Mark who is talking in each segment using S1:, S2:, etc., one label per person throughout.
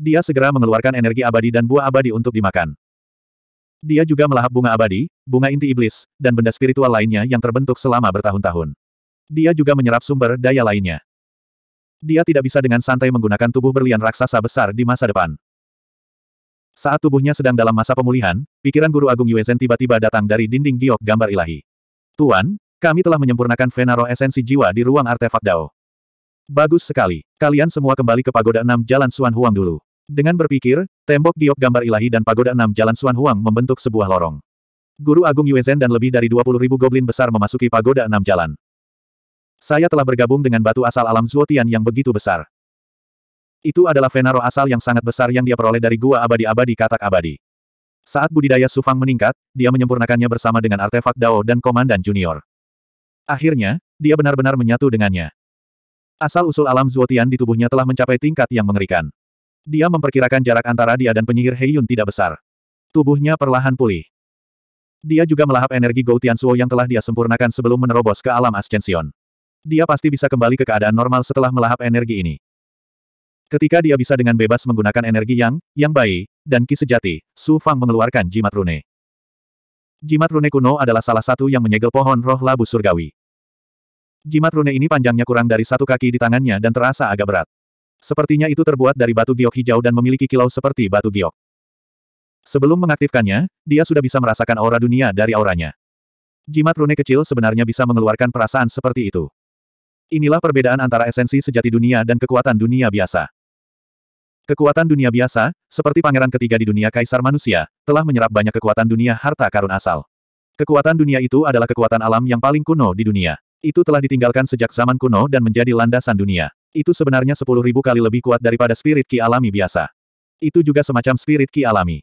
S1: Dia segera mengeluarkan energi abadi dan buah abadi untuk dimakan. Dia juga melahap bunga abadi, bunga inti iblis, dan benda spiritual lainnya yang terbentuk selama bertahun-tahun. Dia juga menyerap sumber daya lainnya. Dia tidak bisa dengan santai menggunakan tubuh berlian raksasa besar di masa depan. Saat tubuhnya sedang dalam masa pemulihan, pikiran Guru Agung Yuezen tiba-tiba datang dari dinding giok gambar ilahi. Tuan, kami telah menyempurnakan Venaro esensi jiwa di ruang artefak Dao. Bagus sekali. Kalian semua kembali ke Pagoda Enam Jalan Suan Huang dulu. Dengan berpikir, tembok giok gambar ilahi dan pagoda enam jalan Suan Huang membentuk sebuah lorong. Guru Agung Yuezen dan lebih dari 20 ribu goblin besar memasuki pagoda enam jalan. Saya telah bergabung dengan batu asal alam Zuotian yang begitu besar. Itu adalah Venaro asal yang sangat besar yang dia peroleh dari gua abadi-abadi katak abadi. Saat budidaya Sufang meningkat, dia menyempurnakannya bersama dengan artefak Dao dan Komandan Junior. Akhirnya, dia benar-benar menyatu dengannya. Asal-usul alam Zuotian di tubuhnya telah mencapai tingkat yang mengerikan. Dia memperkirakan jarak antara dia dan penyihir Heiyun tidak besar. Tubuhnya perlahan pulih. Dia juga melahap energi Gou Tianzuo yang telah dia sempurnakan sebelum menerobos ke alam ascension. Dia pasti bisa kembali ke keadaan normal setelah melahap energi ini. Ketika dia bisa dengan bebas menggunakan energi yang, yang baik, dan ki sejati, Su Fang mengeluarkan jimat rune. Jimat rune kuno adalah salah satu yang menyegel pohon roh labu surgawi. Jimat rune ini panjangnya kurang dari satu kaki di tangannya dan terasa agak berat. Sepertinya itu terbuat dari batu giok hijau dan memiliki kilau seperti batu giok. Sebelum mengaktifkannya, dia sudah bisa merasakan aura dunia dari auranya. Jimat rune kecil sebenarnya bisa mengeluarkan perasaan seperti itu. Inilah perbedaan antara esensi sejati dunia dan kekuatan dunia biasa. Kekuatan dunia biasa, seperti pangeran ketiga di dunia kaisar manusia, telah menyerap banyak kekuatan dunia harta karun asal. Kekuatan dunia itu adalah kekuatan alam yang paling kuno di dunia. Itu telah ditinggalkan sejak zaman kuno dan menjadi landasan dunia. Itu sebenarnya sepuluh ribu kali lebih kuat daripada spirit ki alami biasa. Itu juga semacam spirit ki alami.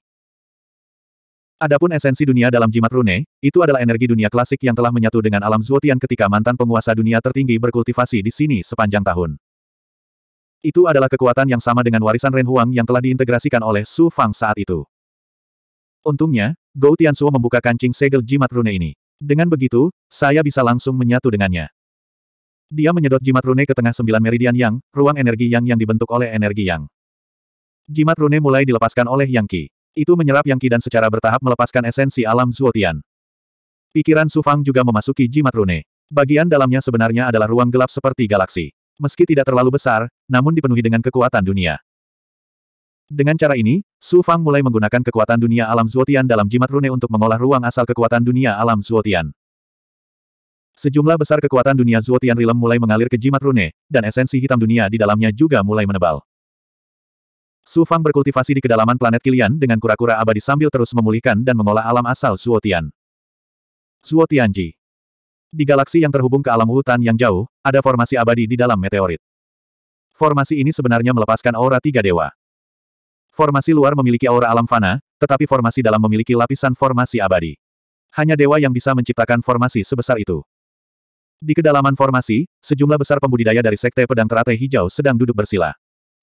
S1: Adapun esensi dunia dalam jimat rune, itu adalah energi dunia klasik yang telah menyatu dengan alam Zuotian ketika mantan penguasa dunia tertinggi berkultivasi di sini sepanjang tahun. Itu adalah kekuatan yang sama dengan warisan Ren Huang yang telah diintegrasikan oleh Su Fang saat itu. Untungnya, Gou Suo membuka kancing segel jimat rune ini. Dengan begitu, saya bisa langsung menyatu dengannya. Dia menyedot jimat rune ke tengah sembilan meridian yang, ruang energi yang yang dibentuk oleh energi yang. Jimat rune mulai dilepaskan oleh Yang Qi. Itu menyerap Yang Qi dan secara bertahap melepaskan esensi alam Zuotian. Pikiran Su Fang juga memasuki jimat rune. Bagian dalamnya sebenarnya adalah ruang gelap seperti galaksi. Meski tidak terlalu besar, namun dipenuhi dengan kekuatan dunia. Dengan cara ini, Su Fang mulai menggunakan kekuatan dunia alam Zuotian dalam jimat rune untuk mengolah ruang asal kekuatan dunia alam Zuotian. Sejumlah besar kekuatan dunia Zuotian Rilem mulai mengalir ke jimat rune, dan esensi hitam dunia di dalamnya juga mulai menebal. Su Fang berkultivasi di kedalaman planet Kilian dengan kura-kura abadi sambil terus memulihkan dan mengolah alam asal Zuotian. Zuotianji Di galaksi yang terhubung ke alam hutan yang jauh, ada formasi abadi di dalam meteorit. Formasi ini sebenarnya melepaskan aura tiga dewa. Formasi luar memiliki aura alam fana, tetapi formasi dalam memiliki lapisan formasi abadi. Hanya dewa yang bisa menciptakan formasi sebesar itu. Di kedalaman formasi, sejumlah besar pembudidaya dari Sekte Pedang Teratai Hijau sedang duduk bersila.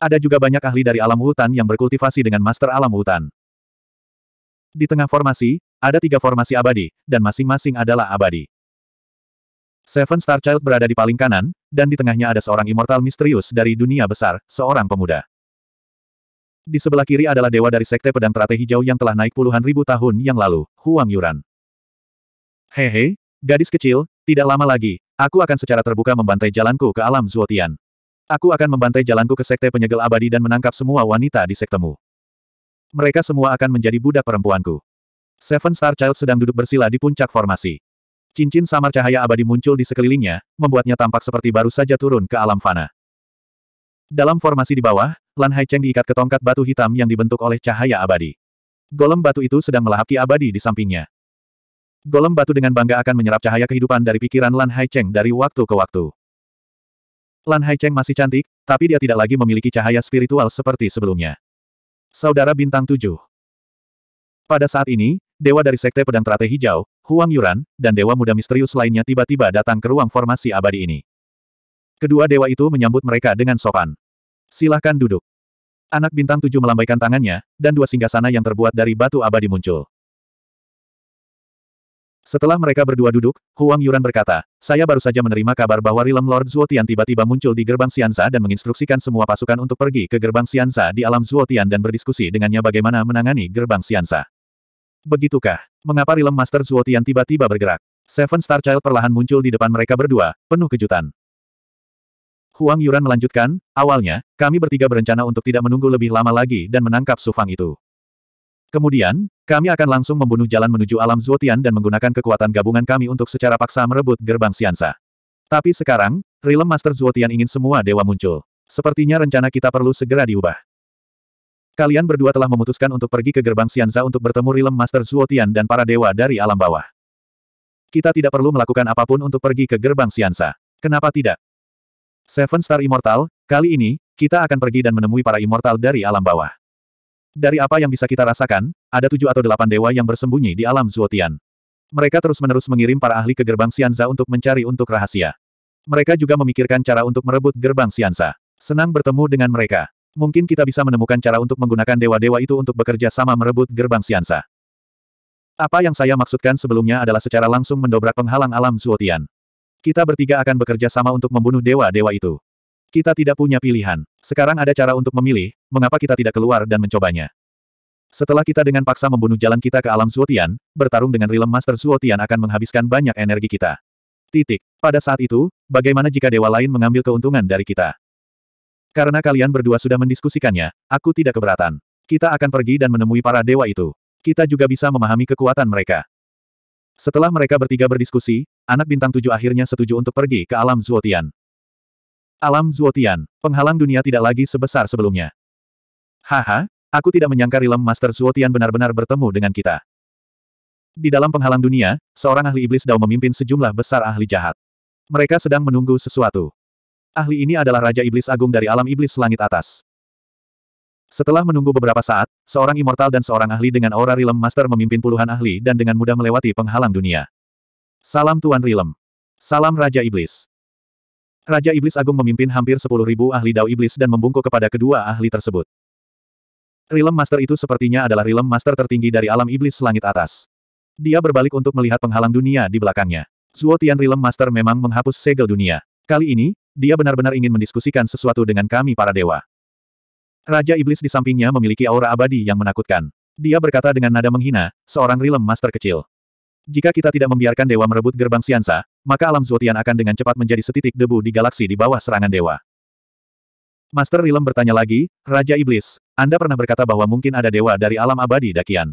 S1: Ada juga banyak ahli dari alam hutan yang berkultivasi dengan master alam hutan. Di tengah formasi, ada tiga formasi abadi, dan masing-masing adalah abadi. Seven Star Child berada di paling kanan, dan di tengahnya ada seorang immortal misterius dari dunia besar, seorang pemuda. Di sebelah kiri adalah dewa dari Sekte Pedang Teratai Hijau yang telah naik puluhan ribu tahun yang lalu, Huang Yuran. Hehe, gadis kecil, tidak lama lagi, Aku akan secara terbuka membantai jalanku ke alam Zuotian. Aku akan membantai jalanku ke Sekte Penyegel Abadi dan menangkap semua wanita di sektemu. Mereka semua akan menjadi budak perempuanku. Seven Star Child sedang duduk bersila di puncak formasi. Cincin samar cahaya abadi muncul di sekelilingnya, membuatnya tampak seperti baru saja turun ke alam fana. Dalam formasi di bawah, Lan Haicheng diikat ke tongkat batu hitam yang dibentuk oleh cahaya abadi. Golem batu itu sedang melahap ki abadi di sampingnya. Golem batu dengan bangga akan menyerap cahaya kehidupan dari pikiran Lan Haicheng dari waktu ke waktu. Lan Haicheng masih cantik, tapi dia tidak lagi memiliki cahaya spiritual seperti sebelumnya. Saudara Bintang Tujuh Pada saat ini, Dewa dari Sekte Pedang Trate Hijau, Huang Yuran, dan Dewa Muda Misterius lainnya tiba-tiba datang ke ruang formasi abadi ini. Kedua dewa itu menyambut mereka dengan sopan. Silahkan duduk. Anak bintang tujuh melambaikan tangannya, dan dua singgasana yang terbuat dari batu abadi muncul. Setelah mereka berdua duduk, Huang Yuran berkata, saya baru saja menerima kabar bahwa Rilem Lord Zuotian tiba-tiba muncul di gerbang Xianza dan menginstruksikan semua pasukan untuk pergi ke gerbang Xianza di alam Zuotian dan berdiskusi dengannya bagaimana menangani gerbang Xianza. Begitukah? Mengapa Rilem Master Zuotian tiba-tiba bergerak? Seven Star Child perlahan muncul di depan mereka berdua, penuh kejutan. Huang Yuran melanjutkan, awalnya, kami bertiga berencana untuk tidak menunggu lebih lama lagi dan menangkap Sufang itu. Kemudian, kami akan langsung membunuh jalan menuju alam Zuotian dan menggunakan kekuatan gabungan kami untuk secara paksa merebut gerbang Siansa. Tapi sekarang, Rilem Master Zuotian ingin semua dewa muncul. Sepertinya rencana kita perlu segera diubah. Kalian berdua telah memutuskan untuk pergi ke gerbang Siansa untuk bertemu Rilem Master Zuotian dan para dewa dari alam bawah. Kita tidak perlu melakukan apapun untuk pergi ke gerbang Siansa. Kenapa tidak? Seven Star Immortal, kali ini, kita akan pergi dan menemui para immortal dari alam bawah. Dari apa yang bisa kita rasakan, ada tujuh atau delapan dewa yang bersembunyi di alam Zuotian. Mereka terus-menerus mengirim para ahli ke gerbang Sianza untuk mencari untuk rahasia. Mereka juga memikirkan cara untuk merebut gerbang Sianza. Senang bertemu dengan mereka. Mungkin kita bisa menemukan cara untuk menggunakan dewa-dewa itu untuk bekerja sama merebut gerbang Sianza. Apa yang saya maksudkan sebelumnya adalah secara langsung mendobrak penghalang alam Zuotian. Kita bertiga akan bekerja sama untuk membunuh dewa-dewa itu. Kita tidak punya pilihan. Sekarang ada cara untuk memilih, mengapa kita tidak keluar dan mencobanya. Setelah kita dengan paksa membunuh jalan kita ke alam Suotian, bertarung dengan Realm Master Suotian akan menghabiskan banyak energi kita. Titik. Pada saat itu, bagaimana jika dewa lain mengambil keuntungan dari kita? Karena kalian berdua sudah mendiskusikannya, aku tidak keberatan. Kita akan pergi dan menemui para dewa itu. Kita juga bisa memahami kekuatan mereka. Setelah mereka bertiga berdiskusi, anak bintang tujuh akhirnya setuju untuk pergi ke alam Zuotian. Alam Zuotian, penghalang dunia tidak lagi sebesar sebelumnya. Haha, aku tidak menyangka Rilem Master Zuotian benar-benar bertemu dengan kita. Di dalam penghalang dunia, seorang ahli iblis Dao memimpin sejumlah besar ahli jahat. Mereka sedang menunggu sesuatu. Ahli ini adalah Raja Iblis Agung dari alam iblis langit atas. Setelah menunggu beberapa saat, seorang immortal dan seorang ahli dengan aura Rilem Master memimpin puluhan ahli dan dengan mudah melewati penghalang dunia. Salam Tuan Rilem. Salam Raja Iblis. Raja Iblis Agung memimpin hampir sepuluh ribu ahli dao iblis dan membungkuk kepada kedua ahli tersebut. Rilem Master itu sepertinya adalah Rilem Master tertinggi dari alam iblis langit atas. Dia berbalik untuk melihat penghalang dunia di belakangnya. Zuo Tian Realm Master memang menghapus segel dunia. Kali ini, dia benar-benar ingin mendiskusikan sesuatu dengan kami para dewa. Raja Iblis di sampingnya memiliki aura abadi yang menakutkan. Dia berkata dengan nada menghina, seorang Rilem Master kecil. Jika kita tidak membiarkan dewa merebut gerbang Siansa, maka alam Zotian akan dengan cepat menjadi setitik debu di galaksi di bawah serangan dewa. Master Rilem bertanya lagi, Raja Iblis, Anda pernah berkata bahwa mungkin ada dewa dari alam abadi Dakian.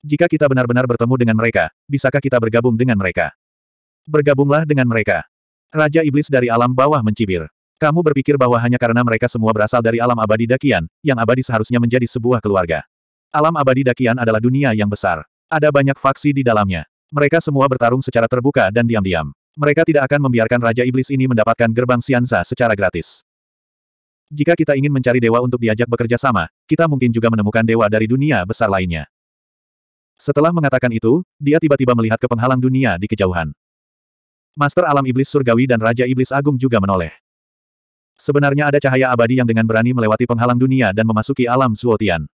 S1: Jika kita benar-benar bertemu dengan mereka, bisakah kita bergabung dengan mereka? Bergabunglah dengan mereka. Raja Iblis dari alam bawah mencibir. Kamu berpikir bahwa hanya karena mereka semua berasal dari alam abadi Dakian, yang abadi seharusnya menjadi sebuah keluarga. Alam abadi Dakian adalah dunia yang besar. Ada banyak faksi di dalamnya. Mereka semua bertarung secara terbuka dan diam-diam. Mereka tidak akan membiarkan Raja Iblis ini mendapatkan gerbang Siansa secara gratis. Jika kita ingin mencari dewa untuk diajak bekerja sama, kita mungkin juga menemukan dewa dari dunia besar lainnya. Setelah mengatakan itu, dia tiba-tiba melihat ke penghalang dunia di kejauhan. Master Alam Iblis Surgawi dan Raja Iblis Agung juga menoleh. Sebenarnya ada cahaya abadi yang dengan berani melewati penghalang dunia dan memasuki alam Zuotian.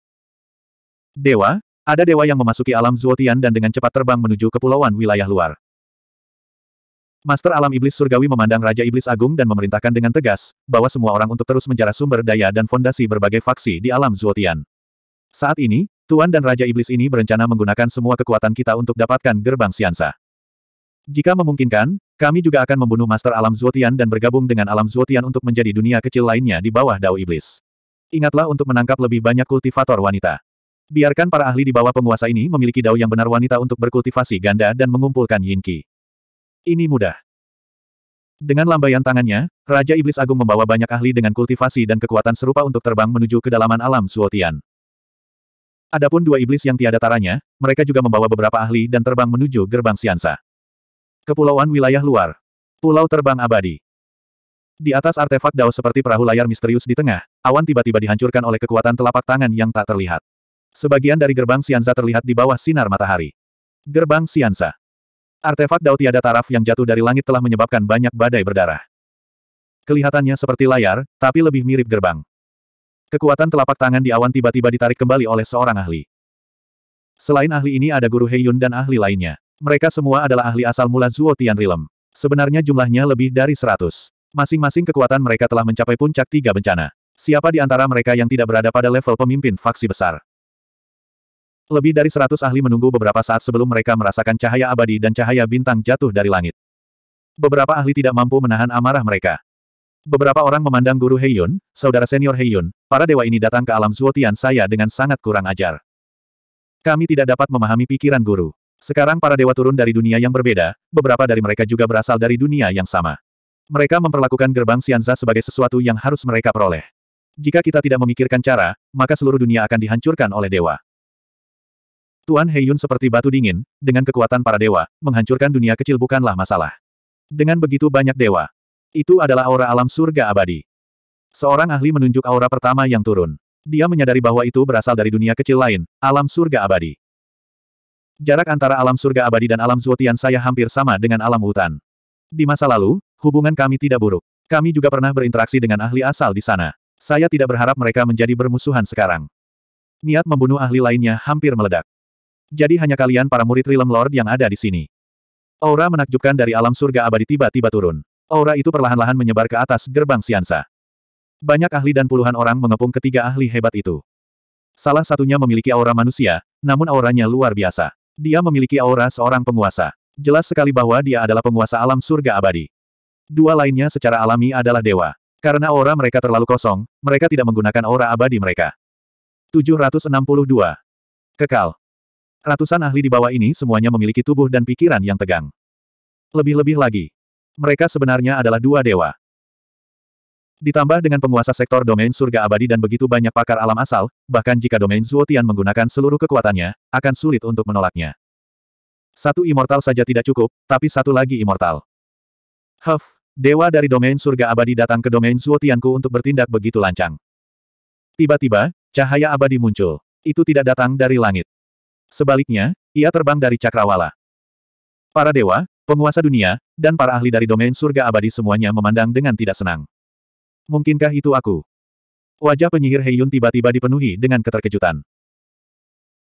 S1: Dewa, ada dewa yang memasuki alam Zuotian dan dengan cepat terbang menuju kepulauan wilayah luar. Master alam iblis surgawi memandang Raja Iblis Agung dan memerintahkan dengan tegas, bahwa semua orang untuk terus menjarah sumber daya dan fondasi berbagai faksi di alam Zuotian. Saat ini, Tuan dan Raja Iblis ini berencana menggunakan semua kekuatan kita untuk dapatkan gerbang siansa. Jika memungkinkan, kami juga akan membunuh Master Alam Zuotian dan bergabung dengan Alam Zuotian untuk menjadi dunia kecil lainnya di bawah Dao Iblis. Ingatlah untuk menangkap lebih banyak kultivator wanita. Biarkan para ahli di bawah penguasa ini memiliki dao yang benar wanita untuk berkultivasi ganda dan mengumpulkan yin qi. Ini mudah. Dengan lambaian tangannya, Raja Iblis Agung membawa banyak ahli dengan kultivasi dan kekuatan serupa untuk terbang menuju kedalaman alam Suotian. Adapun dua iblis yang tiada taranya, mereka juga membawa beberapa ahli dan terbang menuju gerbang Siansa. Kepulauan wilayah luar. Pulau terbang abadi. Di atas artefak dao seperti perahu layar misterius di tengah, awan tiba-tiba dihancurkan oleh kekuatan telapak tangan yang tak terlihat. Sebagian dari gerbang Sianza terlihat di bawah sinar matahari. Gerbang Sianza. Artefak Dao tiada taraf yang jatuh dari langit telah menyebabkan banyak badai berdarah. Kelihatannya seperti layar, tapi lebih mirip gerbang. Kekuatan telapak tangan di awan tiba-tiba ditarik kembali oleh seorang ahli. Selain ahli ini ada Guru Heyun dan ahli lainnya. Mereka semua adalah ahli asal mula Zuo Tian Rilem. Sebenarnya jumlahnya lebih dari seratus. Masing-masing kekuatan mereka telah mencapai puncak tiga bencana. Siapa di antara mereka yang tidak berada pada level pemimpin faksi besar? Lebih dari seratus ahli menunggu beberapa saat sebelum mereka merasakan cahaya abadi dan cahaya bintang jatuh dari langit. Beberapa ahli tidak mampu menahan amarah mereka. Beberapa orang memandang guru Heiyun, saudara senior Heiyun, para dewa ini datang ke alam Zuotian saya dengan sangat kurang ajar. Kami tidak dapat memahami pikiran guru. Sekarang para dewa turun dari dunia yang berbeda, beberapa dari mereka juga berasal dari dunia yang sama. Mereka memperlakukan gerbang Sianza sebagai sesuatu yang harus mereka peroleh. Jika kita tidak memikirkan cara, maka seluruh dunia akan dihancurkan oleh dewa. Tuan Heyun seperti batu dingin, dengan kekuatan para dewa, menghancurkan dunia kecil bukanlah masalah. Dengan begitu banyak dewa. Itu adalah aura alam surga abadi. Seorang ahli menunjuk aura pertama yang turun. Dia menyadari bahwa itu berasal dari dunia kecil lain, alam surga abadi. Jarak antara alam surga abadi dan alam Zuotian saya hampir sama dengan alam hutan. Di masa lalu, hubungan kami tidak buruk. Kami juga pernah berinteraksi dengan ahli asal di sana. Saya tidak berharap mereka menjadi bermusuhan sekarang. Niat membunuh ahli lainnya hampir meledak. Jadi hanya kalian para murid Realm Lord yang ada di sini. Aura menakjubkan dari alam surga abadi tiba-tiba turun. Aura itu perlahan-lahan menyebar ke atas gerbang Siansa. Banyak ahli dan puluhan orang mengepung ketiga ahli hebat itu. Salah satunya memiliki aura manusia, namun auranya luar biasa. Dia memiliki aura seorang penguasa. Jelas sekali bahwa dia adalah penguasa alam surga abadi. Dua lainnya secara alami adalah dewa. Karena aura mereka terlalu kosong, mereka tidak menggunakan aura abadi mereka. 762. Kekal. Ratusan ahli di bawah ini semuanya memiliki tubuh dan pikiran yang tegang. Lebih-lebih lagi, mereka sebenarnya adalah dua dewa. Ditambah dengan penguasa sektor domain surga abadi dan begitu banyak pakar alam asal, bahkan jika domain Zuotian menggunakan seluruh kekuatannya, akan sulit untuk menolaknya. Satu immortal saja tidak cukup, tapi satu lagi immortal. Huff, dewa dari domain surga abadi datang ke domain Zuotianku untuk bertindak begitu lancang. Tiba-tiba, cahaya abadi muncul. Itu tidak datang dari langit. Sebaliknya, ia terbang dari cakrawala. Para dewa, penguasa dunia, dan para ahli dari domain surga abadi semuanya memandang dengan tidak senang. Mungkinkah itu aku? Wajah penyihir Heiyun tiba-tiba dipenuhi dengan keterkejutan.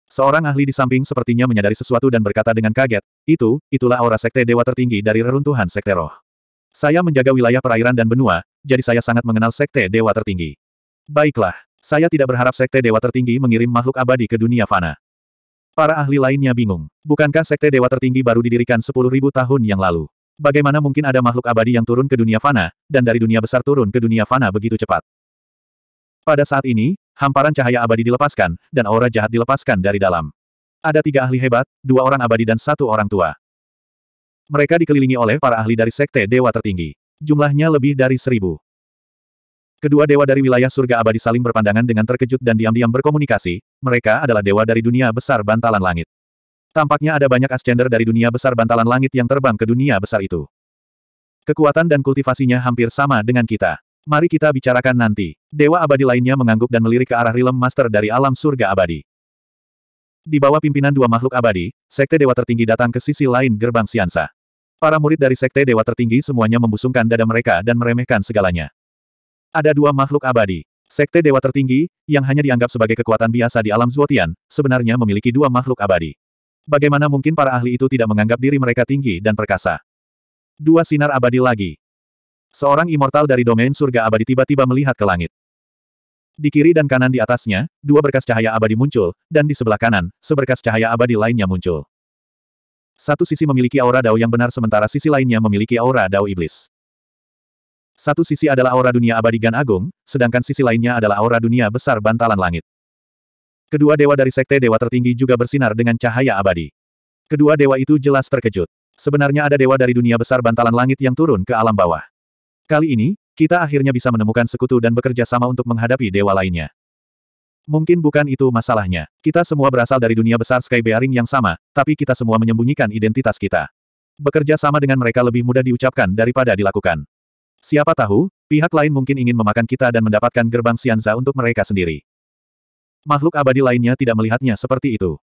S1: Seorang ahli di samping sepertinya menyadari sesuatu dan berkata dengan kaget, itu, itulah aura sekte dewa tertinggi dari reruntuhan sekte roh. Saya menjaga wilayah perairan dan benua, jadi saya sangat mengenal sekte dewa tertinggi. Baiklah, saya tidak berharap sekte dewa tertinggi mengirim makhluk abadi ke dunia fana. Para ahli lainnya bingung. Bukankah sekte dewa tertinggi baru didirikan 10.000 tahun yang lalu? Bagaimana mungkin ada makhluk abadi yang turun ke dunia fana, dan dari dunia besar turun ke dunia fana begitu cepat? Pada saat ini, hamparan cahaya abadi dilepaskan, dan aura jahat dilepaskan dari dalam. Ada tiga ahli hebat, dua orang abadi dan satu orang tua. Mereka dikelilingi oleh para ahli dari sekte dewa tertinggi. Jumlahnya lebih dari seribu. Kedua dewa dari wilayah surga abadi saling berpandangan dengan terkejut dan diam-diam berkomunikasi, mereka adalah dewa dari dunia besar bantalan langit. Tampaknya ada banyak ascender dari dunia besar bantalan langit yang terbang ke dunia besar itu. Kekuatan dan kultivasinya hampir sama dengan kita. Mari kita bicarakan nanti. Dewa abadi lainnya mengangguk dan melirik ke arah Rilem Master dari alam surga abadi. Di bawah pimpinan dua makhluk abadi, sekte dewa tertinggi datang ke sisi lain gerbang Siansa. Para murid dari sekte dewa tertinggi semuanya membusungkan dada mereka dan meremehkan segalanya. Ada dua makhluk abadi. Sekte Dewa Tertinggi, yang hanya dianggap sebagai kekuatan biasa di alam Zuotian, sebenarnya memiliki dua makhluk abadi. Bagaimana mungkin para ahli itu tidak menganggap diri mereka tinggi dan perkasa? Dua sinar abadi lagi. Seorang immortal dari domain surga abadi tiba-tiba melihat ke langit. Di kiri dan kanan di atasnya, dua berkas cahaya abadi muncul, dan di sebelah kanan, seberkas cahaya abadi lainnya muncul. Satu sisi memiliki aura dao yang benar sementara sisi lainnya memiliki aura dao iblis. Satu sisi adalah aura dunia abadi Gan Agung, sedangkan sisi lainnya adalah aura dunia besar bantalan langit. Kedua dewa dari sekte dewa tertinggi juga bersinar dengan cahaya abadi. Kedua dewa itu jelas terkejut. Sebenarnya ada dewa dari dunia besar bantalan langit yang turun ke alam bawah. Kali ini, kita akhirnya bisa menemukan sekutu dan bekerja sama untuk menghadapi dewa lainnya. Mungkin bukan itu masalahnya. Kita semua berasal dari dunia besar Sky Bearing yang sama, tapi kita semua menyembunyikan identitas kita. Bekerja sama dengan mereka lebih mudah diucapkan daripada dilakukan. Siapa tahu, pihak lain mungkin ingin memakan kita dan mendapatkan gerbang Sianza untuk mereka sendiri. Makhluk abadi lainnya tidak melihatnya seperti itu.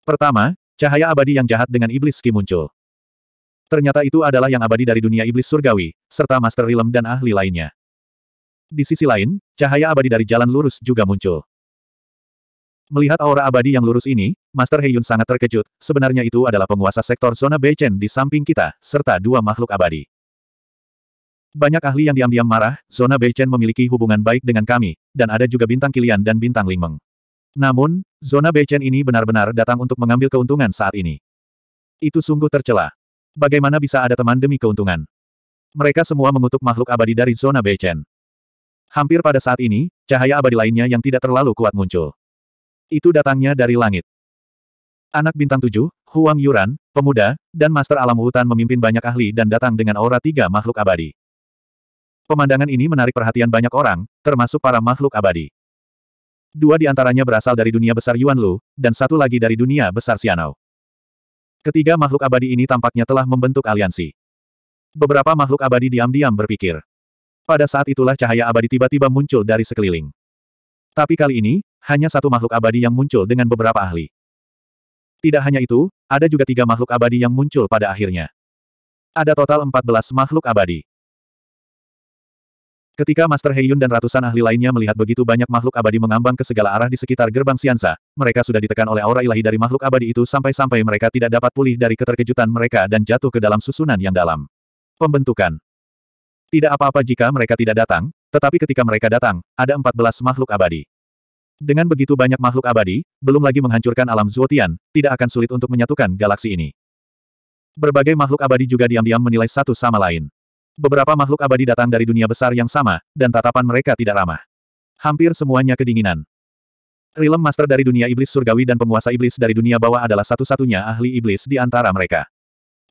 S1: Pertama, cahaya abadi yang jahat dengan iblis Ki muncul. Ternyata itu adalah yang abadi dari dunia iblis surgawi, serta Master rilem dan ahli lainnya. Di sisi lain, cahaya abadi dari jalan lurus juga muncul. Melihat aura abadi yang lurus ini, Master Heyun sangat terkejut, sebenarnya itu adalah penguasa sektor zona Beichen di samping kita, serta dua makhluk abadi. Banyak ahli yang diam-diam marah, zona Beichen memiliki hubungan baik dengan kami, dan ada juga bintang Kilian dan bintang Lingmeng. Namun, zona Beichen ini benar-benar datang untuk mengambil keuntungan saat ini. Itu sungguh tercela. Bagaimana bisa ada teman demi keuntungan? Mereka semua mengutuk makhluk abadi dari zona Beichen. Hampir pada saat ini, cahaya abadi lainnya yang tidak terlalu kuat muncul. Itu datangnya dari langit. Anak bintang tujuh, Huang Yuran, pemuda, dan Master Alam Hutan memimpin banyak ahli dan datang dengan aura tiga makhluk abadi. Pemandangan ini menarik perhatian banyak orang, termasuk para makhluk abadi. Dua di antaranya berasal dari dunia besar Yuanlu, dan satu lagi dari dunia besar Xianao. Ketiga makhluk abadi ini tampaknya telah membentuk aliansi. Beberapa makhluk abadi diam-diam berpikir. Pada saat itulah cahaya abadi tiba-tiba muncul dari sekeliling. Tapi kali ini, hanya satu makhluk abadi yang muncul dengan beberapa ahli. Tidak hanya itu, ada juga tiga makhluk abadi yang muncul pada akhirnya. Ada total 14 makhluk abadi. Ketika Master Heiyun dan ratusan ahli lainnya melihat begitu banyak makhluk abadi mengambang ke segala arah di sekitar gerbang Siansa, mereka sudah ditekan oleh aura ilahi dari makhluk abadi itu sampai-sampai mereka tidak dapat pulih dari keterkejutan mereka dan jatuh ke dalam susunan yang dalam. Pembentukan Tidak apa-apa jika mereka tidak datang, tetapi ketika mereka datang, ada 14 makhluk abadi. Dengan begitu banyak makhluk abadi, belum lagi menghancurkan alam Zuotian, tidak akan sulit untuk menyatukan galaksi ini. Berbagai makhluk abadi juga diam-diam menilai satu sama lain. Beberapa makhluk abadi datang dari dunia besar yang sama, dan tatapan mereka tidak ramah. Hampir semuanya kedinginan. Realm Master dari dunia iblis surgawi dan penguasa iblis dari dunia bawah adalah satu-satunya ahli iblis di antara mereka.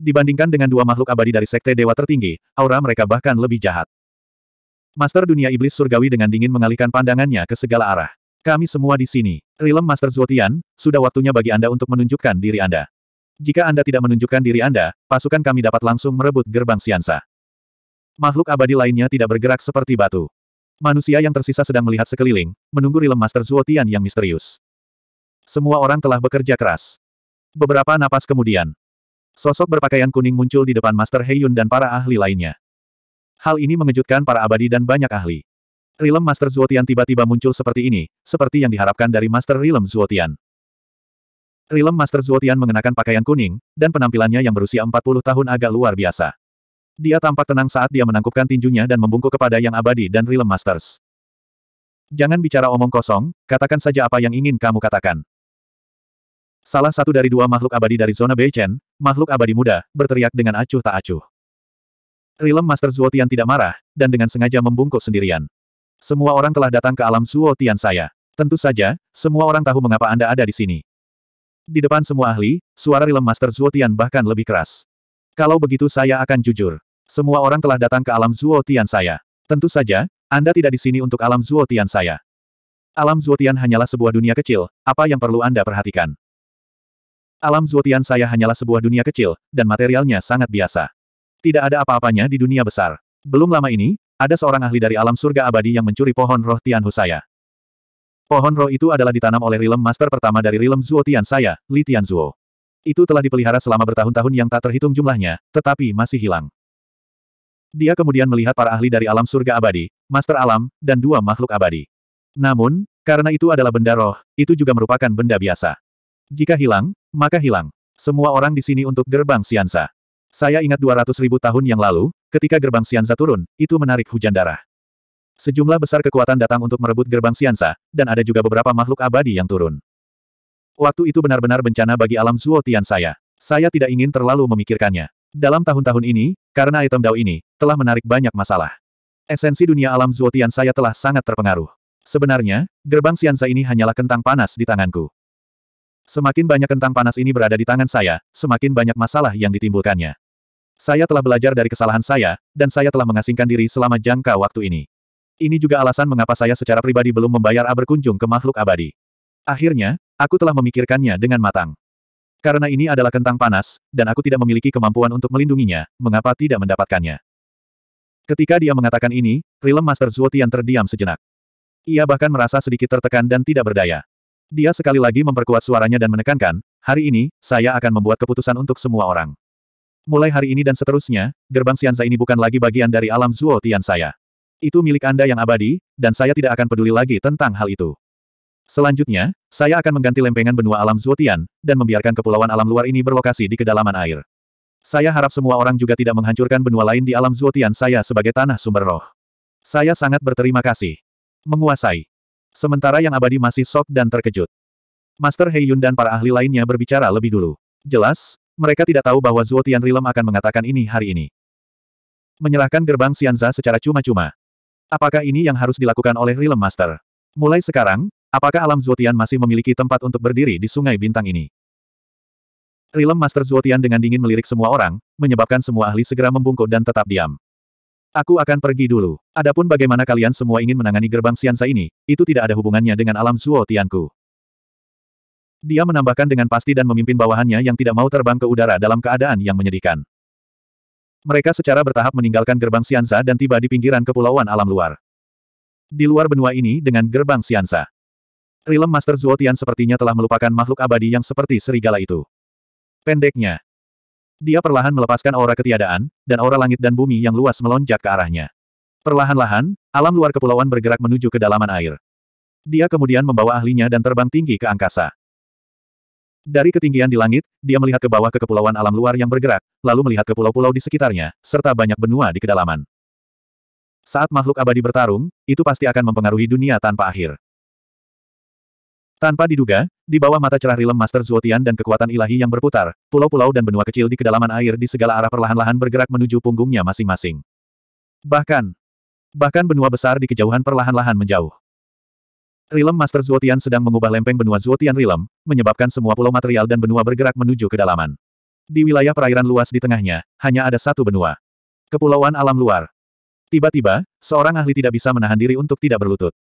S1: Dibandingkan dengan dua makhluk abadi dari sekte dewa tertinggi, aura mereka bahkan lebih jahat. Master dunia iblis surgawi dengan dingin mengalihkan pandangannya ke segala arah. Kami semua di sini. Rilem Master Zuotian, sudah waktunya bagi Anda untuk menunjukkan diri Anda. Jika Anda tidak menunjukkan diri Anda, pasukan kami dapat langsung merebut gerbang Siansa. Makhluk abadi lainnya tidak bergerak seperti batu. Manusia yang tersisa sedang melihat sekeliling, menunggu Rilem Master Zuotian yang misterius. Semua orang telah bekerja keras. Beberapa napas kemudian, sosok berpakaian kuning muncul di depan Master Heyun dan para ahli lainnya. Hal ini mengejutkan para abadi dan banyak ahli. Rilem Master Zuotian tiba-tiba muncul seperti ini, seperti yang diharapkan dari Master Rilem Zuotian. Rilem Master Zuotian mengenakan pakaian kuning, dan penampilannya yang berusia 40 tahun agak luar biasa. Dia tampak tenang saat dia menangkupkan tinjunya dan membungkuk kepada Yang Abadi dan Realm Masters. Jangan bicara omong kosong, katakan saja apa yang ingin kamu katakan. Salah satu dari dua makhluk abadi dari zona Beichen, makhluk abadi muda, berteriak dengan acuh tak acuh. Realm Master Zuotian tidak marah, dan dengan sengaja membungkuk sendirian. Semua orang telah datang ke alam Zuotian saya. Tentu saja, semua orang tahu mengapa Anda ada di sini. Di depan semua ahli, suara Realm Master Zuotian bahkan lebih keras. Kalau begitu saya akan jujur. Semua orang telah datang ke alam Zuotian saya. Tentu saja, Anda tidak di sini untuk alam Zuotian saya. Alam Zuotian hanyalah sebuah dunia kecil, apa yang perlu Anda perhatikan? Alam Zuotian saya hanyalah sebuah dunia kecil, dan materialnya sangat biasa. Tidak ada apa-apanya di dunia besar. Belum lama ini, ada seorang ahli dari alam surga abadi yang mencuri pohon roh Tianhu saya. Pohon roh itu adalah ditanam oleh Rilem Master pertama dari Rilem Zuotian saya, Li Tianzuo. Itu telah dipelihara selama bertahun-tahun yang tak terhitung jumlahnya, tetapi masih hilang. Dia kemudian melihat para ahli dari alam surga abadi, master alam, dan dua makhluk abadi. Namun, karena itu adalah benda roh, itu juga merupakan benda biasa. Jika hilang, maka hilang. Semua orang di sini untuk gerbang Siansa. Saya ingat 200 ribu tahun yang lalu, ketika gerbang Siansa turun, itu menarik hujan darah. Sejumlah besar kekuatan datang untuk merebut gerbang Siansa, dan ada juga beberapa makhluk abadi yang turun. Waktu itu benar-benar bencana bagi alam Zuotian saya. Saya tidak ingin terlalu memikirkannya. Dalam tahun-tahun ini, karena item Dao ini, telah menarik banyak masalah. Esensi dunia alam Zuotian saya telah sangat terpengaruh. Sebenarnya, gerbang Siansa ini hanyalah kentang panas di tanganku. Semakin banyak kentang panas ini berada di tangan saya, semakin banyak masalah yang ditimbulkannya. Saya telah belajar dari kesalahan saya, dan saya telah mengasingkan diri selama jangka waktu ini. Ini juga alasan mengapa saya secara pribadi belum membayar A berkunjung ke makhluk abadi. Akhirnya, aku telah memikirkannya dengan matang. Karena ini adalah kentang panas, dan aku tidak memiliki kemampuan untuk melindunginya, mengapa tidak mendapatkannya? Ketika dia mengatakan ini, Rilem Master Zuotian terdiam sejenak. Ia bahkan merasa sedikit tertekan dan tidak berdaya. Dia sekali lagi memperkuat suaranya dan menekankan, hari ini, saya akan membuat keputusan untuk semua orang. Mulai hari ini dan seterusnya, gerbang Sianza ini bukan lagi bagian dari alam Zuotian Tian saya. Itu milik Anda yang abadi, dan saya tidak akan peduli lagi tentang hal itu. Selanjutnya, saya akan mengganti lempengan benua alam Zuotian, dan membiarkan kepulauan alam luar ini berlokasi di kedalaman air. Saya harap semua orang juga tidak menghancurkan benua lain di alam Zuotian saya sebagai tanah sumber roh. Saya sangat berterima kasih. Menguasai. Sementara yang abadi masih sok dan terkejut. Master Heiyun dan para ahli lainnya berbicara lebih dulu. Jelas, mereka tidak tahu bahwa Zuotian Rilem akan mengatakan ini hari ini. Menyerahkan gerbang Sianza secara cuma-cuma. Apakah ini yang harus dilakukan oleh Rilem Master? Mulai sekarang, Apakah alam Zuotian masih memiliki tempat untuk berdiri di sungai bintang ini? Rilem Master Zuotian dengan dingin melirik semua orang, menyebabkan semua ahli segera membungkuk dan tetap diam. Aku akan pergi dulu. Adapun bagaimana kalian semua ingin menangani gerbang Siansa ini, itu tidak ada hubungannya dengan alam Zuotianku. Dia menambahkan dengan pasti dan memimpin bawahannya yang tidak mau terbang ke udara dalam keadaan yang menyedihkan. Mereka secara bertahap meninggalkan gerbang Siansa dan tiba di pinggiran kepulauan alam luar. Di luar benua ini dengan gerbang Siansa. Rilem Master Zuotian sepertinya telah melupakan makhluk abadi yang seperti serigala itu. Pendeknya. Dia perlahan melepaskan aura ketiadaan, dan aura langit dan bumi yang luas melonjak ke arahnya. Perlahan-lahan, alam luar kepulauan bergerak menuju kedalaman air. Dia kemudian membawa ahlinya dan terbang tinggi ke angkasa. Dari ketinggian di langit, dia melihat ke bawah ke kepulauan alam luar yang bergerak, lalu melihat ke pulau-pulau di sekitarnya, serta banyak benua di kedalaman. Saat makhluk abadi bertarung, itu pasti akan mempengaruhi dunia tanpa akhir. Tanpa diduga, di bawah mata cerah rilem Master Zuotian dan kekuatan ilahi yang berputar, pulau-pulau dan benua kecil di kedalaman air di segala arah perlahan-lahan bergerak menuju punggungnya masing-masing. Bahkan, bahkan benua besar di kejauhan perlahan-lahan menjauh. Rilem Master Zuotian sedang mengubah lempeng benua Zuotian Rilem, menyebabkan semua pulau material dan benua bergerak menuju kedalaman. Di wilayah perairan luas di tengahnya, hanya ada satu benua. Kepulauan alam luar. Tiba-tiba, seorang ahli tidak bisa menahan diri untuk tidak berlutut.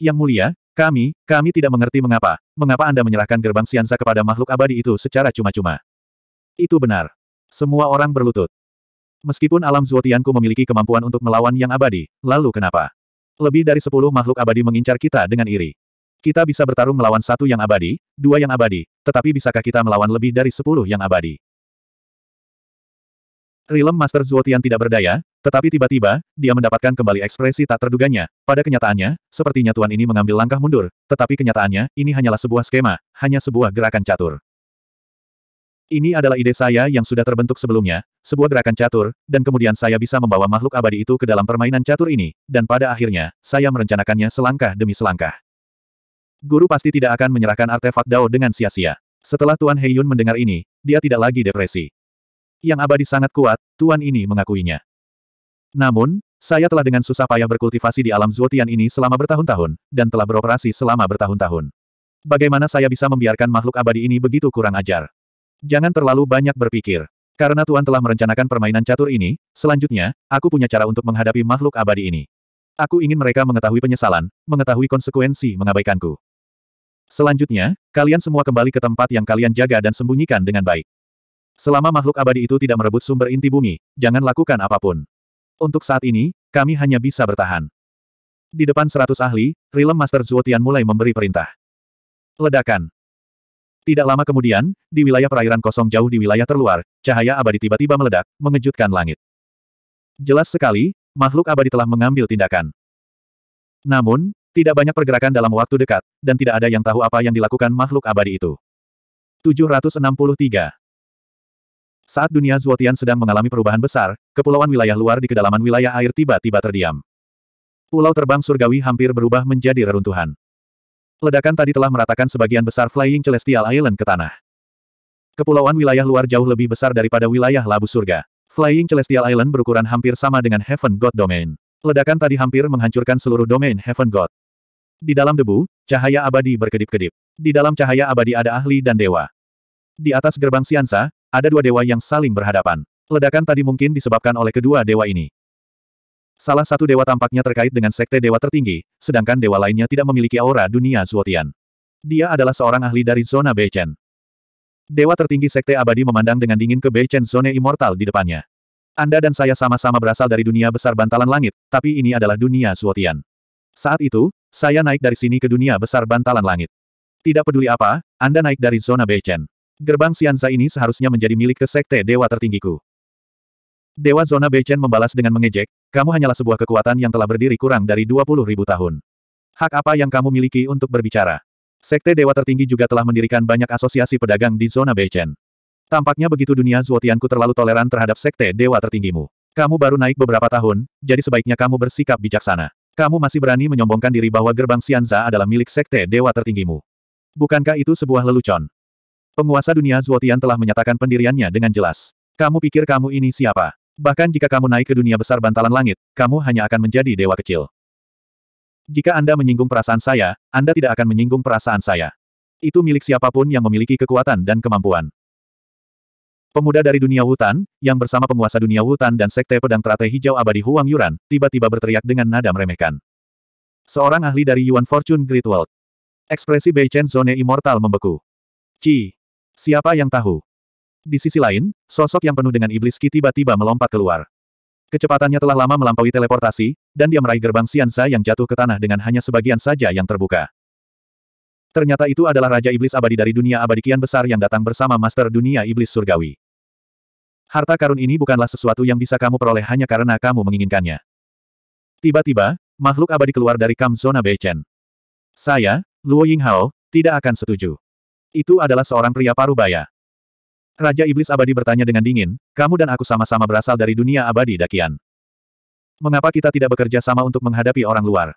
S1: Yang mulia, kami, kami tidak mengerti mengapa, mengapa Anda menyerahkan gerbang Siansa kepada makhluk abadi itu secara cuma-cuma. Itu benar. Semua orang berlutut. Meskipun alam Zuotianku memiliki kemampuan untuk melawan yang abadi, lalu kenapa? Lebih dari sepuluh makhluk abadi mengincar kita dengan iri. Kita bisa bertarung melawan satu yang abadi, dua yang abadi, tetapi bisakah kita melawan lebih dari sepuluh yang abadi? Rilem Master Zuotian tidak berdaya, tetapi tiba-tiba, dia mendapatkan kembali ekspresi tak terduganya. Pada kenyataannya, sepertinya tuan ini mengambil langkah mundur, tetapi kenyataannya, ini hanyalah sebuah skema, hanya sebuah gerakan catur. Ini adalah ide saya yang sudah terbentuk sebelumnya, sebuah gerakan catur, dan kemudian saya bisa membawa makhluk abadi itu ke dalam permainan catur ini, dan pada akhirnya, saya merencanakannya selangkah demi selangkah. Guru pasti tidak akan menyerahkan artefak Dao dengan sia-sia. Setelah Tuan Heiyun mendengar ini, dia tidak lagi depresi yang abadi sangat kuat, Tuan ini mengakuinya. Namun, saya telah dengan susah payah berkultivasi di alam Zuotian ini selama bertahun-tahun, dan telah beroperasi selama bertahun-tahun. Bagaimana saya bisa membiarkan makhluk abadi ini begitu kurang ajar? Jangan terlalu banyak berpikir. Karena Tuan telah merencanakan permainan catur ini, selanjutnya, aku punya cara untuk menghadapi makhluk abadi ini. Aku ingin mereka mengetahui penyesalan, mengetahui konsekuensi mengabaikanku. Selanjutnya, kalian semua kembali ke tempat yang kalian jaga dan sembunyikan dengan baik. Selama makhluk abadi itu tidak merebut sumber inti bumi, jangan lakukan apapun. Untuk saat ini, kami hanya bisa bertahan. Di depan seratus ahli, Rilem Master Zuotian mulai memberi perintah. Ledakan. Tidak lama kemudian, di wilayah perairan kosong jauh di wilayah terluar, cahaya abadi tiba-tiba meledak, mengejutkan langit. Jelas sekali, makhluk abadi telah mengambil tindakan. Namun, tidak banyak pergerakan dalam waktu dekat, dan tidak ada yang tahu apa yang dilakukan makhluk abadi itu. 763 saat dunia Zuotian sedang mengalami perubahan besar, kepulauan wilayah luar di kedalaman wilayah air tiba-tiba terdiam. Pulau terbang surgawi hampir berubah menjadi reruntuhan. Ledakan tadi telah meratakan sebagian besar Flying Celestial Island ke tanah. Kepulauan wilayah luar jauh lebih besar daripada wilayah labu surga. Flying Celestial Island berukuran hampir sama dengan Heaven God Domain. Ledakan tadi hampir menghancurkan seluruh domain Heaven God. Di dalam debu, cahaya abadi berkedip-kedip. Di dalam cahaya abadi ada ahli dan dewa. Di atas gerbang Siansa, ada dua dewa yang saling berhadapan. Ledakan tadi mungkin disebabkan oleh kedua dewa ini. Salah satu dewa tampaknya terkait dengan sekte dewa tertinggi, sedangkan dewa lainnya tidak memiliki aura dunia Zuotian. Dia adalah seorang ahli dari zona Beichen. Dewa tertinggi sekte abadi memandang dengan dingin ke Beichen zone immortal di depannya. Anda dan saya sama-sama berasal dari dunia besar bantalan langit, tapi ini adalah dunia Zuotian. Saat itu, saya naik dari sini ke dunia besar bantalan langit. Tidak peduli apa, Anda naik dari zona Beichen. Gerbang Sianza ini seharusnya menjadi milik ke sekte dewa tertinggiku. Dewa Zona Beichen membalas dengan mengejek, kamu hanyalah sebuah kekuatan yang telah berdiri kurang dari 20 ribu tahun. Hak apa yang kamu miliki untuk berbicara? Sekte Dewa Tertinggi juga telah mendirikan banyak asosiasi pedagang di Zona Beichen. Tampaknya begitu dunia Zuotianku terlalu toleran terhadap sekte Dewa Tertinggimu. Kamu baru naik beberapa tahun, jadi sebaiknya kamu bersikap bijaksana. Kamu masih berani menyombongkan diri bahwa gerbang Sianza adalah milik sekte dewa tertinggimu. Bukankah itu sebuah lelucon? Penguasa dunia Zuotian telah menyatakan pendiriannya dengan jelas. Kamu pikir kamu ini siapa? Bahkan jika kamu naik ke dunia besar bantalan langit, kamu hanya akan menjadi dewa kecil. Jika Anda menyinggung perasaan saya, Anda tidak akan menyinggung perasaan saya. Itu milik siapapun yang memiliki kekuatan dan kemampuan. Pemuda dari dunia hutan, yang bersama penguasa dunia hutan dan sekte pedang teratai hijau abadi Huang Yuran, tiba-tiba berteriak dengan nada meremehkan. Seorang ahli dari Yuan Fortune Great World. Ekspresi Bei Chen Zone Immortal membeku. Ci. Siapa yang tahu? Di sisi lain, sosok yang penuh dengan iblis kini tiba-tiba melompat keluar. Kecepatannya telah lama melampaui teleportasi, dan dia meraih gerbang Xianza yang jatuh ke tanah dengan hanya sebagian saja yang terbuka. Ternyata itu adalah Raja Iblis Abadi dari dunia abadi kian besar yang datang bersama Master Dunia Iblis Surgawi. Harta karun ini bukanlah sesuatu yang bisa kamu peroleh hanya karena kamu menginginkannya. Tiba-tiba, makhluk abadi keluar dari Kamzona zona Beichen. Saya, Luo Ying Hao, tidak akan setuju. Itu adalah seorang pria parubaya. Raja Iblis Abadi bertanya dengan dingin, kamu dan aku sama-sama berasal dari dunia abadi Dakian. Mengapa kita tidak bekerja sama untuk menghadapi orang luar?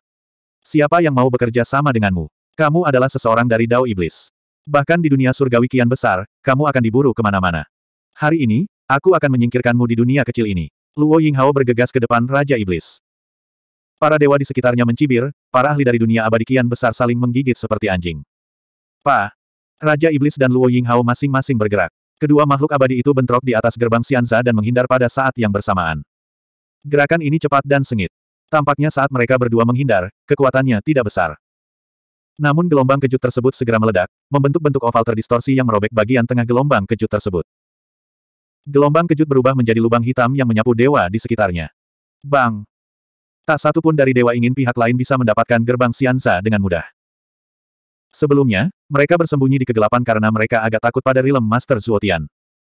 S1: Siapa yang mau bekerja sama denganmu? Kamu adalah seseorang dari Dao Iblis. Bahkan di dunia surgawi kian besar, kamu akan diburu kemana-mana. Hari ini, aku akan menyingkirkanmu di dunia kecil ini. Luo Yinghao bergegas ke depan Raja Iblis. Para dewa di sekitarnya mencibir, para ahli dari dunia abadi kian besar saling menggigit seperti anjing. Pa, Raja Iblis dan Luo Ying Hao masing-masing bergerak. Kedua makhluk abadi itu bentrok di atas gerbang Xianza dan menghindar pada saat yang bersamaan. Gerakan ini cepat dan sengit. Tampaknya saat mereka berdua menghindar, kekuatannya tidak besar. Namun gelombang kejut tersebut segera meledak, membentuk bentuk oval terdistorsi yang merobek bagian tengah gelombang kejut tersebut. Gelombang kejut berubah menjadi lubang hitam yang menyapu dewa di sekitarnya. Bang! Tak satu pun dari dewa ingin pihak lain bisa mendapatkan gerbang Xianza dengan mudah. Sebelumnya, mereka bersembunyi di kegelapan karena mereka agak takut pada rilem Master Zuotian.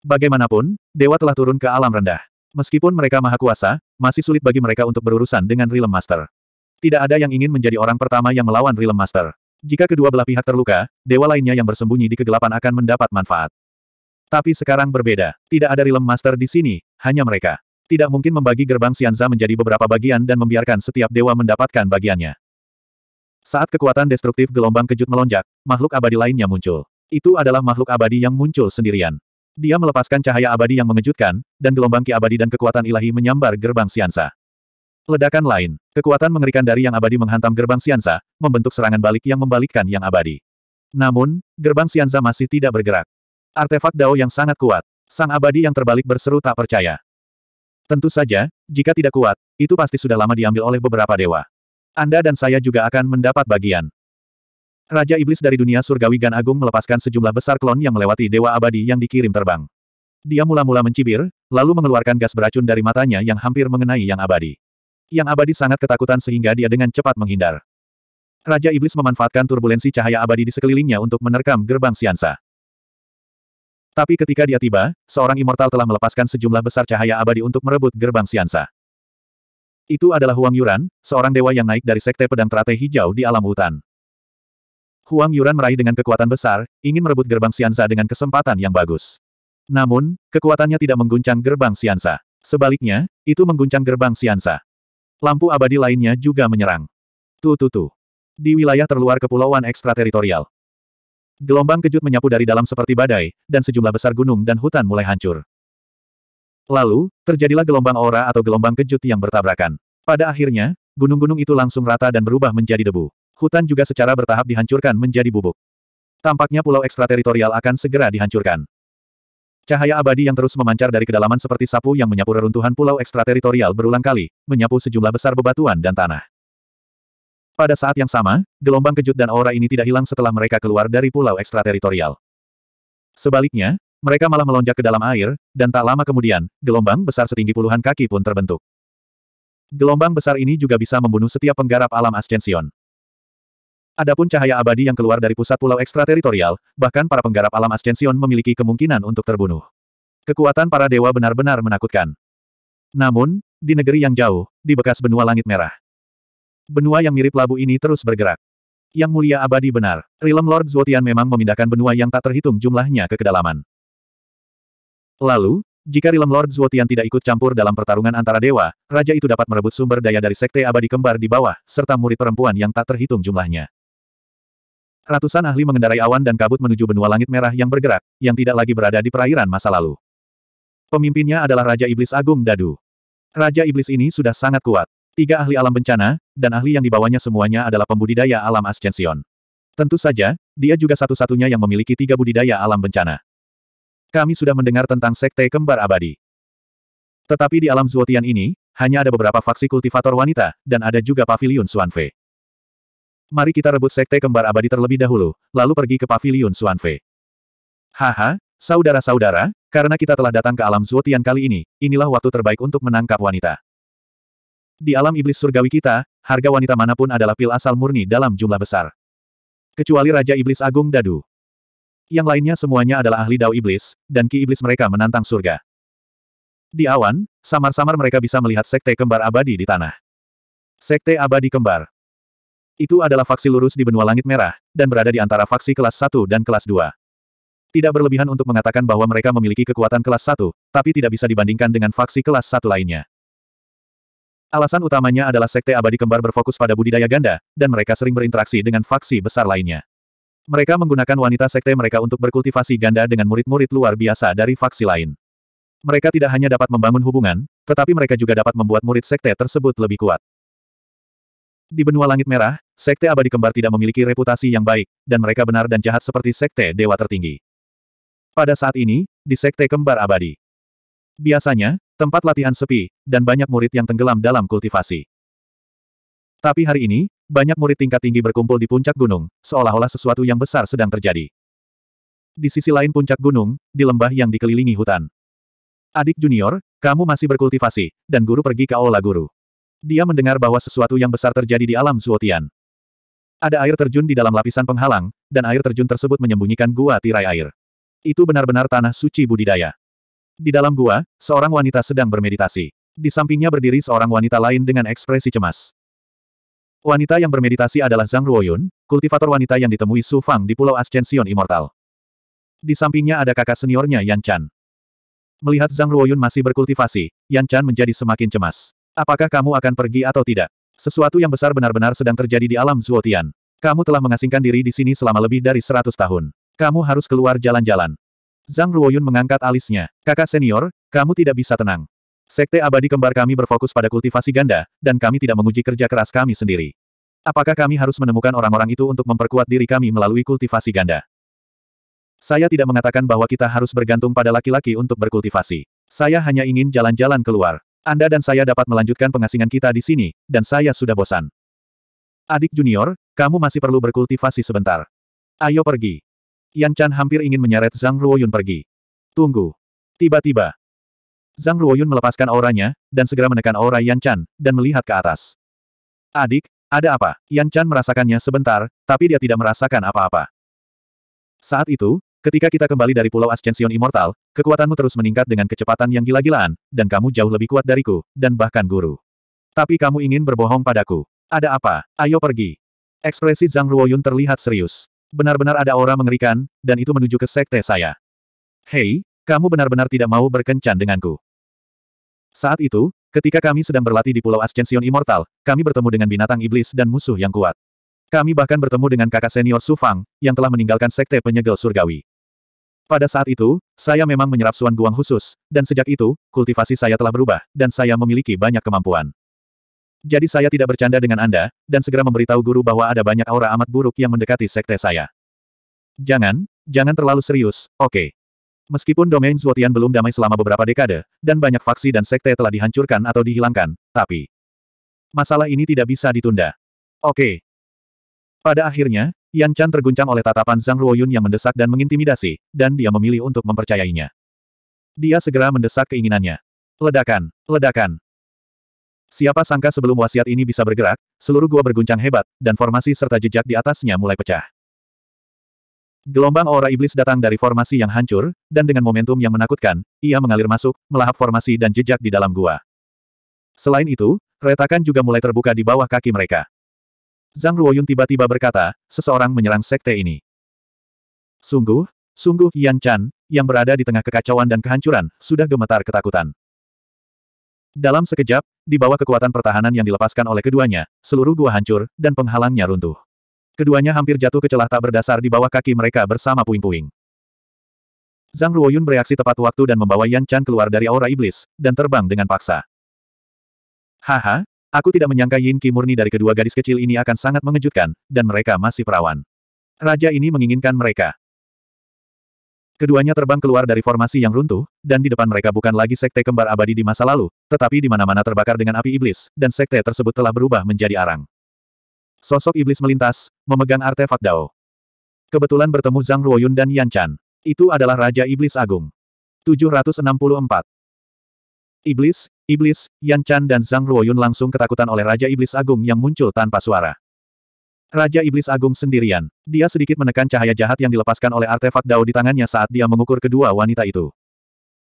S1: Bagaimanapun, dewa telah turun ke alam rendah. Meskipun mereka maha kuasa, masih sulit bagi mereka untuk berurusan dengan rilem Master. Tidak ada yang ingin menjadi orang pertama yang melawan rilem Master. Jika kedua belah pihak terluka, dewa lainnya yang bersembunyi di kegelapan akan mendapat manfaat. Tapi sekarang berbeda. Tidak ada Realm Master di sini, hanya mereka. Tidak mungkin membagi gerbang Sianza menjadi beberapa bagian dan membiarkan setiap dewa mendapatkan bagiannya. Saat kekuatan destruktif gelombang kejut melonjak, makhluk abadi lainnya muncul. Itu adalah makhluk abadi yang muncul sendirian. Dia melepaskan cahaya abadi yang mengejutkan, dan gelombang ki abadi dan kekuatan ilahi menyambar gerbang Siansa. Ledakan lain, kekuatan mengerikan dari yang abadi menghantam gerbang Siansa, membentuk serangan balik yang membalikkan yang abadi. Namun, gerbang Siansa masih tidak bergerak. Artefak Dao yang sangat kuat, sang abadi yang terbalik berseru tak percaya. Tentu saja, jika tidak kuat, itu pasti sudah lama diambil oleh beberapa dewa. Anda dan saya juga akan mendapat bagian. Raja Iblis dari dunia surgawi Gan Agung melepaskan sejumlah besar klon yang melewati Dewa Abadi yang dikirim terbang. Dia mula-mula mencibir, lalu mengeluarkan gas beracun dari matanya yang hampir mengenai yang abadi. Yang abadi sangat ketakutan sehingga dia dengan cepat menghindar. Raja Iblis memanfaatkan turbulensi cahaya abadi di sekelilingnya untuk menerkam gerbang Siansa. Tapi ketika dia tiba, seorang immortal telah melepaskan sejumlah besar cahaya abadi untuk merebut gerbang Siansa. Itu adalah Huang Yuran, seorang dewa yang naik dari sekte pedang teratai hijau di alam hutan. Huang Yuran meraih dengan kekuatan besar, ingin merebut gerbang Xianza dengan kesempatan yang bagus. Namun, kekuatannya tidak mengguncang gerbang Xianza. Sebaliknya, itu mengguncang gerbang Xianza. Lampu abadi lainnya juga menyerang. Tu tu tu. Di wilayah terluar kepulauan ekstrateritorial. Gelombang kejut menyapu dari dalam seperti badai, dan sejumlah besar gunung dan hutan mulai hancur. Lalu, terjadilah gelombang aura atau gelombang kejut yang bertabrakan. Pada akhirnya, gunung-gunung itu langsung rata dan berubah menjadi debu. Hutan juga secara bertahap dihancurkan menjadi bubuk. Tampaknya pulau ekstrateritorial akan segera dihancurkan. Cahaya abadi yang terus memancar dari kedalaman seperti sapu yang menyapu reruntuhan pulau ekstrateritorial berulang kali, menyapu sejumlah besar bebatuan dan tanah. Pada saat yang sama, gelombang kejut dan aura ini tidak hilang setelah mereka keluar dari pulau ekstrateritorial. Sebaliknya, mereka malah melonjak ke dalam air, dan tak lama kemudian, gelombang besar setinggi puluhan kaki pun terbentuk. Gelombang besar ini juga bisa membunuh setiap penggarap alam Ascension. Adapun cahaya abadi yang keluar dari pusat pulau ekstrateritorial, bahkan para penggarap alam Ascension memiliki kemungkinan untuk terbunuh. Kekuatan para dewa benar-benar menakutkan. Namun, di negeri yang jauh, di bekas benua langit merah. Benua yang mirip labu ini terus bergerak. Yang mulia abadi benar, Rilem Lord Zuotian memang memindahkan benua yang tak terhitung jumlahnya ke kedalaman. Lalu, jika Rilem Lord Zuotian tidak ikut campur dalam pertarungan antara dewa, raja itu dapat merebut sumber daya dari sekte abadi kembar di bawah, serta murid perempuan yang tak terhitung jumlahnya. Ratusan ahli mengendarai awan dan kabut menuju benua langit merah yang bergerak, yang tidak lagi berada di perairan masa lalu. Pemimpinnya adalah Raja Iblis Agung Dadu. Raja Iblis ini sudah sangat kuat. Tiga ahli alam bencana, dan ahli yang dibawanya semuanya adalah pembudidaya alam ascension. Tentu saja, dia juga satu-satunya yang memiliki tiga budidaya alam bencana. Kami sudah mendengar tentang Sekte Kembar Abadi. Tetapi di alam Zuotian ini, hanya ada beberapa faksi kultivator wanita, dan ada juga pavilion Suanfe. Mari kita rebut Sekte Kembar Abadi terlebih dahulu, lalu pergi ke pavilion Suanfe. Haha, saudara-saudara, karena kita telah datang ke alam Zuotian kali ini, inilah waktu terbaik untuk menangkap wanita. Di alam iblis surgawi kita, harga wanita manapun adalah pil asal murni dalam jumlah besar. Kecuali Raja Iblis Agung Dadu. Yang lainnya semuanya adalah ahli dao iblis, dan ki iblis mereka menantang surga. Di awan, samar-samar mereka bisa melihat sekte kembar abadi di tanah. Sekte abadi kembar. Itu adalah faksi lurus di benua langit merah, dan berada di antara faksi kelas 1 dan kelas 2. Tidak berlebihan untuk mengatakan bahwa mereka memiliki kekuatan kelas 1, tapi tidak bisa dibandingkan dengan faksi kelas 1 lainnya. Alasan utamanya adalah sekte abadi kembar berfokus pada budidaya ganda, dan mereka sering berinteraksi dengan faksi besar lainnya. Mereka menggunakan wanita sekte mereka untuk berkultivasi ganda dengan murid-murid luar biasa dari faksi lain. Mereka tidak hanya dapat membangun hubungan, tetapi mereka juga dapat membuat murid sekte tersebut lebih kuat. Di benua langit merah, sekte abadi kembar tidak memiliki reputasi yang baik, dan mereka benar dan jahat seperti sekte dewa tertinggi. Pada saat ini, di sekte kembar abadi. Biasanya, tempat latihan sepi, dan banyak murid yang tenggelam dalam kultivasi. Tapi hari ini, banyak murid tingkat tinggi berkumpul di puncak gunung, seolah-olah sesuatu yang besar sedang terjadi. Di sisi lain puncak gunung, di lembah yang dikelilingi hutan. Adik junior, kamu masih berkultivasi, dan guru pergi ke aula guru. Dia mendengar bahwa sesuatu yang besar terjadi di alam Zuotian. Ada air terjun di dalam lapisan penghalang, dan air terjun tersebut menyembunyikan gua tirai air. Itu benar-benar tanah suci budidaya. Di dalam gua, seorang wanita sedang bermeditasi. Di sampingnya berdiri seorang wanita lain dengan ekspresi cemas. Wanita yang bermeditasi adalah Zhang Ruoyun, kultivator wanita yang ditemui Su Fang di Pulau Ascension Immortal. Di sampingnya ada kakak seniornya Yan Chan. Melihat Zhang Ruoyun masih berkultivasi, Yan Chan menjadi semakin cemas. Apakah kamu akan pergi atau tidak? Sesuatu yang besar benar-benar sedang terjadi di alam Zuotian. Kamu telah mengasingkan diri di sini selama lebih dari seratus tahun. Kamu harus keluar jalan-jalan. Zhang Ruoyun mengangkat alisnya. Kakak senior, kamu tidak bisa tenang. Sekte abadi kembar kami berfokus pada kultivasi ganda, dan kami tidak menguji kerja keras kami sendiri. Apakah kami harus menemukan orang-orang itu untuk memperkuat diri kami melalui kultivasi ganda? Saya tidak mengatakan bahwa kita harus bergantung pada laki-laki untuk berkultivasi. Saya hanya ingin jalan-jalan keluar. Anda dan saya dapat melanjutkan pengasingan kita di sini, dan saya sudah bosan. Adik junior, kamu masih perlu berkultivasi sebentar. Ayo pergi. Yan Chan hampir ingin menyeret Zhang Ruoyun pergi. Tunggu. Tiba-tiba, Zhang Ruoyun melepaskan auranya, dan segera menekan aura Yan Chan, dan melihat ke atas. Adik, ada apa? Yan Chan merasakannya sebentar, tapi dia tidak merasakan apa-apa. Saat itu, ketika kita kembali dari Pulau Ascension Immortal, kekuatanmu terus meningkat dengan kecepatan yang gila-gilaan, dan kamu jauh lebih kuat dariku, dan bahkan guru. Tapi kamu ingin berbohong padaku. Ada apa? Ayo pergi. Ekspresi Zhang Ruoyun terlihat serius. Benar-benar ada aura mengerikan, dan itu menuju ke sekte saya. Hei, kamu benar-benar tidak mau berkencan denganku. Saat itu, ketika kami sedang berlatih di Pulau Ascension Immortal, kami bertemu dengan binatang iblis dan musuh yang kuat. Kami bahkan bertemu dengan kakak senior Su Fang, yang telah meninggalkan sekte penyegel surgawi. Pada saat itu, saya memang menyerap suan guang khusus, dan sejak itu, kultivasi saya telah berubah, dan saya memiliki banyak kemampuan. Jadi saya tidak bercanda dengan Anda, dan segera memberitahu guru bahwa ada banyak aura amat buruk yang mendekati sekte saya. Jangan, jangan terlalu serius, oke. Okay. Meskipun domain Zuotian belum damai selama beberapa dekade, dan banyak faksi dan sekte telah dihancurkan atau dihilangkan, tapi masalah ini tidak bisa ditunda. Oke. Pada akhirnya, Yan Chan terguncang oleh tatapan Zhang Ruoyun yang mendesak dan mengintimidasi, dan dia memilih untuk mempercayainya. Dia segera mendesak keinginannya. Ledakan, ledakan. Siapa sangka sebelum wasiat ini bisa bergerak, seluruh gua berguncang hebat, dan formasi serta jejak di atasnya mulai pecah. Gelombang aura iblis datang dari formasi yang hancur, dan dengan momentum yang menakutkan, ia mengalir masuk, melahap formasi dan jejak di dalam gua. Selain itu, retakan juga mulai terbuka di bawah kaki mereka. Zhang Ruoyun tiba-tiba berkata, seseorang menyerang sekte ini. Sungguh, sungguh Yan Chan, yang berada di tengah kekacauan dan kehancuran, sudah gemetar ketakutan. Dalam sekejap, di bawah kekuatan pertahanan yang dilepaskan oleh keduanya, seluruh gua hancur, dan penghalangnya runtuh. Keduanya hampir jatuh ke celah tak berdasar di bawah kaki mereka bersama puing-puing. Zhang Ruoyun bereaksi tepat waktu dan membawa Yan Chan keluar dari aura iblis, dan terbang dengan paksa. Haha, aku tidak menyangka Yin Qi murni dari kedua gadis kecil ini akan sangat mengejutkan, dan mereka masih perawan. Raja ini menginginkan mereka. Keduanya terbang keluar dari formasi yang runtuh, dan di depan mereka bukan lagi sekte kembar abadi di masa lalu, tetapi di mana-mana terbakar dengan api iblis, dan sekte tersebut telah berubah menjadi arang. Sosok iblis melintas, memegang artefak Dao. Kebetulan bertemu Zhang Ruoyun dan Yan Chan. Itu adalah Raja Iblis Agung. 764. Iblis, Iblis, Yan Chan dan Zhang Ruoyun langsung ketakutan oleh Raja Iblis Agung yang muncul tanpa suara. Raja Iblis Agung sendirian. Dia sedikit menekan cahaya jahat yang dilepaskan oleh artefak Dao di tangannya saat dia mengukur kedua wanita itu.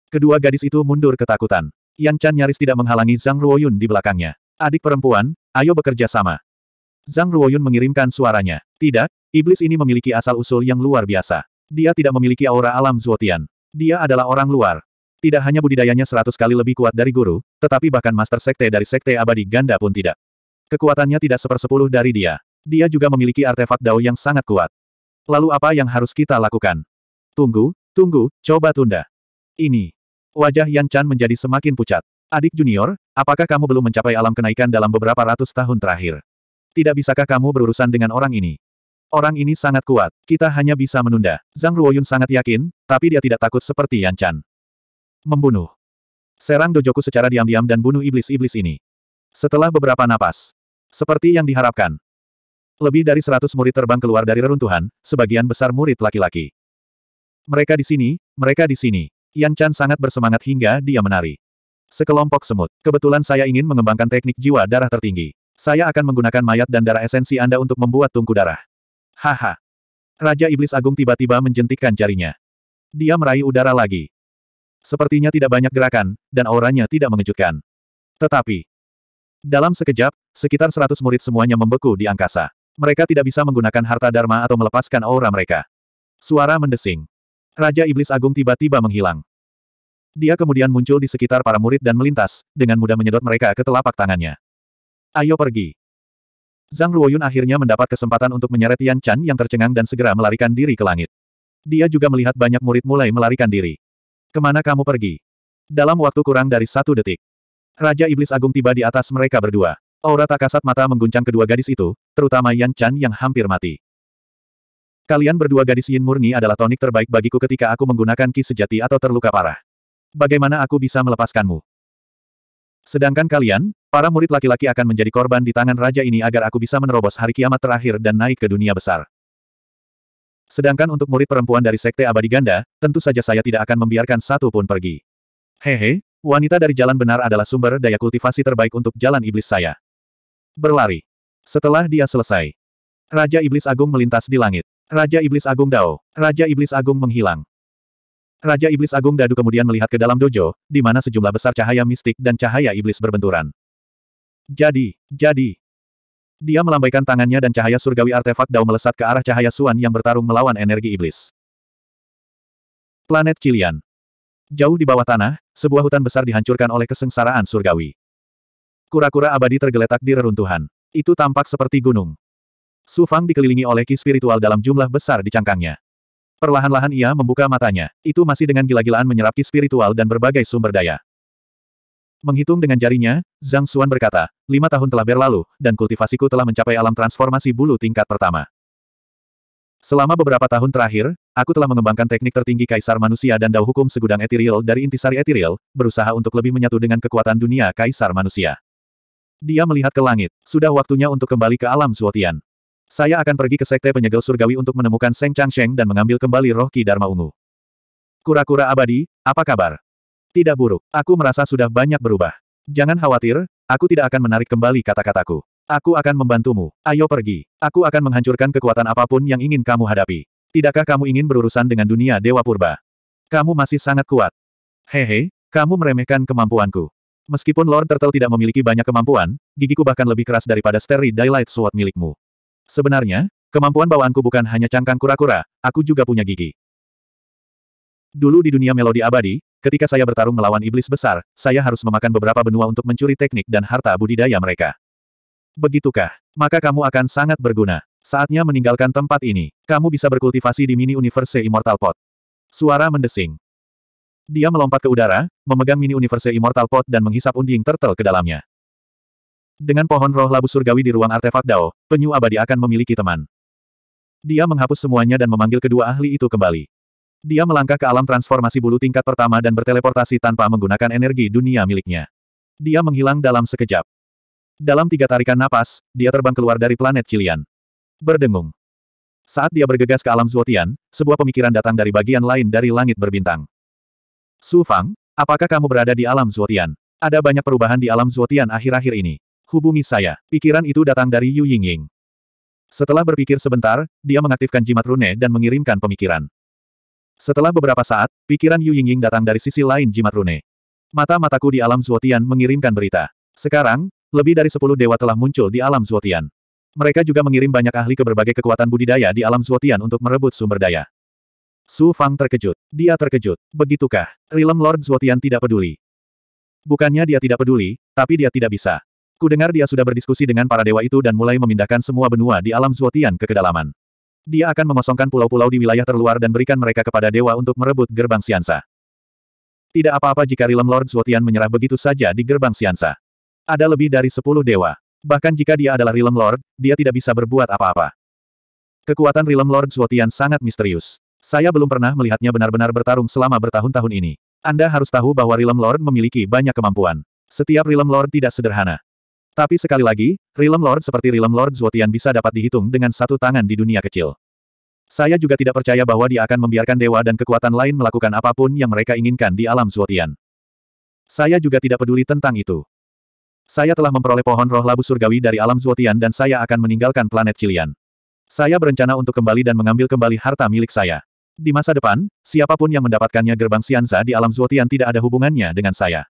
S1: Kedua gadis itu mundur ketakutan. Yan Chan nyaris tidak menghalangi Zhang Ruoyun di belakangnya. Adik perempuan, ayo bekerja sama. Zhang Ruoyun mengirimkan suaranya. Tidak, iblis ini memiliki asal-usul yang luar biasa. Dia tidak memiliki aura alam Zuotian. Dia adalah orang luar. Tidak hanya budidayanya seratus kali lebih kuat dari guru, tetapi bahkan master sekte dari sekte abadi ganda pun tidak. Kekuatannya tidak sepersepuluh dari dia. Dia juga memiliki artefak dao yang sangat kuat. Lalu apa yang harus kita lakukan? Tunggu, tunggu, coba tunda. Ini. Wajah Yan Chan menjadi semakin pucat. Adik junior, apakah kamu belum mencapai alam kenaikan dalam beberapa ratus tahun terakhir? Tidak bisakah kamu berurusan dengan orang ini? Orang ini sangat kuat, kita hanya bisa menunda. Zhang Ruoyun sangat yakin, tapi dia tidak takut seperti Yan Chan. Membunuh. Serang dojoku secara diam-diam dan bunuh iblis-iblis ini. Setelah beberapa napas. Seperti yang diharapkan. Lebih dari seratus murid terbang keluar dari reruntuhan, sebagian besar murid laki-laki. Mereka di sini, mereka di sini. Yan Chan sangat bersemangat hingga dia menari. Sekelompok semut. Kebetulan saya ingin mengembangkan teknik jiwa darah tertinggi. Saya akan menggunakan mayat dan darah esensi Anda untuk membuat tungku darah. Haha. Raja Iblis Agung tiba-tiba menjentikkan jarinya. Dia meraih udara lagi. Sepertinya tidak banyak gerakan, dan auranya tidak mengejutkan. Tetapi, dalam sekejap, sekitar seratus murid semuanya membeku di angkasa. Mereka tidak bisa menggunakan harta dharma atau melepaskan aura mereka. Suara mendesing. Raja Iblis Agung tiba-tiba menghilang. Dia kemudian muncul di sekitar para murid dan melintas, dengan mudah menyedot mereka ke telapak tangannya. Ayo pergi. Zhang Ruoyun akhirnya mendapat kesempatan untuk menyeret Yan Chan yang tercengang dan segera melarikan diri ke langit. Dia juga melihat banyak murid mulai melarikan diri. Kemana kamu pergi? Dalam waktu kurang dari satu detik, Raja Iblis Agung tiba di atas mereka berdua. Aura tak kasat mata mengguncang kedua gadis itu, terutama Yan Chan yang hampir mati. Kalian berdua gadis Yin murni adalah tonik terbaik bagiku ketika aku menggunakan ki sejati atau terluka parah. Bagaimana aku bisa melepaskanmu? Sedangkan kalian, Para murid laki-laki akan menjadi korban di tangan raja ini agar aku bisa menerobos hari kiamat terakhir dan naik ke dunia besar. Sedangkan untuk murid perempuan dari Sekte Abadi Ganda, tentu saja saya tidak akan membiarkan satu pun pergi. Hehe, wanita dari jalan benar adalah sumber daya kultivasi terbaik untuk jalan iblis saya. Berlari. Setelah dia selesai, Raja Iblis Agung melintas di langit. Raja Iblis Agung Dao, Raja Iblis Agung menghilang. Raja Iblis Agung Dadu kemudian melihat ke dalam dojo, di mana sejumlah besar cahaya mistik dan cahaya iblis berbenturan. Jadi, jadi. Dia melambaikan tangannya dan cahaya surgawi artefak Dao melesat ke arah cahaya Suan yang bertarung melawan energi iblis. Planet Cilian. Jauh di bawah tanah, sebuah hutan besar dihancurkan oleh kesengsaraan surgawi. Kura-kura abadi tergeletak di reruntuhan. Itu tampak seperti gunung. Su Fang dikelilingi oleh ki spiritual dalam jumlah besar di cangkangnya. Perlahan-lahan ia membuka matanya. Itu masih dengan gila-gilaan menyerap ki spiritual dan berbagai sumber daya. Menghitung dengan jarinya, Zhang Xuan berkata, lima tahun telah berlalu, dan kultivasiku telah mencapai alam transformasi bulu tingkat pertama. Selama beberapa tahun terakhir, aku telah mengembangkan teknik tertinggi kaisar manusia dan dao hukum segudang etiril dari intisari etiril, berusaha untuk lebih menyatu dengan kekuatan dunia kaisar manusia. Dia melihat ke langit. Sudah waktunya untuk kembali ke alam Zuotian. Saya akan pergi ke sekte penyegel surgawi untuk menemukan Seng Changsheng dan mengambil kembali roh Ki Dharma Ungu. Kura-kura abadi, apa kabar? Tidak buruk. Aku merasa sudah banyak berubah. Jangan khawatir, aku tidak akan menarik kembali kata-kataku. Aku akan membantumu. Ayo pergi. Aku akan menghancurkan kekuatan apapun yang ingin kamu hadapi. Tidakkah kamu ingin berurusan dengan dunia Dewa Purba? Kamu masih sangat kuat. Hehe, kamu meremehkan kemampuanku. Meskipun Lord Turtle tidak memiliki banyak kemampuan, gigiku bahkan lebih keras daripada Steri Daylight Sword milikmu. Sebenarnya, kemampuan bawaanku bukan hanya cangkang kura-kura, aku juga punya gigi. Dulu di dunia melodi abadi, ketika saya bertarung melawan iblis besar, saya harus memakan beberapa benua untuk mencuri teknik dan harta budidaya mereka. Begitukah? Maka kamu akan sangat berguna. Saatnya meninggalkan tempat ini. Kamu bisa berkultivasi di mini universe Immortal Pot. Suara mendesing. Dia melompat ke udara, memegang mini universe Immortal Pot dan menghisap unding turtle ke dalamnya. Dengan pohon roh labu surgawi di ruang artefak Dao, penyu abadi akan memiliki teman. Dia menghapus semuanya dan memanggil kedua ahli itu kembali. Dia melangkah ke alam transformasi bulu tingkat pertama dan berteleportasi tanpa menggunakan energi dunia miliknya. Dia menghilang dalam sekejap. Dalam tiga tarikan napas, dia terbang keluar dari planet Cilian. Berdengung. Saat dia bergegas ke alam Zuotian, sebuah pemikiran datang dari bagian lain dari langit berbintang. Su Fang, apakah kamu berada di alam Zuotian? Ada banyak perubahan di alam Zuotian akhir-akhir ini. Hubungi saya. Pikiran itu datang dari Yu Yingying. Setelah berpikir sebentar, dia mengaktifkan jimat rune dan mengirimkan pemikiran. Setelah beberapa saat, pikiran Yu Yingying datang dari sisi lain jimat rune. Mata-mataku di alam Zuotian mengirimkan berita. Sekarang, lebih dari sepuluh dewa telah muncul di alam Zuotian. Mereka juga mengirim banyak ahli ke berbagai kekuatan budidaya di alam Zuotian untuk merebut sumber daya. Su Fang terkejut. Dia terkejut. Begitukah? Rilem Lord Zuotian tidak peduli. Bukannya dia tidak peduli, tapi dia tidak bisa. Kudengar dia sudah berdiskusi dengan para dewa itu dan mulai memindahkan semua benua di alam Zuotian ke kedalaman. Dia akan mengosongkan pulau-pulau di wilayah terluar dan berikan mereka kepada dewa untuk merebut gerbang Siansa. Tidak apa-apa jika Rilem Lord Zuotian menyerah begitu saja di gerbang Siansa. Ada lebih dari sepuluh dewa. Bahkan jika dia adalah Rilem Lord, dia tidak bisa berbuat apa-apa. Kekuatan Rilem Lord Zuotian sangat misterius. Saya belum pernah melihatnya benar-benar bertarung selama bertahun-tahun ini. Anda harus tahu bahwa Rilem Lord memiliki banyak kemampuan. Setiap Rilem Lord tidak sederhana. Tapi sekali lagi, Realm Lord seperti Realm Lord Zuotian bisa dapat dihitung dengan satu tangan di dunia kecil. Saya juga tidak percaya bahwa dia akan membiarkan dewa dan kekuatan lain melakukan apapun yang mereka inginkan di alam Zuotian. Saya juga tidak peduli tentang itu. Saya telah memperoleh pohon roh labu surgawi dari alam Zuotian dan saya akan meninggalkan planet Cilian. Saya berencana untuk kembali dan mengambil kembali harta milik saya. Di masa depan, siapapun yang mendapatkannya gerbang Sianza di alam Zuotian tidak ada hubungannya dengan saya.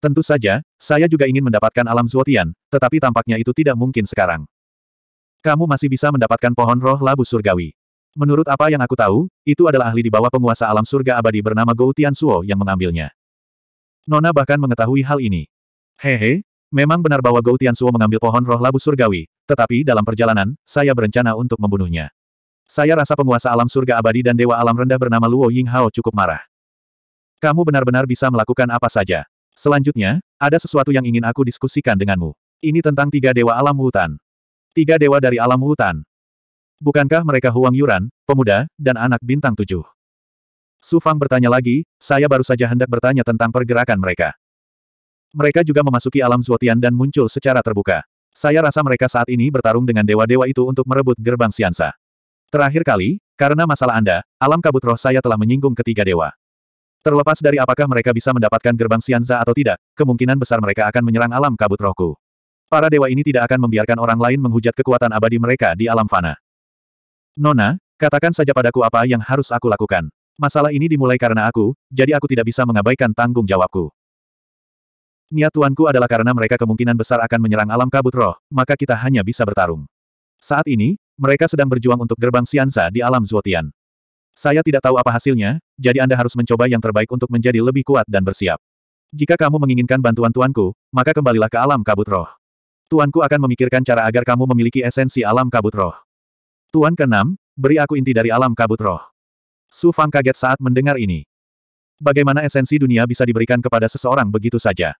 S1: Tentu saja, saya juga ingin mendapatkan alam Zuotian, tetapi tampaknya itu tidak mungkin sekarang. Kamu masih bisa mendapatkan pohon roh labu surgawi. Menurut apa yang aku tahu, itu adalah ahli di bawah penguasa alam surga abadi bernama Gou Suo yang mengambilnya. Nona bahkan mengetahui hal ini. Hehe, memang benar bahwa Gou Suo mengambil pohon roh labu surgawi, tetapi dalam perjalanan, saya berencana untuk membunuhnya. Saya rasa penguasa alam surga abadi dan dewa alam rendah bernama Luo Ying Hao cukup marah. Kamu benar-benar bisa melakukan apa saja. Selanjutnya, ada sesuatu yang ingin aku diskusikan denganmu. Ini tentang tiga dewa alam hutan. Tiga dewa dari alam hutan. Bukankah mereka Huang Yuran, pemuda, dan anak bintang tujuh? Su Fang bertanya lagi, saya baru saja hendak bertanya tentang pergerakan mereka. Mereka juga memasuki alam Zuotian dan muncul secara terbuka. Saya rasa mereka saat ini bertarung dengan dewa-dewa itu untuk merebut gerbang Siansa. Terakhir kali, karena masalah Anda, alam kabut roh saya telah menyinggung ketiga dewa. Terlepas dari apakah mereka bisa mendapatkan gerbang Xianza atau tidak, kemungkinan besar mereka akan menyerang alam kabut rohku. Para dewa ini tidak akan membiarkan orang lain menghujat kekuatan abadi mereka di alam fana. Nona, katakan saja padaku apa yang harus aku lakukan. Masalah ini dimulai karena aku, jadi aku tidak bisa mengabaikan tanggung jawabku. Niat tuanku adalah karena mereka kemungkinan besar akan menyerang alam kabut roh, maka kita hanya bisa bertarung. Saat ini, mereka sedang berjuang untuk gerbang Xianza di alam Zuotian. Saya tidak tahu apa hasilnya, jadi Anda harus mencoba yang terbaik untuk menjadi lebih kuat dan bersiap. Jika kamu menginginkan bantuan tuanku, maka kembalilah ke alam kabut roh. Tuanku akan memikirkan cara agar kamu memiliki esensi alam kabut roh. Tuan keenam, beri aku inti dari alam kabut roh. Su Fang kaget saat mendengar ini. Bagaimana esensi dunia bisa diberikan kepada seseorang begitu saja?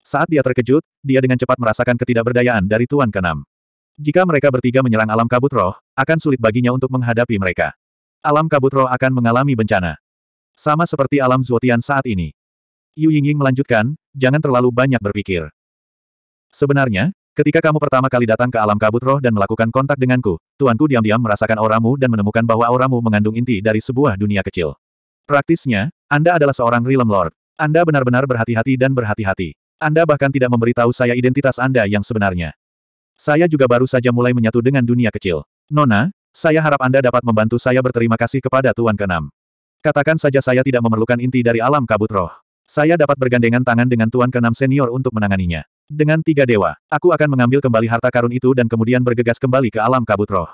S1: Saat dia terkejut, dia dengan cepat merasakan ketidakberdayaan dari Tuan keenam. Jika mereka bertiga menyerang alam kabut roh, akan sulit baginya untuk menghadapi mereka. Alam kabut roh akan mengalami bencana. Sama seperti alam Zuotian saat ini. Yu Yingying melanjutkan, jangan terlalu banyak berpikir. Sebenarnya, ketika kamu pertama kali datang ke alam kabut roh dan melakukan kontak denganku, tuanku diam-diam merasakan auramu dan menemukan bahwa auramu mengandung inti dari sebuah dunia kecil. Praktisnya, Anda adalah seorang Realm Lord. Anda benar-benar berhati-hati dan berhati-hati. Anda bahkan tidak memberitahu saya identitas Anda yang sebenarnya. Saya juga baru saja mulai menyatu dengan dunia kecil. Nona, saya harap Anda dapat membantu saya berterima kasih kepada Tuan Kenam. Katakan saja saya tidak memerlukan inti dari alam kabut roh. Saya dapat bergandengan tangan dengan Tuan Kenam Senior untuk menanganinya. Dengan tiga dewa, aku akan mengambil kembali harta karun itu dan kemudian bergegas kembali ke alam kabut roh.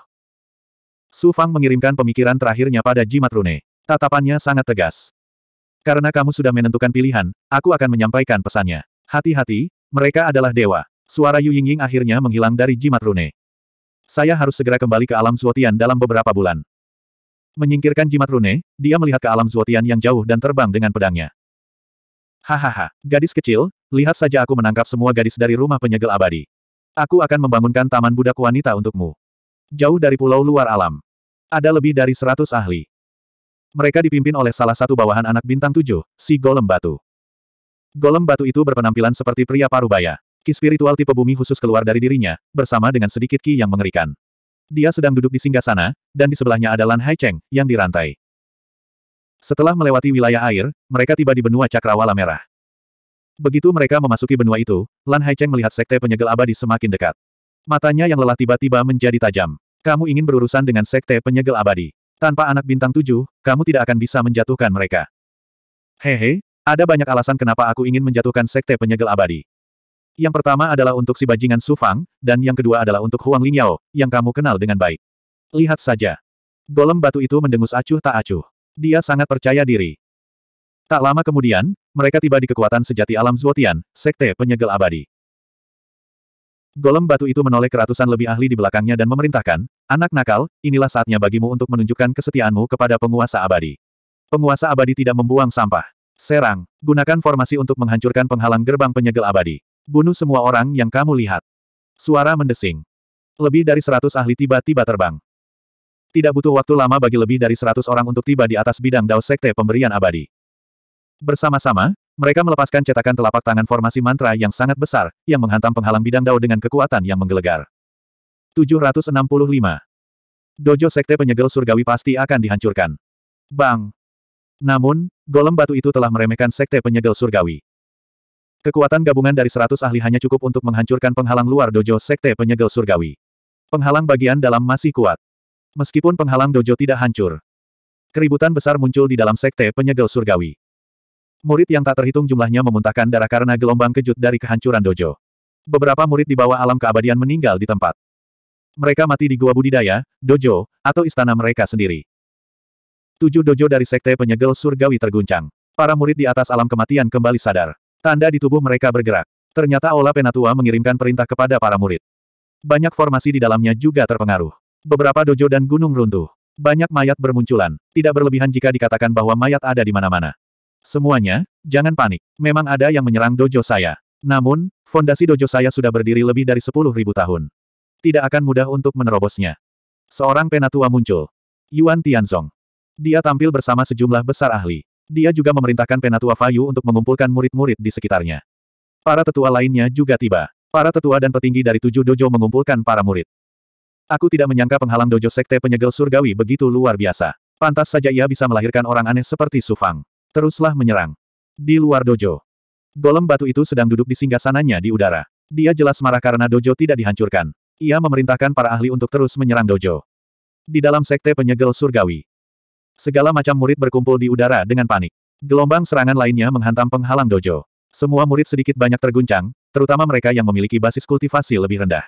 S1: Su Fang mengirimkan pemikiran terakhirnya pada Jimat Rune. Tatapannya sangat tegas. Karena kamu sudah menentukan pilihan, aku akan menyampaikan pesannya. Hati-hati, mereka adalah dewa. Suara Yu Yingying akhirnya menghilang dari Jimat Rune. Saya harus segera kembali ke alam Zuotian dalam beberapa bulan. Menyingkirkan jimat rune, dia melihat ke alam Zuotian yang jauh dan terbang dengan pedangnya. Hahaha, gadis kecil, lihat saja aku menangkap semua gadis dari rumah penyegel abadi. Aku akan membangunkan taman budak wanita untukmu. Jauh dari pulau luar alam. Ada lebih dari seratus ahli. Mereka dipimpin oleh salah satu bawahan anak bintang tujuh, si Golem Batu. Golem Batu itu berpenampilan seperti pria parubaya. Ki spiritual tipe bumi khusus keluar dari dirinya, bersama dengan sedikit Ki yang mengerikan. Dia sedang duduk di singgah sana, dan di sebelahnya ada Lan Haicheng, yang dirantai. Setelah melewati wilayah air, mereka tiba di benua Cakrawala Merah. Begitu mereka memasuki benua itu, Lan Haicheng melihat sekte penyegel abadi semakin dekat. Matanya yang lelah tiba-tiba menjadi tajam. Kamu ingin berurusan dengan sekte penyegel abadi. Tanpa anak bintang tujuh, kamu tidak akan bisa menjatuhkan mereka. Hehe, ada banyak alasan kenapa aku ingin menjatuhkan sekte penyegel abadi. Yang pertama adalah untuk si bajingan Su Fang, dan yang kedua adalah untuk Huang Lingyao, yang kamu kenal dengan baik. Lihat saja. Golem batu itu mendengus acuh tak acuh. Dia sangat percaya diri. Tak lama kemudian, mereka tiba di kekuatan sejati alam Zuotian, Sekte Penyegel Abadi. Golem batu itu menoleh keratusan lebih ahli di belakangnya dan memerintahkan, Anak nakal, inilah saatnya bagimu untuk menunjukkan kesetiaanmu kepada penguasa abadi. Penguasa abadi tidak membuang sampah. Serang, gunakan formasi untuk menghancurkan penghalang gerbang penyegel abadi. Bunuh semua orang yang kamu lihat. Suara mendesing. Lebih dari seratus ahli tiba-tiba terbang. Tidak butuh waktu lama bagi lebih dari seratus orang untuk tiba di atas bidang Dao Sekte Pemberian Abadi. Bersama-sama, mereka melepaskan cetakan telapak tangan formasi mantra yang sangat besar, yang menghantam penghalang bidang Dao dengan kekuatan yang menggelegar. 765. Dojo Sekte Penyegel Surgawi pasti akan dihancurkan. Bang! Namun, golem batu itu telah meremehkan Sekte Penyegel Surgawi. Kekuatan gabungan dari seratus ahli hanya cukup untuk menghancurkan penghalang luar dojo Sekte Penyegel Surgawi. Penghalang bagian dalam masih kuat. Meskipun penghalang dojo tidak hancur. Keributan besar muncul di dalam Sekte Penyegel Surgawi. Murid yang tak terhitung jumlahnya memuntahkan darah karena gelombang kejut dari kehancuran dojo. Beberapa murid di bawah alam keabadian meninggal di tempat. Mereka mati di gua budidaya, dojo, atau istana mereka sendiri. Tujuh dojo dari sekte penyegel surgawi terguncang. Para murid di atas alam kematian kembali sadar. Tanda di tubuh mereka bergerak. Ternyata Ola Penatua mengirimkan perintah kepada para murid. Banyak formasi di dalamnya juga terpengaruh. Beberapa dojo dan gunung runtuh. Banyak mayat bermunculan. Tidak berlebihan jika dikatakan bahwa mayat ada di mana-mana. Semuanya, jangan panik. Memang ada yang menyerang dojo saya. Namun, fondasi dojo saya sudah berdiri lebih dari sepuluh ribu tahun. Tidak akan mudah untuk menerobosnya. Seorang penatua muncul. Yuan Tianzong. Dia tampil bersama sejumlah besar ahli. Dia juga memerintahkan Penatua Fayu untuk mengumpulkan murid-murid di sekitarnya. Para tetua lainnya juga tiba. Para tetua dan petinggi dari tujuh dojo mengumpulkan para murid. Aku tidak menyangka penghalang dojo sekte penyegel surgawi begitu luar biasa. Pantas saja ia bisa melahirkan orang aneh seperti Sufang. Teruslah menyerang. Di luar dojo. Golem batu itu sedang duduk di singgasananya di udara. Dia jelas marah karena dojo tidak dihancurkan. Ia memerintahkan para ahli untuk terus menyerang dojo. Di dalam sekte penyegel surgawi, Segala macam murid berkumpul di udara dengan panik. Gelombang serangan lainnya menghantam penghalang dojo. Semua murid sedikit banyak terguncang, terutama mereka yang memiliki basis kultivasi lebih rendah.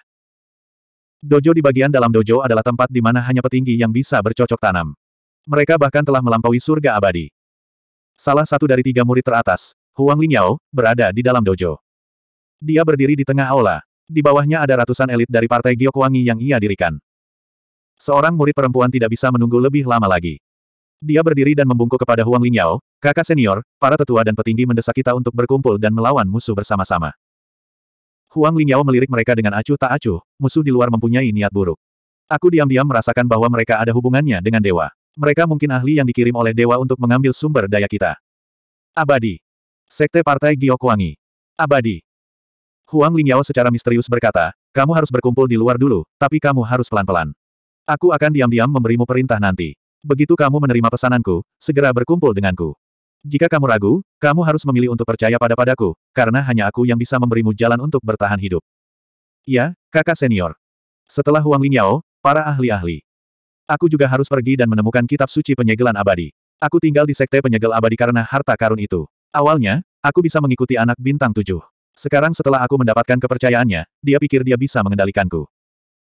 S1: Dojo di bagian dalam dojo adalah tempat di mana hanya petinggi yang bisa bercocok tanam. Mereka bahkan telah melampaui surga abadi. Salah satu dari tiga murid teratas, Huang Lingyao, berada di dalam dojo. Dia berdiri di tengah aula. Di bawahnya ada ratusan elit dari partai Giokwangi yang ia dirikan. Seorang murid perempuan tidak bisa menunggu lebih lama lagi. Dia berdiri dan membungkuk kepada Huang Lingyao, kakak senior, para tetua dan petinggi mendesak kita untuk berkumpul dan melawan musuh bersama-sama. Huang Lingyao melirik mereka dengan acuh tak acuh, musuh di luar mempunyai niat buruk. Aku diam-diam merasakan bahwa mereka ada hubungannya dengan dewa. Mereka mungkin ahli yang dikirim oleh dewa untuk mengambil sumber daya kita. Abadi. Sekte Partai Giokwangi. Abadi. Huang Lingyao secara misterius berkata, kamu harus berkumpul di luar dulu, tapi kamu harus pelan-pelan. Aku akan diam-diam memberimu perintah nanti. Begitu kamu menerima pesananku, segera berkumpul denganku. Jika kamu ragu, kamu harus memilih untuk percaya pada padaku, karena hanya aku yang bisa memberimu jalan untuk bertahan hidup. Ya, kakak senior. Setelah Huang Lingyao, para ahli-ahli. Aku juga harus pergi dan menemukan kitab suci penyegelan abadi. Aku tinggal di sekte penyegel abadi karena harta karun itu. Awalnya, aku bisa mengikuti anak bintang tujuh. Sekarang setelah aku mendapatkan kepercayaannya, dia pikir dia bisa mengendalikanku.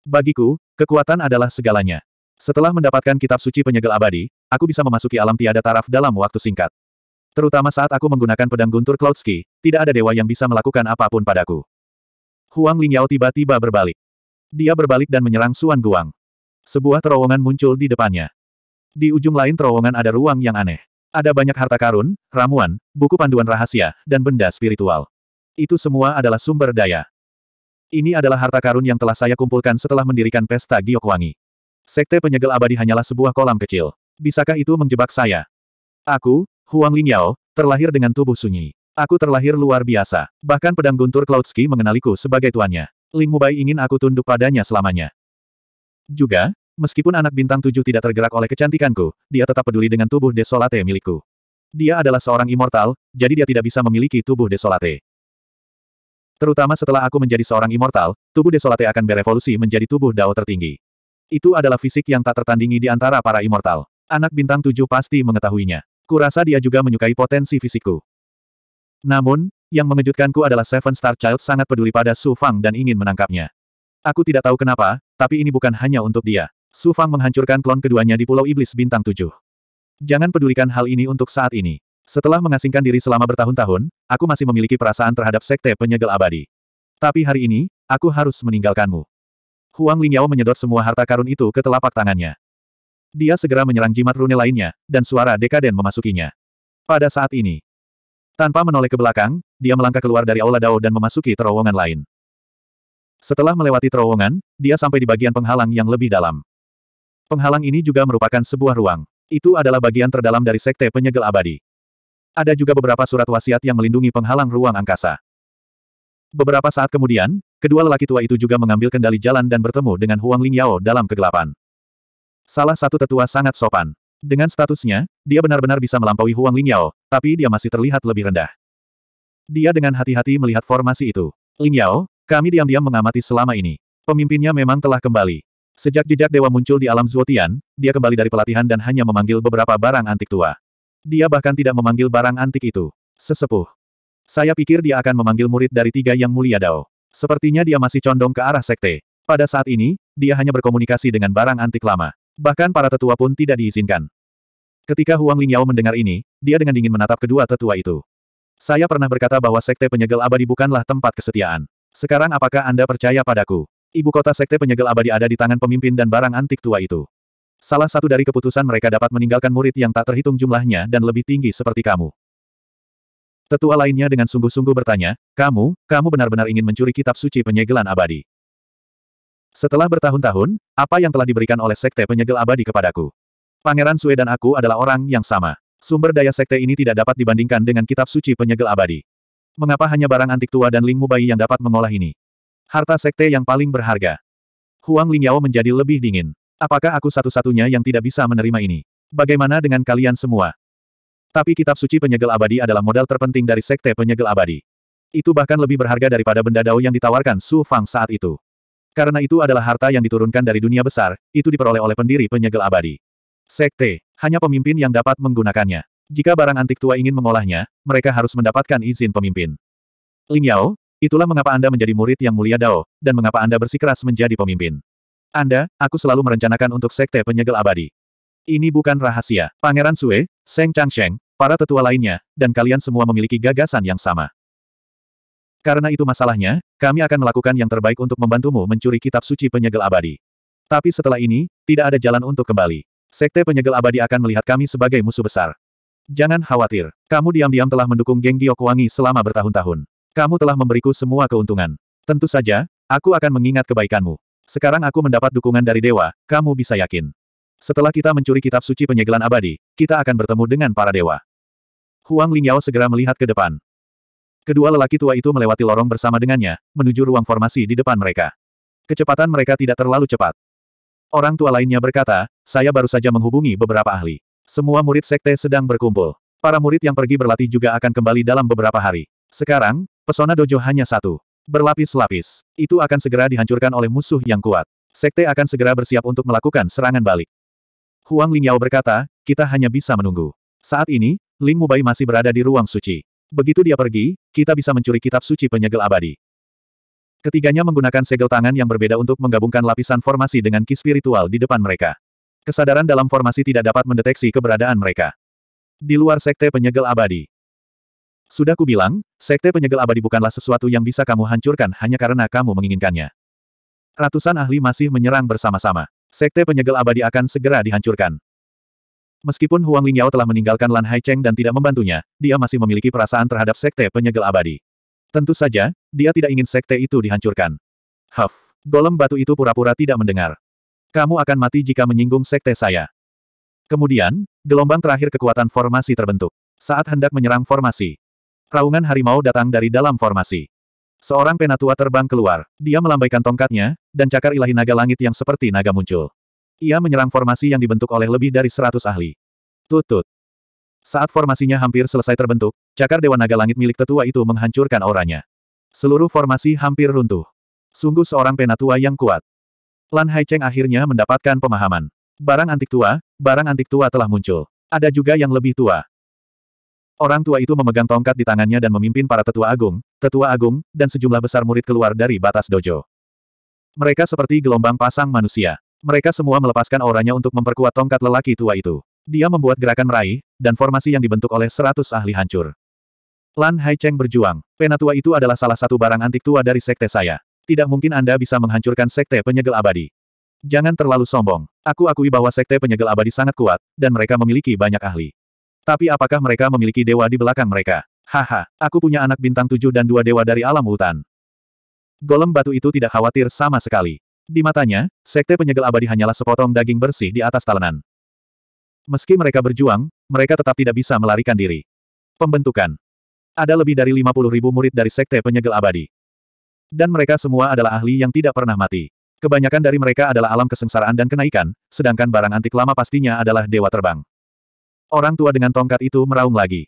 S1: Bagiku, kekuatan adalah segalanya. Setelah mendapatkan kitab suci penyegel abadi, aku bisa memasuki alam tiada taraf dalam waktu singkat. Terutama saat aku menggunakan pedang guntur Cloud tidak ada dewa yang bisa melakukan apapun padaku. Huang Lingyao tiba-tiba berbalik. Dia berbalik dan menyerang Suan Guang. Sebuah terowongan muncul di depannya. Di ujung lain terowongan ada ruang yang aneh. Ada banyak harta karun, ramuan, buku panduan rahasia, dan benda spiritual. Itu semua adalah sumber daya. Ini adalah harta karun yang telah saya kumpulkan setelah mendirikan pesta giok wangi. Sekte penyegel abadi hanyalah sebuah kolam kecil. Bisakah itu menjebak saya? Aku, Huang Lingyao, terlahir dengan tubuh sunyi. Aku terlahir luar biasa. Bahkan pedang guntur Cloudsky mengenaliku sebagai tuannya. Ling Mubai ingin aku tunduk padanya selamanya. Juga, meskipun anak bintang tujuh tidak tergerak oleh kecantikanku, dia tetap peduli dengan tubuh desolate milikku. Dia adalah seorang immortal, jadi dia tidak bisa memiliki tubuh desolate. Terutama setelah aku menjadi seorang immortal, tubuh desolate akan berevolusi menjadi tubuh dao tertinggi. Itu adalah fisik yang tak tertandingi di antara para immortal. Anak bintang tujuh pasti mengetahuinya. Kurasa dia juga menyukai potensi fisikku. Namun, yang mengejutkanku adalah Seven Star Child sangat peduli pada Su Fang dan ingin menangkapnya. Aku tidak tahu kenapa, tapi ini bukan hanya untuk dia. Su Fang menghancurkan klon keduanya di Pulau Iblis Bintang Tujuh. Jangan pedulikan hal ini untuk saat ini. Setelah mengasingkan diri selama bertahun-tahun, aku masih memiliki perasaan terhadap sekte penyegel abadi. Tapi hari ini, aku harus meninggalkanmu. Huang Lingyao menyedot semua harta karun itu ke telapak tangannya. Dia segera menyerang jimat rune lainnya, dan suara dekaden memasukinya. Pada saat ini, tanpa menoleh ke belakang, dia melangkah keluar dari aula Dao dan memasuki terowongan lain. Setelah melewati terowongan, dia sampai di bagian penghalang yang lebih dalam. Penghalang ini juga merupakan sebuah ruang. Itu adalah bagian terdalam dari sekte penyegel abadi. Ada juga beberapa surat wasiat yang melindungi penghalang ruang angkasa. Beberapa saat kemudian, kedua lelaki tua itu juga mengambil kendali jalan dan bertemu dengan Huang Lingyao dalam kegelapan. Salah satu tetua sangat sopan. Dengan statusnya, dia benar-benar bisa melampaui Huang Lingyao, tapi dia masih terlihat lebih rendah. Dia dengan hati-hati melihat formasi itu. Lingyao, kami diam-diam mengamati selama ini. Pemimpinnya memang telah kembali. Sejak jejak dewa muncul di alam Zuotian, dia kembali dari pelatihan dan hanya memanggil beberapa barang antik tua. Dia bahkan tidak memanggil barang antik itu. Sesepuh. Saya pikir dia akan memanggil murid dari tiga yang mulia Dao. Sepertinya dia masih condong ke arah sekte. Pada saat ini, dia hanya berkomunikasi dengan barang antik lama. Bahkan para tetua pun tidak diizinkan. Ketika Huang Lingyao mendengar ini, dia dengan dingin menatap kedua tetua itu. Saya pernah berkata bahwa sekte penyegel abadi bukanlah tempat kesetiaan. Sekarang apakah Anda percaya padaku? Ibu kota sekte penyegel abadi ada di tangan pemimpin dan barang antik tua itu. Salah satu dari keputusan mereka dapat meninggalkan murid yang tak terhitung jumlahnya dan lebih tinggi seperti kamu. Tetua lainnya dengan sungguh-sungguh bertanya, kamu, kamu benar-benar ingin mencuri kitab suci penyegelan abadi. Setelah bertahun-tahun, apa yang telah diberikan oleh sekte penyegel abadi kepadaku? Pangeran Sue dan aku adalah orang yang sama. Sumber daya sekte ini tidak dapat dibandingkan dengan kitab suci penyegel abadi. Mengapa hanya barang antik tua dan Ling Mubai yang dapat mengolah ini? Harta sekte yang paling berharga. Huang Ling Yao menjadi lebih dingin. Apakah aku satu-satunya yang tidak bisa menerima ini? Bagaimana dengan kalian semua? Tapi kitab suci penyegel abadi adalah modal terpenting dari sekte penyegel abadi. Itu bahkan lebih berharga daripada benda dao yang ditawarkan Su Fang saat itu. Karena itu adalah harta yang diturunkan dari dunia besar, itu diperoleh oleh pendiri penyegel abadi. Sekte, hanya pemimpin yang dapat menggunakannya. Jika barang antik tua ingin mengolahnya, mereka harus mendapatkan izin pemimpin. Ling Yao, itulah mengapa Anda menjadi murid yang mulia Dao, dan mengapa Anda bersikeras menjadi pemimpin. Anda, aku selalu merencanakan untuk sekte penyegel abadi. Ini bukan rahasia. Pangeran Sue, Seng Changsheng, para tetua lainnya, dan kalian semua memiliki gagasan yang sama. Karena itu masalahnya, kami akan melakukan yang terbaik untuk membantumu mencuri kitab suci penyegel abadi. Tapi setelah ini, tidak ada jalan untuk kembali. Sekte penyegel abadi akan melihat kami sebagai musuh besar. Jangan khawatir, kamu diam-diam telah mendukung geng Giokwangi selama bertahun-tahun. Kamu telah memberiku semua keuntungan. Tentu saja, aku akan mengingat kebaikanmu. Sekarang aku mendapat dukungan dari dewa, kamu bisa yakin. Setelah kita mencuri kitab suci penyegelan abadi, kita akan bertemu dengan para dewa. Huang Lingyao segera melihat ke depan. Kedua lelaki tua itu melewati lorong bersama dengannya, menuju ruang formasi di depan mereka. Kecepatan mereka tidak terlalu cepat. Orang tua lainnya berkata, saya baru saja menghubungi beberapa ahli. Semua murid sekte sedang berkumpul. Para murid yang pergi berlatih juga akan kembali dalam beberapa hari. Sekarang, pesona dojo hanya satu. Berlapis-lapis. Itu akan segera dihancurkan oleh musuh yang kuat. Sekte akan segera bersiap untuk melakukan serangan balik. Huang Lingyao berkata, kita hanya bisa menunggu. Saat ini, Ling Mubai masih berada di ruang suci. Begitu dia pergi, kita bisa mencuri kitab suci penyegel abadi. Ketiganya menggunakan segel tangan yang berbeda untuk menggabungkan lapisan formasi dengan ki spiritual di depan mereka. Kesadaran dalam formasi tidak dapat mendeteksi keberadaan mereka. Di luar sekte penyegel abadi. Sudah kubilang, sekte penyegel abadi bukanlah sesuatu yang bisa kamu hancurkan hanya karena kamu menginginkannya. Ratusan ahli masih menyerang bersama-sama. Sekte penyegel abadi akan segera dihancurkan. Meskipun Huang Lingyao telah meninggalkan Lan Haicheng dan tidak membantunya, dia masih memiliki perasaan terhadap sekte penyegel abadi. Tentu saja, dia tidak ingin sekte itu dihancurkan. Huff, golem batu itu pura-pura tidak mendengar. Kamu akan mati jika menyinggung sekte saya. Kemudian, gelombang terakhir kekuatan formasi terbentuk. Saat hendak menyerang formasi, raungan harimau datang dari dalam formasi. Seorang penatua terbang keluar. Dia melambaikan tongkatnya, dan cakar ilahi naga langit yang seperti naga muncul. Ia menyerang formasi yang dibentuk oleh lebih dari seratus ahli. Tutut. Saat formasinya hampir selesai terbentuk, cakar Dewa Naga Langit milik tetua itu menghancurkan auranya. Seluruh formasi hampir runtuh. Sungguh seorang penatua yang kuat. Lan Haicheng akhirnya mendapatkan pemahaman. Barang antik tua, barang antik tua telah muncul. Ada juga yang lebih tua. Orang tua itu memegang tongkat di tangannya dan memimpin para tetua agung, tetua agung, dan sejumlah besar murid keluar dari batas dojo. Mereka seperti gelombang pasang manusia. Mereka semua melepaskan auranya untuk memperkuat tongkat lelaki tua itu. Dia membuat gerakan meraih, dan formasi yang dibentuk oleh seratus ahli hancur. Lan Hai Cheng berjuang. Penatua itu adalah salah satu barang antik tua dari sekte saya. Tidak mungkin Anda bisa menghancurkan sekte penyegel abadi. Jangan terlalu sombong. Aku akui bahwa sekte penyegel abadi sangat kuat, dan mereka memiliki banyak ahli. Tapi apakah mereka memiliki dewa di belakang mereka? Haha, aku punya anak bintang tujuh dan dua dewa dari alam hutan. Golem batu itu tidak khawatir sama sekali. Di matanya, sekte penyegel abadi hanyalah sepotong daging bersih di atas talenan. Meski mereka berjuang, mereka tetap tidak bisa melarikan diri. Pembentukan. Ada lebih dari 50 ribu murid dari sekte penyegel abadi. Dan mereka semua adalah ahli yang tidak pernah mati. Kebanyakan dari mereka adalah alam kesengsaraan dan kenaikan, sedangkan barang antik lama pastinya adalah dewa terbang. Orang tua dengan tongkat itu meraung lagi.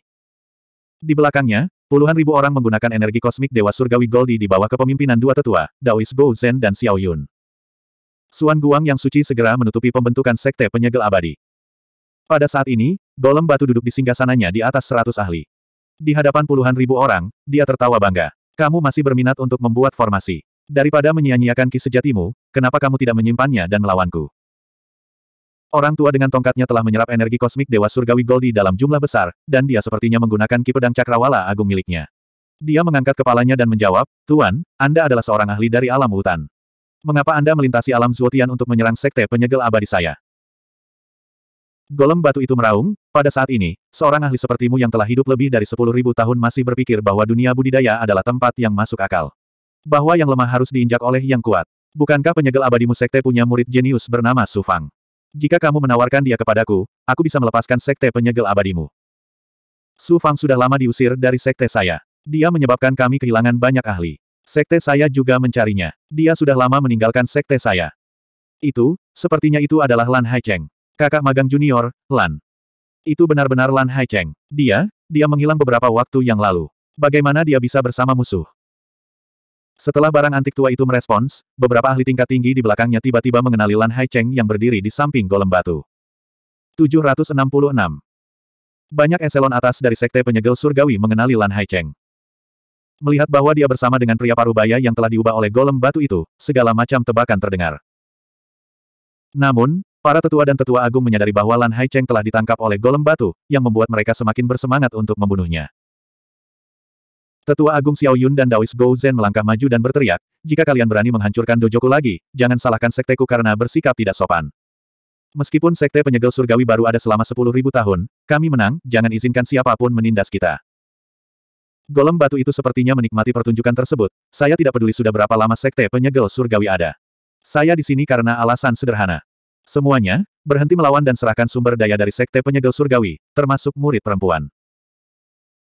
S1: Di belakangnya, puluhan ribu orang menggunakan energi kosmik Dewa Surgawi Goldi di bawah kepemimpinan dua tetua, Daois Gou Zhen dan Xiao Yun. Suan Guang yang suci segera menutupi pembentukan sekte penyegel abadi. Pada saat ini, golem batu duduk di singgasananya di atas seratus ahli. Di hadapan puluhan ribu orang, dia tertawa bangga. Kamu masih berminat untuk membuat formasi. Daripada menyia-nyiakan ki sejatimu, kenapa kamu tidak menyimpannya dan melawanku? Orang tua dengan tongkatnya telah menyerap energi kosmik Dewa Surgawi Goldi dalam jumlah besar, dan dia sepertinya menggunakan ki pedang cakrawala agung miliknya. Dia mengangkat kepalanya dan menjawab, Tuan, Anda adalah seorang ahli dari alam hutan. Mengapa Anda melintasi alam Zuotian untuk menyerang sekte penyegel abadi saya? Golem batu itu meraung, pada saat ini, seorang ahli sepertimu yang telah hidup lebih dari 10.000 tahun masih berpikir bahwa dunia budidaya adalah tempat yang masuk akal. Bahwa yang lemah harus diinjak oleh yang kuat. Bukankah penyegel abadimu sekte punya murid jenius bernama Sufang? Jika kamu menawarkan dia kepadaku, aku bisa melepaskan sekte penyegel abadimu. Su Fang sudah lama diusir dari sekte saya. Dia menyebabkan kami kehilangan banyak ahli. Sekte saya juga mencarinya. Dia sudah lama meninggalkan sekte saya. Itu, sepertinya itu adalah Lan Haicheng. Kakak magang junior, Lan. Itu benar-benar Lan Haicheng. Dia, dia menghilang beberapa waktu yang lalu. Bagaimana dia bisa bersama musuh? Setelah barang antik tua itu merespons, beberapa ahli tingkat tinggi di belakangnya tiba-tiba mengenali Lan Hai Cheng yang berdiri di samping golem batu. 766. Banyak eselon atas dari sekte penyegel surgawi mengenali Lan Hai Cheng. Melihat bahwa dia bersama dengan pria parubaya yang telah diubah oleh golem batu itu, segala macam tebakan terdengar. Namun, para tetua dan tetua agung menyadari bahwa Lan Hai Cheng telah ditangkap oleh golem batu, yang membuat mereka semakin bersemangat untuk membunuhnya. Tetua Agung Xiao Yun dan Daois Gou Zhen melangkah maju dan berteriak, jika kalian berani menghancurkan dojoku lagi, jangan salahkan sekteku karena bersikap tidak sopan. Meskipun sekte penyegel surgawi baru ada selama 10.000 tahun, kami menang, jangan izinkan siapapun menindas kita. Golem batu itu sepertinya menikmati pertunjukan tersebut, saya tidak peduli sudah berapa lama sekte penyegel surgawi ada. Saya di sini karena alasan sederhana. Semuanya, berhenti melawan dan serahkan sumber daya dari sekte penyegel surgawi, termasuk murid perempuan.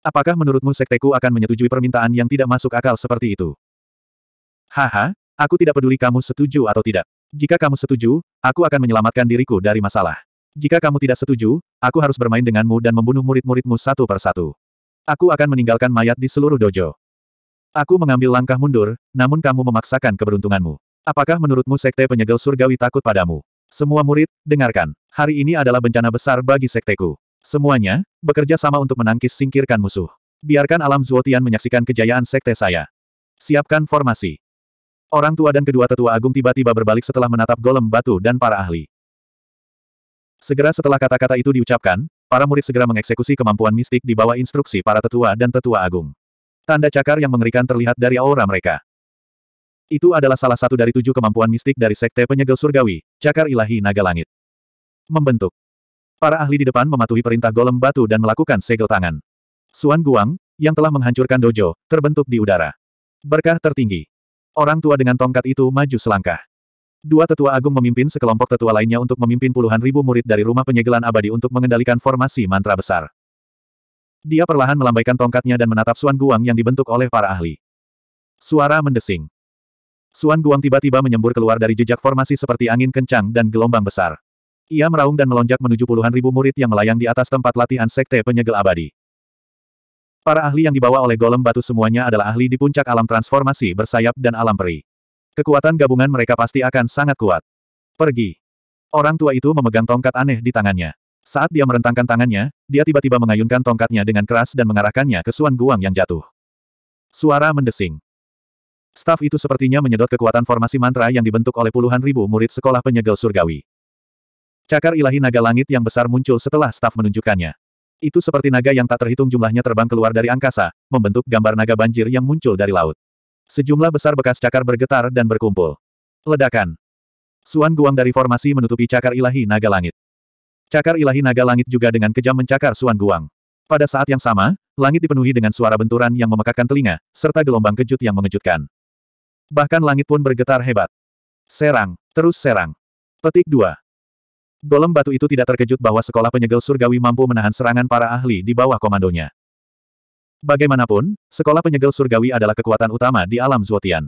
S1: Apakah menurutmu sekteku akan menyetujui permintaan yang tidak masuk akal seperti itu? Haha, aku tidak peduli kamu setuju atau tidak. Jika kamu setuju, aku akan menyelamatkan diriku dari masalah. Jika kamu tidak setuju, aku harus bermain denganmu dan membunuh murid-muridmu satu persatu. Aku akan meninggalkan mayat di seluruh dojo. Aku mengambil langkah mundur, namun kamu memaksakan keberuntunganmu. Apakah menurutmu sekte penyegel surgawi takut padamu? Semua murid, dengarkan. Hari ini adalah bencana besar bagi sekteku. Semuanya, bekerja sama untuk menangkis singkirkan musuh. Biarkan alam Zuotian menyaksikan kejayaan sekte saya. Siapkan formasi. Orang tua dan kedua tetua agung tiba-tiba berbalik setelah menatap golem batu dan para ahli. Segera setelah kata-kata itu diucapkan, para murid segera mengeksekusi kemampuan mistik di bawah instruksi para tetua dan tetua agung. Tanda cakar yang mengerikan terlihat dari aura mereka. Itu adalah salah satu dari tujuh kemampuan mistik dari Sekte Penyegel Surgawi, Cakar Ilahi Naga Langit. Membentuk Para ahli di depan mematuhi perintah golem batu dan melakukan segel tangan. Suan Guang, yang telah menghancurkan dojo, terbentuk di udara. Berkah tertinggi. Orang tua dengan tongkat itu maju selangkah. Dua tetua agung memimpin sekelompok tetua lainnya untuk memimpin puluhan ribu murid dari rumah penyegelan abadi untuk mengendalikan formasi mantra besar. Dia perlahan melambaikan tongkatnya dan menatap Suan Guang yang dibentuk oleh para ahli. Suara mendesing. Suan Guang tiba-tiba menyembur keluar dari jejak formasi seperti angin kencang dan gelombang besar. Ia meraung dan melonjak menuju puluhan ribu murid yang melayang di atas tempat latihan Sekte Penyegel Abadi. Para ahli yang dibawa oleh golem batu semuanya adalah ahli di puncak alam transformasi bersayap dan alam peri. Kekuatan gabungan mereka pasti akan sangat kuat. Pergi. Orang tua itu memegang tongkat aneh di tangannya. Saat dia merentangkan tangannya, dia tiba-tiba mengayunkan tongkatnya dengan keras dan mengarahkannya ke Suan Guang yang jatuh. Suara mendesing. Staf itu sepertinya menyedot kekuatan formasi mantra yang dibentuk oleh puluhan ribu murid sekolah penyegel surgawi. Cakar ilahi naga langit yang besar muncul setelah staf menunjukkannya. Itu seperti naga yang tak terhitung jumlahnya terbang keluar dari angkasa, membentuk gambar naga banjir yang muncul dari laut. Sejumlah besar bekas cakar bergetar dan berkumpul. Ledakan. Suan Guang dari formasi menutupi cakar ilahi naga langit. Cakar ilahi naga langit juga dengan kejam mencakar Suan Guang. Pada saat yang sama, langit dipenuhi dengan suara benturan yang memekakkan telinga, serta gelombang kejut yang mengejutkan. Bahkan langit pun bergetar hebat. Serang, terus serang. Petik 2. Golem batu itu tidak terkejut bahwa sekolah penyegel surgawi mampu menahan serangan para ahli di bawah komandonya. Bagaimanapun, sekolah penyegel surgawi adalah kekuatan utama di alam Zuotian.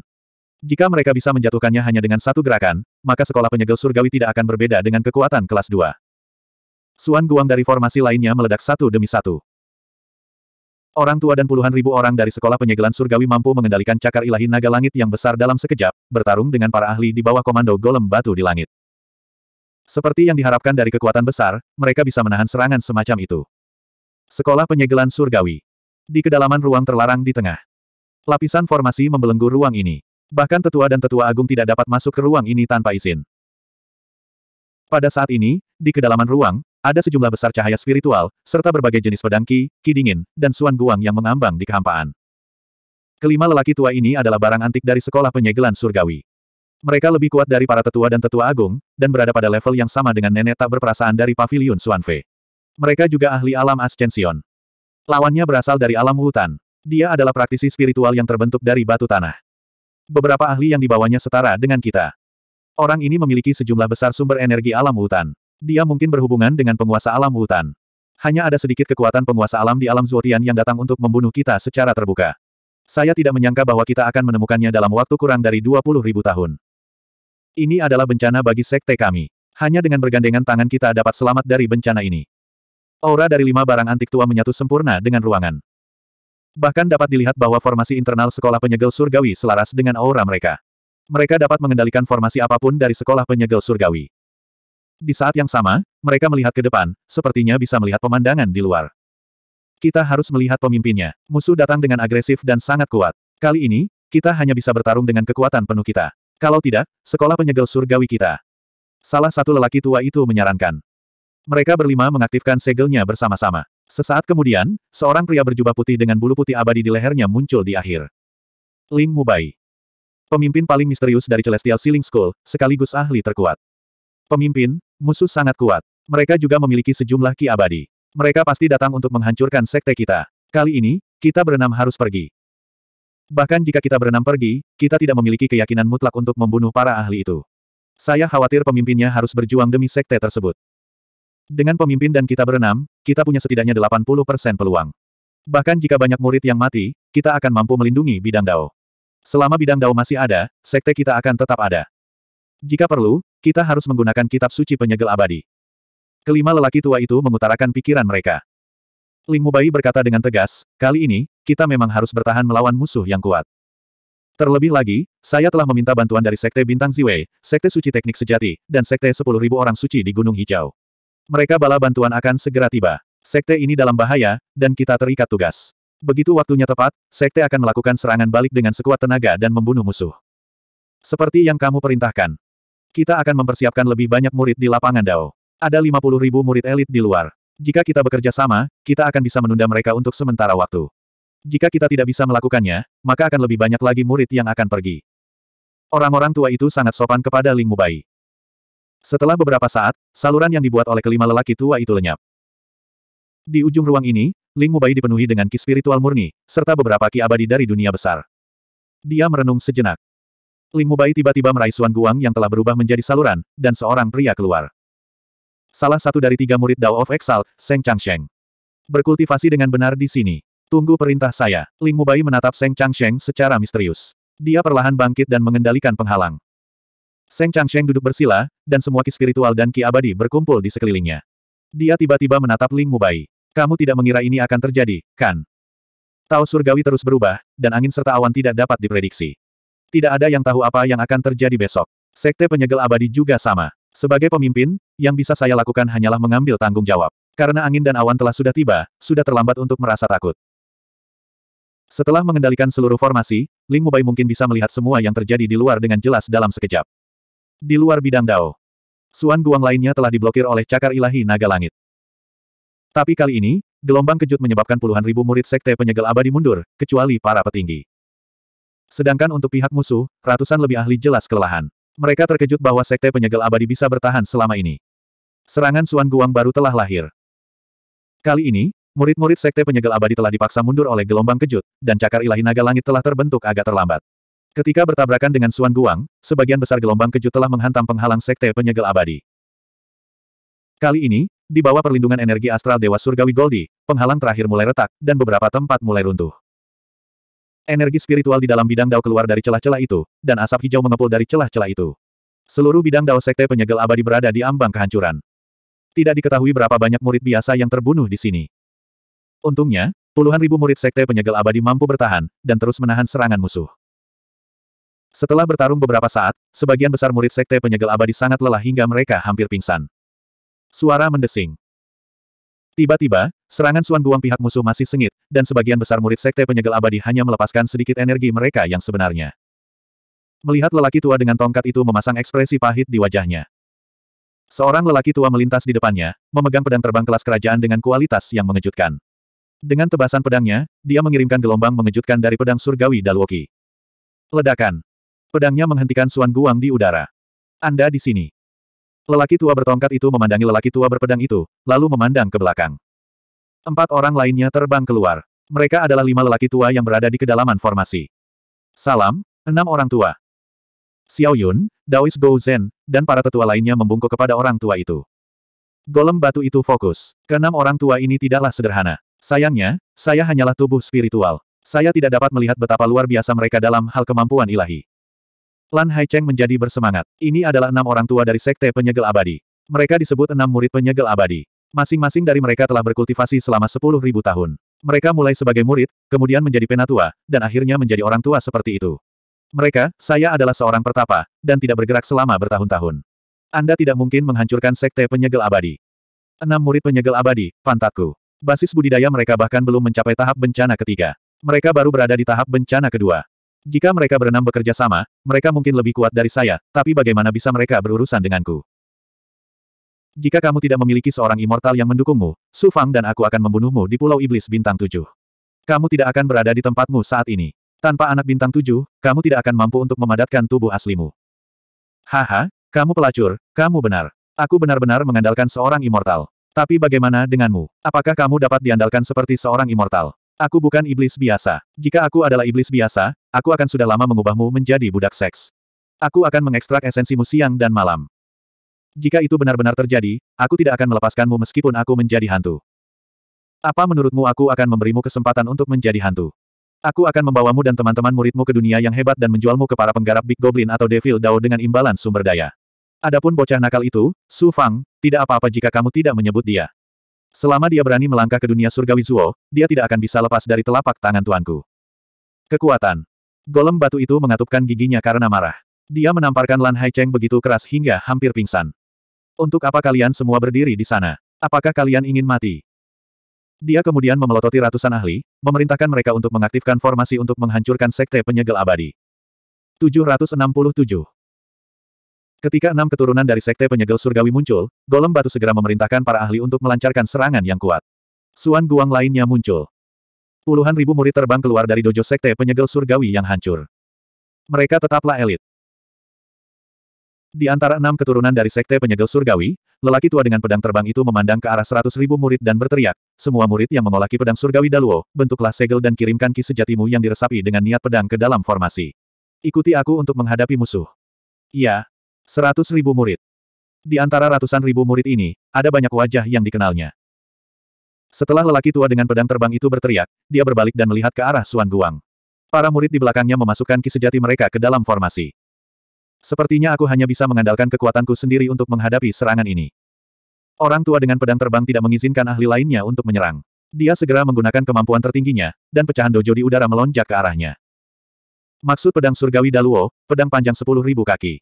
S1: Jika mereka bisa menjatuhkannya hanya dengan satu gerakan, maka sekolah penyegel surgawi tidak akan berbeda dengan kekuatan kelas 2. Suan Guang dari formasi lainnya meledak satu demi satu. Orang tua dan puluhan ribu orang dari sekolah penyegelan surgawi mampu mengendalikan cakar ilahi naga langit yang besar dalam sekejap, bertarung dengan para ahli di bawah komando golem batu di langit. Seperti yang diharapkan dari kekuatan besar, mereka bisa menahan serangan semacam itu. Sekolah penyegelan surgawi. Di kedalaman ruang terlarang di tengah. Lapisan formasi membelenggu ruang ini. Bahkan tetua dan tetua agung tidak dapat masuk ke ruang ini tanpa izin. Pada saat ini, di kedalaman ruang, ada sejumlah besar cahaya spiritual, serta berbagai jenis pedang ki, ki dan suan guang yang mengambang di kehampaan. Kelima lelaki tua ini adalah barang antik dari sekolah penyegelan surgawi. Mereka lebih kuat dari para tetua dan tetua agung, dan berada pada level yang sama dengan nenek tak berperasaan dari Paviliun Suanfe. Mereka juga ahli alam ascension. Lawannya berasal dari alam hutan. Dia adalah praktisi spiritual yang terbentuk dari batu tanah. Beberapa ahli yang dibawanya setara dengan kita. Orang ini memiliki sejumlah besar sumber energi alam hutan. Dia mungkin berhubungan dengan penguasa alam hutan. Hanya ada sedikit kekuatan penguasa alam di alam Zuotian yang datang untuk membunuh kita secara terbuka. Saya tidak menyangka bahwa kita akan menemukannya dalam waktu kurang dari 20.000 tahun. Ini adalah bencana bagi sekte kami. Hanya dengan bergandengan tangan kita dapat selamat dari bencana ini. Aura dari lima barang antik tua menyatu sempurna dengan ruangan. Bahkan dapat dilihat bahwa formasi internal sekolah penyegel surgawi selaras dengan aura mereka. Mereka dapat mengendalikan formasi apapun dari sekolah penyegel surgawi. Di saat yang sama, mereka melihat ke depan, sepertinya bisa melihat pemandangan di luar. Kita harus melihat pemimpinnya. Musuh datang dengan agresif dan sangat kuat. Kali ini, kita hanya bisa bertarung dengan kekuatan penuh kita. Kalau tidak, sekolah penyegel surgawi kita. Salah satu lelaki tua itu menyarankan. Mereka berlima mengaktifkan segelnya bersama-sama. Sesaat kemudian, seorang pria berjubah putih dengan bulu putih abadi di lehernya muncul di akhir. Ling Mubai. Pemimpin paling misterius dari Celestial Sealing School, sekaligus ahli terkuat. Pemimpin, musuh sangat kuat. Mereka juga memiliki sejumlah ki abadi. Mereka pasti datang untuk menghancurkan sekte kita. Kali ini, kita berenam harus pergi. Bahkan jika kita berenam pergi, kita tidak memiliki keyakinan mutlak untuk membunuh para ahli itu. Saya khawatir pemimpinnya harus berjuang demi sekte tersebut. Dengan pemimpin dan kita berenam, kita punya setidaknya 80% peluang. Bahkan jika banyak murid yang mati, kita akan mampu melindungi bidang dao. Selama bidang dao masih ada, sekte kita akan tetap ada. Jika perlu, kita harus menggunakan kitab suci penyegel abadi. Kelima lelaki tua itu mengutarakan pikiran mereka. Ling Mubai berkata dengan tegas, kali ini, kita memang harus bertahan melawan musuh yang kuat. Terlebih lagi, saya telah meminta bantuan dari Sekte Bintang Ziwei, Sekte Suci Teknik Sejati, dan Sekte 10.000 Orang Suci di Gunung Hijau. Mereka bala bantuan akan segera tiba. Sekte ini dalam bahaya, dan kita terikat tugas. Begitu waktunya tepat, Sekte akan melakukan serangan balik dengan sekuat tenaga dan membunuh musuh. Seperti yang kamu perintahkan. Kita akan mempersiapkan lebih banyak murid di lapangan Dao. Ada 50.000 murid elit di luar. Jika kita bekerja sama, kita akan bisa menunda mereka untuk sementara waktu. Jika kita tidak bisa melakukannya, maka akan lebih banyak lagi murid yang akan pergi. Orang-orang tua itu sangat sopan kepada Ling Mubai. Setelah beberapa saat, saluran yang dibuat oleh kelima lelaki tua itu lenyap. Di ujung ruang ini, Ling Mubai dipenuhi dengan ki spiritual murni, serta beberapa ki abadi dari dunia besar. Dia merenung sejenak. Ling Mubai tiba-tiba meraih Suan Guang yang telah berubah menjadi saluran, dan seorang pria keluar. Salah satu dari tiga murid Dao of Exile, Seng Changsheng. Berkultivasi dengan benar di sini. Tunggu perintah saya. Ling Mubai menatap Seng Changsheng secara misterius. Dia perlahan bangkit dan mengendalikan penghalang. Seng Changsheng duduk bersila, dan semua ki spiritual dan ki abadi berkumpul di sekelilingnya. Dia tiba-tiba menatap Ling Mubai. Kamu tidak mengira ini akan terjadi, kan? Tao surgawi terus berubah, dan angin serta awan tidak dapat diprediksi. Tidak ada yang tahu apa yang akan terjadi besok. Sekte penyegel abadi juga sama. Sebagai pemimpin, yang bisa saya lakukan hanyalah mengambil tanggung jawab. Karena angin dan awan telah sudah tiba, sudah terlambat untuk merasa takut. Setelah mengendalikan seluruh formasi, Ling Mubai mungkin bisa melihat semua yang terjadi di luar dengan jelas dalam sekejap. Di luar bidang Dao, Suan Guang lainnya telah diblokir oleh cakar ilahi naga langit. Tapi kali ini, gelombang kejut menyebabkan puluhan ribu murid sekte penyegel abadi mundur, kecuali para petinggi. Sedangkan untuk pihak musuh, ratusan lebih ahli jelas kelelahan. Mereka terkejut bahwa sekte penyegel abadi bisa bertahan selama ini. Serangan Suan Guang baru telah lahir. Kali ini, Murid-murid Sekte Penyegel Abadi telah dipaksa mundur oleh gelombang kejut, dan cakar ilahi naga langit telah terbentuk agak terlambat. Ketika bertabrakan dengan Suan Guang, sebagian besar gelombang kejut telah menghantam penghalang Sekte Penyegel Abadi. Kali ini, di bawah perlindungan energi astral Dewa Surgawi Goldi, penghalang terakhir mulai retak, dan beberapa tempat mulai runtuh. Energi spiritual di dalam bidang dao keluar dari celah-celah itu, dan asap hijau mengepul dari celah-celah itu. Seluruh bidang dao Sekte Penyegel Abadi berada di ambang kehancuran. Tidak diketahui berapa banyak murid biasa yang terbunuh di sini. Untungnya, puluhan ribu murid sekte penyegel abadi mampu bertahan, dan terus menahan serangan musuh. Setelah bertarung beberapa saat, sebagian besar murid sekte penyegel abadi sangat lelah hingga mereka hampir pingsan. Suara mendesing. Tiba-tiba, serangan Suan Guang pihak musuh masih sengit, dan sebagian besar murid sekte penyegel abadi hanya melepaskan sedikit energi mereka yang sebenarnya. Melihat lelaki tua dengan tongkat itu memasang ekspresi pahit di wajahnya. Seorang lelaki tua melintas di depannya, memegang pedang terbang kelas kerajaan dengan kualitas yang mengejutkan. Dengan tebasan pedangnya, dia mengirimkan gelombang mengejutkan dari pedang surgawi Dalwoki. Ledakan. Pedangnya menghentikan Suan Guang di udara. Anda di sini. Lelaki tua bertongkat itu memandangi lelaki tua berpedang itu, lalu memandang ke belakang. Empat orang lainnya terbang keluar. Mereka adalah lima lelaki tua yang berada di kedalaman formasi. Salam, enam orang tua. Xiao Yun, Daois Gou Zhen, dan para tetua lainnya membungkuk kepada orang tua itu. Golem batu itu fokus. Keenam orang tua ini tidaklah sederhana. Sayangnya, saya hanyalah tubuh spiritual. Saya tidak dapat melihat betapa luar biasa mereka dalam hal kemampuan ilahi. Lan Haicheng menjadi bersemangat. Ini adalah enam orang tua dari Sekte Penyegel Abadi. Mereka disebut enam murid penyegel abadi. Masing-masing dari mereka telah berkultivasi selama sepuluh ribu tahun. Mereka mulai sebagai murid, kemudian menjadi penatua, dan akhirnya menjadi orang tua seperti itu. Mereka, saya adalah seorang pertapa, dan tidak bergerak selama bertahun-tahun. Anda tidak mungkin menghancurkan sekte penyegel abadi. Enam murid penyegel abadi, pantatku. Basis budidaya mereka bahkan belum mencapai tahap bencana ketiga. Mereka baru berada di tahap bencana kedua. Jika mereka berenam bekerja sama, mereka mungkin lebih kuat dari saya, tapi bagaimana bisa mereka berurusan denganku? Jika kamu tidak memiliki seorang immortal yang mendukungmu, Su Fang dan aku akan membunuhmu di Pulau Iblis Bintang Tujuh. Kamu tidak akan berada di tempatmu saat ini. Tanpa anak bintang tujuh, kamu tidak akan mampu untuk memadatkan tubuh aslimu. Haha, kamu pelacur, kamu benar. Aku benar-benar mengandalkan seorang immortal. Tapi bagaimana denganmu? Apakah kamu dapat diandalkan seperti seorang immortal? Aku bukan iblis biasa. Jika aku adalah iblis biasa, aku akan sudah lama mengubahmu menjadi budak seks. Aku akan mengekstrak esensimu siang dan malam. Jika itu benar-benar terjadi, aku tidak akan melepaskanmu meskipun aku menjadi hantu. Apa menurutmu aku akan memberimu kesempatan untuk menjadi hantu? Aku akan membawamu dan teman-teman muridmu ke dunia yang hebat dan menjualmu ke para penggarap Big Goblin atau Devil Dao dengan imbalan sumber daya. Adapun bocah nakal itu, Su Fang, tidak apa-apa jika kamu tidak menyebut dia. Selama dia berani melangkah ke dunia surgawi Zuo, dia tidak akan bisa lepas dari telapak tangan tuanku. Kekuatan. Golem batu itu mengatupkan giginya karena marah. Dia menamparkan Lan Hai Cheng begitu keras hingga hampir pingsan. Untuk apa kalian semua berdiri di sana? Apakah kalian ingin mati? Dia kemudian memelototi ratusan ahli, memerintahkan mereka untuk mengaktifkan formasi untuk menghancurkan sekte penyegel abadi. 767 Ketika enam keturunan dari Sekte Penyegel Surgawi muncul, Golem Batu segera memerintahkan para ahli untuk melancarkan serangan yang kuat. Suan Guang lainnya muncul. Puluhan ribu murid terbang keluar dari dojo Sekte Penyegel Surgawi yang hancur. Mereka tetaplah elit. Di antara enam keturunan dari Sekte Penyegel Surgawi, lelaki tua dengan pedang terbang itu memandang ke arah seratus ribu murid dan berteriak, semua murid yang mengolaki pedang Surgawi Daluo, bentuklah segel dan kirimkan ki sejatimu yang diresapi dengan niat pedang ke dalam formasi. Ikuti aku untuk menghadapi musuh. "Ya." Seratus ribu murid. Di antara ratusan ribu murid ini, ada banyak wajah yang dikenalnya. Setelah lelaki tua dengan pedang terbang itu berteriak, dia berbalik dan melihat ke arah Suan Guang. Para murid di belakangnya memasukkan ki sejati mereka ke dalam formasi. Sepertinya aku hanya bisa mengandalkan kekuatanku sendiri untuk menghadapi serangan ini. Orang tua dengan pedang terbang tidak mengizinkan ahli lainnya untuk menyerang. Dia segera menggunakan kemampuan tertingginya, dan pecahan dojo di udara melonjak ke arahnya. Maksud pedang surgawi Daluo, pedang panjang sepuluh ribu kaki.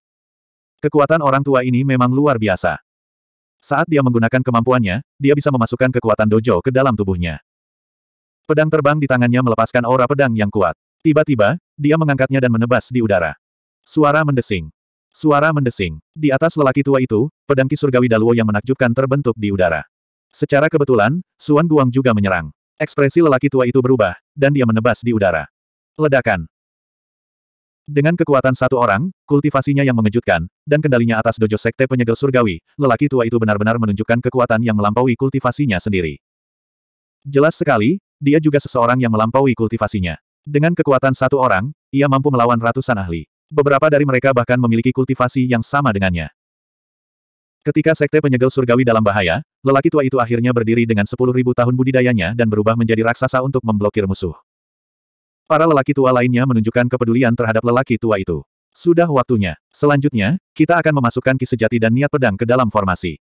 S1: Kekuatan orang tua ini memang luar biasa. Saat dia menggunakan kemampuannya, dia bisa memasukkan kekuatan dojo ke dalam tubuhnya. Pedang terbang di tangannya melepaskan aura pedang yang kuat. Tiba-tiba, dia mengangkatnya dan menebas di udara. Suara mendesing. Suara mendesing. Di atas lelaki tua itu, pedang ki surgawi Daluo yang menakjubkan terbentuk di udara. Secara kebetulan, Suan Guang juga menyerang. Ekspresi lelaki tua itu berubah, dan dia menebas di udara. Ledakan. Dengan kekuatan satu orang, kultivasinya yang mengejutkan, dan kendalinya atas dojo sekte penyegel surgawi, lelaki tua itu benar-benar menunjukkan kekuatan yang melampaui kultivasinya sendiri. Jelas sekali, dia juga seseorang yang melampaui kultivasinya. Dengan kekuatan satu orang, ia mampu melawan ratusan ahli. Beberapa dari mereka bahkan memiliki kultivasi yang sama dengannya. Ketika sekte penyegel surgawi dalam bahaya, lelaki tua itu akhirnya berdiri dengan 10.000 tahun budidayanya dan berubah menjadi raksasa untuk memblokir musuh. Para lelaki tua lainnya menunjukkan kepedulian terhadap lelaki tua itu. Sudah waktunya. Selanjutnya, kita akan memasukkan ki sejati dan niat pedang ke dalam formasi.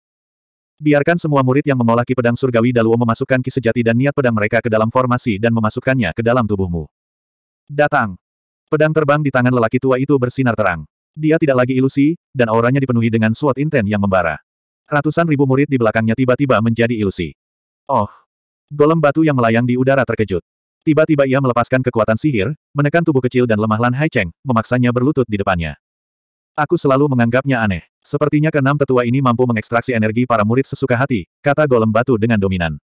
S1: Biarkan semua murid yang mengolah ki pedang surgawi Daluo memasukkan ki sejati dan niat pedang mereka ke dalam formasi dan memasukkannya ke dalam tubuhmu. Datang. Pedang terbang di tangan lelaki tua itu bersinar terang. Dia tidak lagi ilusi, dan auranya dipenuhi dengan suat inten yang membara. Ratusan ribu murid di belakangnya tiba-tiba menjadi ilusi. Oh! Golem batu yang melayang di udara terkejut. Tiba-tiba ia melepaskan kekuatan sihir, menekan tubuh kecil dan lemah Lan Haicheng, memaksanya berlutut di depannya. Aku selalu menganggapnya aneh. Sepertinya keenam tetua ini mampu mengekstraksi energi para murid sesuka hati, kata golem batu dengan dominan.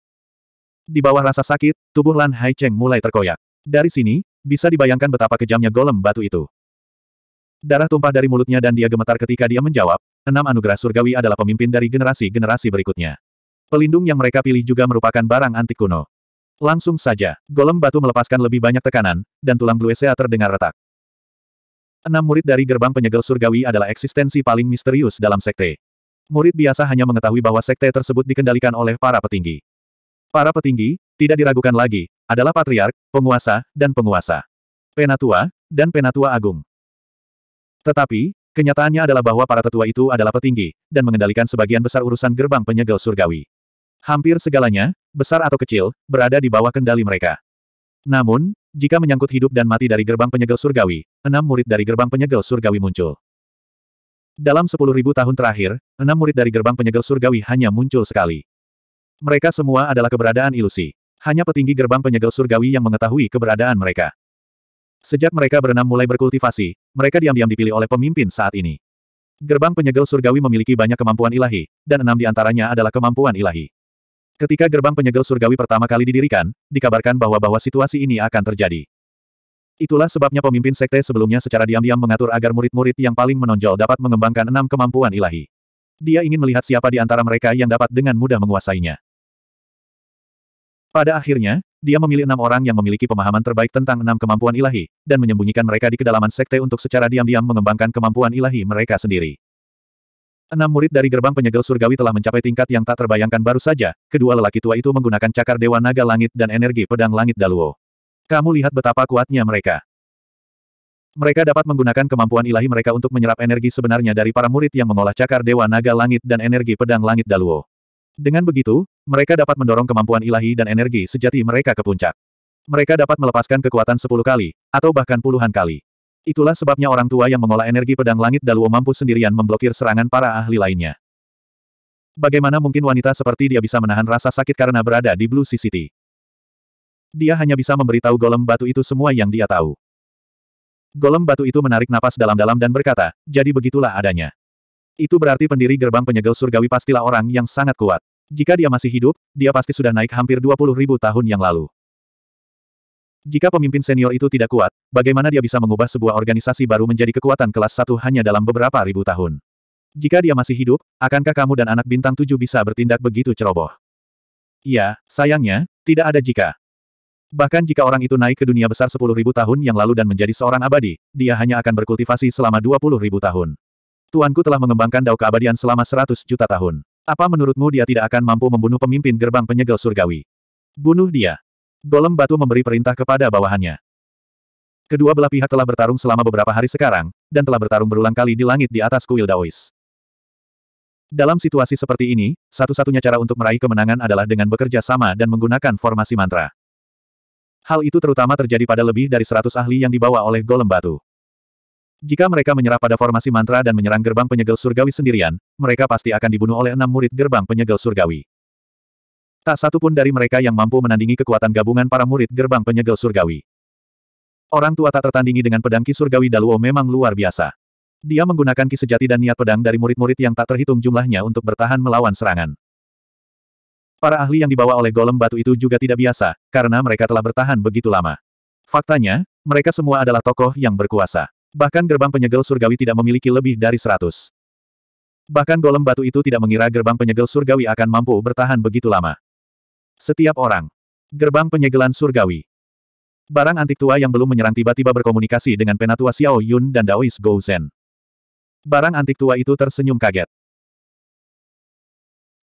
S1: Di bawah rasa sakit, tubuh Lan Haicheng mulai terkoyak. Dari sini, bisa dibayangkan betapa kejamnya golem batu itu. Darah tumpah dari mulutnya dan dia gemetar ketika dia menjawab, enam anugerah surgawi adalah pemimpin dari generasi-generasi berikutnya. Pelindung yang mereka pilih juga merupakan barang antik kuno. Langsung saja, golem batu melepaskan lebih banyak tekanan, dan tulang blue sea terdengar retak. Enam murid dari gerbang penyegel surgawi adalah eksistensi paling misterius dalam sekte. Murid biasa hanya mengetahui bahwa sekte tersebut dikendalikan oleh para petinggi. Para petinggi, tidak diragukan lagi, adalah patriark, penguasa, dan penguasa. Penatua, dan penatua agung. Tetapi, kenyataannya adalah bahwa para tetua itu adalah petinggi, dan mengendalikan sebagian besar urusan gerbang penyegel surgawi. Hampir segalanya, besar atau kecil, berada di bawah kendali mereka. Namun, jika menyangkut hidup dan mati dari gerbang penyegel surgawi, enam murid dari gerbang penyegel surgawi muncul. Dalam sepuluh ribu tahun terakhir, enam murid dari gerbang penyegel surgawi hanya muncul sekali. Mereka semua adalah keberadaan ilusi. Hanya petinggi gerbang penyegel surgawi yang mengetahui keberadaan mereka. Sejak mereka berenam mulai berkultivasi, mereka diam-diam dipilih oleh pemimpin saat ini. Gerbang penyegel surgawi memiliki banyak kemampuan ilahi, dan enam di antaranya adalah kemampuan ilahi. Ketika gerbang penyegel surgawi pertama kali didirikan, dikabarkan bahwa bahwa situasi ini akan terjadi. Itulah sebabnya pemimpin sekte sebelumnya secara diam-diam mengatur agar murid-murid yang paling menonjol dapat mengembangkan enam kemampuan ilahi. Dia ingin melihat siapa di antara mereka yang dapat dengan mudah menguasainya. Pada akhirnya, dia memilih enam orang yang memiliki pemahaman terbaik tentang enam kemampuan ilahi, dan menyembunyikan mereka di kedalaman sekte untuk secara diam-diam mengembangkan kemampuan ilahi mereka sendiri. Enam murid dari gerbang penyegel surgawi telah mencapai tingkat yang tak terbayangkan baru saja, kedua lelaki tua itu menggunakan cakar Dewa Naga Langit dan energi pedang Langit Daluo. Kamu lihat betapa kuatnya mereka. Mereka dapat menggunakan kemampuan ilahi mereka untuk menyerap energi sebenarnya dari para murid yang mengolah cakar Dewa Naga Langit dan energi pedang Langit Daluo. Dengan begitu, mereka dapat mendorong kemampuan ilahi dan energi sejati mereka ke puncak. Mereka dapat melepaskan kekuatan sepuluh kali, atau bahkan puluhan kali. Itulah sebabnya orang tua yang mengolah energi pedang langit Daluo mampu sendirian memblokir serangan para ahli lainnya. Bagaimana mungkin wanita seperti dia bisa menahan rasa sakit karena berada di Blue Sea City? Dia hanya bisa memberitahu golem batu itu semua yang dia tahu. Golem batu itu menarik napas dalam-dalam dan berkata, jadi begitulah adanya. Itu berarti pendiri gerbang penyegel surgawi pastilah orang yang sangat kuat. Jika dia masih hidup, dia pasti sudah naik hampir 20 ribu tahun yang lalu. Jika pemimpin senior itu tidak kuat, bagaimana dia bisa mengubah sebuah organisasi baru menjadi kekuatan kelas satu hanya dalam beberapa ribu tahun? Jika dia masih hidup, akankah kamu dan anak bintang tujuh bisa bertindak begitu ceroboh? Iya, sayangnya, tidak ada jika. Bahkan jika orang itu naik ke dunia besar sepuluh ribu tahun yang lalu dan menjadi seorang abadi, dia hanya akan berkultivasi selama dua puluh ribu tahun. Tuanku telah mengembangkan dao keabadian selama seratus juta tahun. Apa menurutmu dia tidak akan mampu membunuh pemimpin gerbang penyegel surgawi? Bunuh dia. Golem batu memberi perintah kepada bawahannya. Kedua belah pihak telah bertarung selama beberapa hari sekarang, dan telah bertarung berulang kali di langit di atas kuil Daois. Dalam situasi seperti ini, satu-satunya cara untuk meraih kemenangan adalah dengan bekerja sama dan menggunakan formasi mantra. Hal itu terutama terjadi pada lebih dari seratus ahli yang dibawa oleh golem batu. Jika mereka menyerah pada formasi mantra dan menyerang gerbang penyegel surgawi sendirian, mereka pasti akan dibunuh oleh enam murid gerbang penyegel surgawi. Tak satu pun dari mereka yang mampu menandingi kekuatan gabungan para murid gerbang penyegel surgawi. Orang tua tak tertandingi dengan pedang Ki Surgawi Daluo memang luar biasa. Dia menggunakan ki sejati dan niat pedang dari murid-murid yang tak terhitung jumlahnya untuk bertahan melawan serangan. Para ahli yang dibawa oleh golem batu itu juga tidak biasa, karena mereka telah bertahan begitu lama. Faktanya, mereka semua adalah tokoh yang berkuasa. Bahkan gerbang penyegel surgawi tidak memiliki lebih dari seratus. Bahkan golem batu itu tidak mengira gerbang penyegel surgawi akan mampu bertahan begitu lama. Setiap orang. Gerbang penyegelan surgawi. Barang antik tua yang belum menyerang tiba-tiba berkomunikasi dengan penatua Xiao Yun dan Daois Gou Zhen. Barang antik tua itu tersenyum kaget.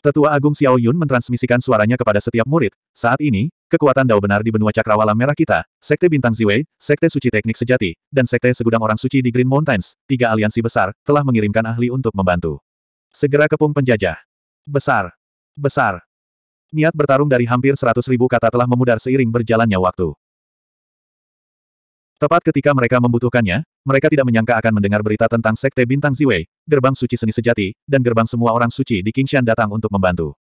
S1: Tetua Agung Xiao Yun mentransmisikan suaranya kepada setiap murid. Saat ini, kekuatan Dao benar di benua cakrawala merah kita, Sekte Bintang Ziwei, Sekte Suci Teknik Sejati, dan Sekte Segudang Orang Suci di Green Mountains, tiga aliansi besar, telah mengirimkan ahli untuk membantu. Segera kepung penjajah. Besar. Besar. Niat bertarung dari hampir seratus ribu kata telah memudar seiring berjalannya waktu. Tepat ketika mereka membutuhkannya, mereka tidak menyangka akan mendengar berita tentang Sekte Bintang Ziwei, gerbang suci seni sejati, dan gerbang semua orang suci di Kingshan datang untuk membantu.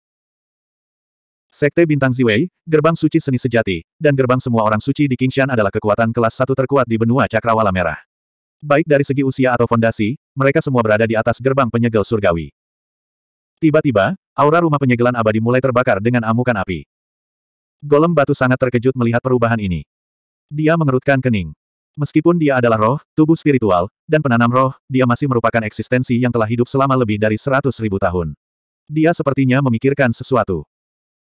S1: Sekte Bintang Ziwei, gerbang suci seni sejati, dan gerbang semua orang suci di Kingshan adalah kekuatan kelas satu terkuat di benua Cakrawala Merah. Baik dari segi usia atau fondasi, mereka semua berada di atas gerbang penyegel surgawi. Tiba-tiba, aura rumah penyegelan abadi mulai terbakar dengan amukan api. Golem batu sangat terkejut melihat perubahan ini. Dia mengerutkan kening. Meskipun dia adalah roh, tubuh spiritual, dan penanam roh, dia masih merupakan eksistensi yang telah hidup selama lebih dari seratus ribu tahun. Dia sepertinya memikirkan sesuatu.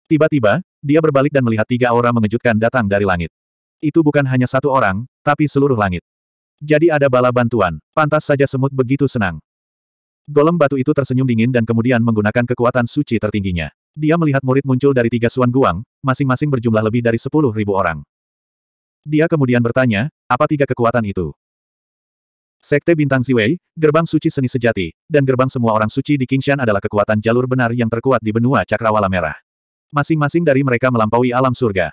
S1: Tiba-tiba, dia berbalik dan melihat tiga aura mengejutkan datang dari langit. Itu bukan hanya satu orang, tapi seluruh langit. Jadi ada bala bantuan, pantas saja semut begitu senang. Golem batu itu tersenyum dingin dan kemudian menggunakan kekuatan suci tertingginya. Dia melihat murid muncul dari tiga suan guang, masing-masing berjumlah lebih dari sepuluh ribu orang. Dia kemudian bertanya, apa tiga kekuatan itu? Sekte Bintang Ziwei, Gerbang Suci Seni Sejati, dan Gerbang Semua Orang Suci di Kingshan adalah kekuatan jalur benar yang terkuat di benua Cakrawala Merah. Masing-masing dari mereka melampaui alam surga.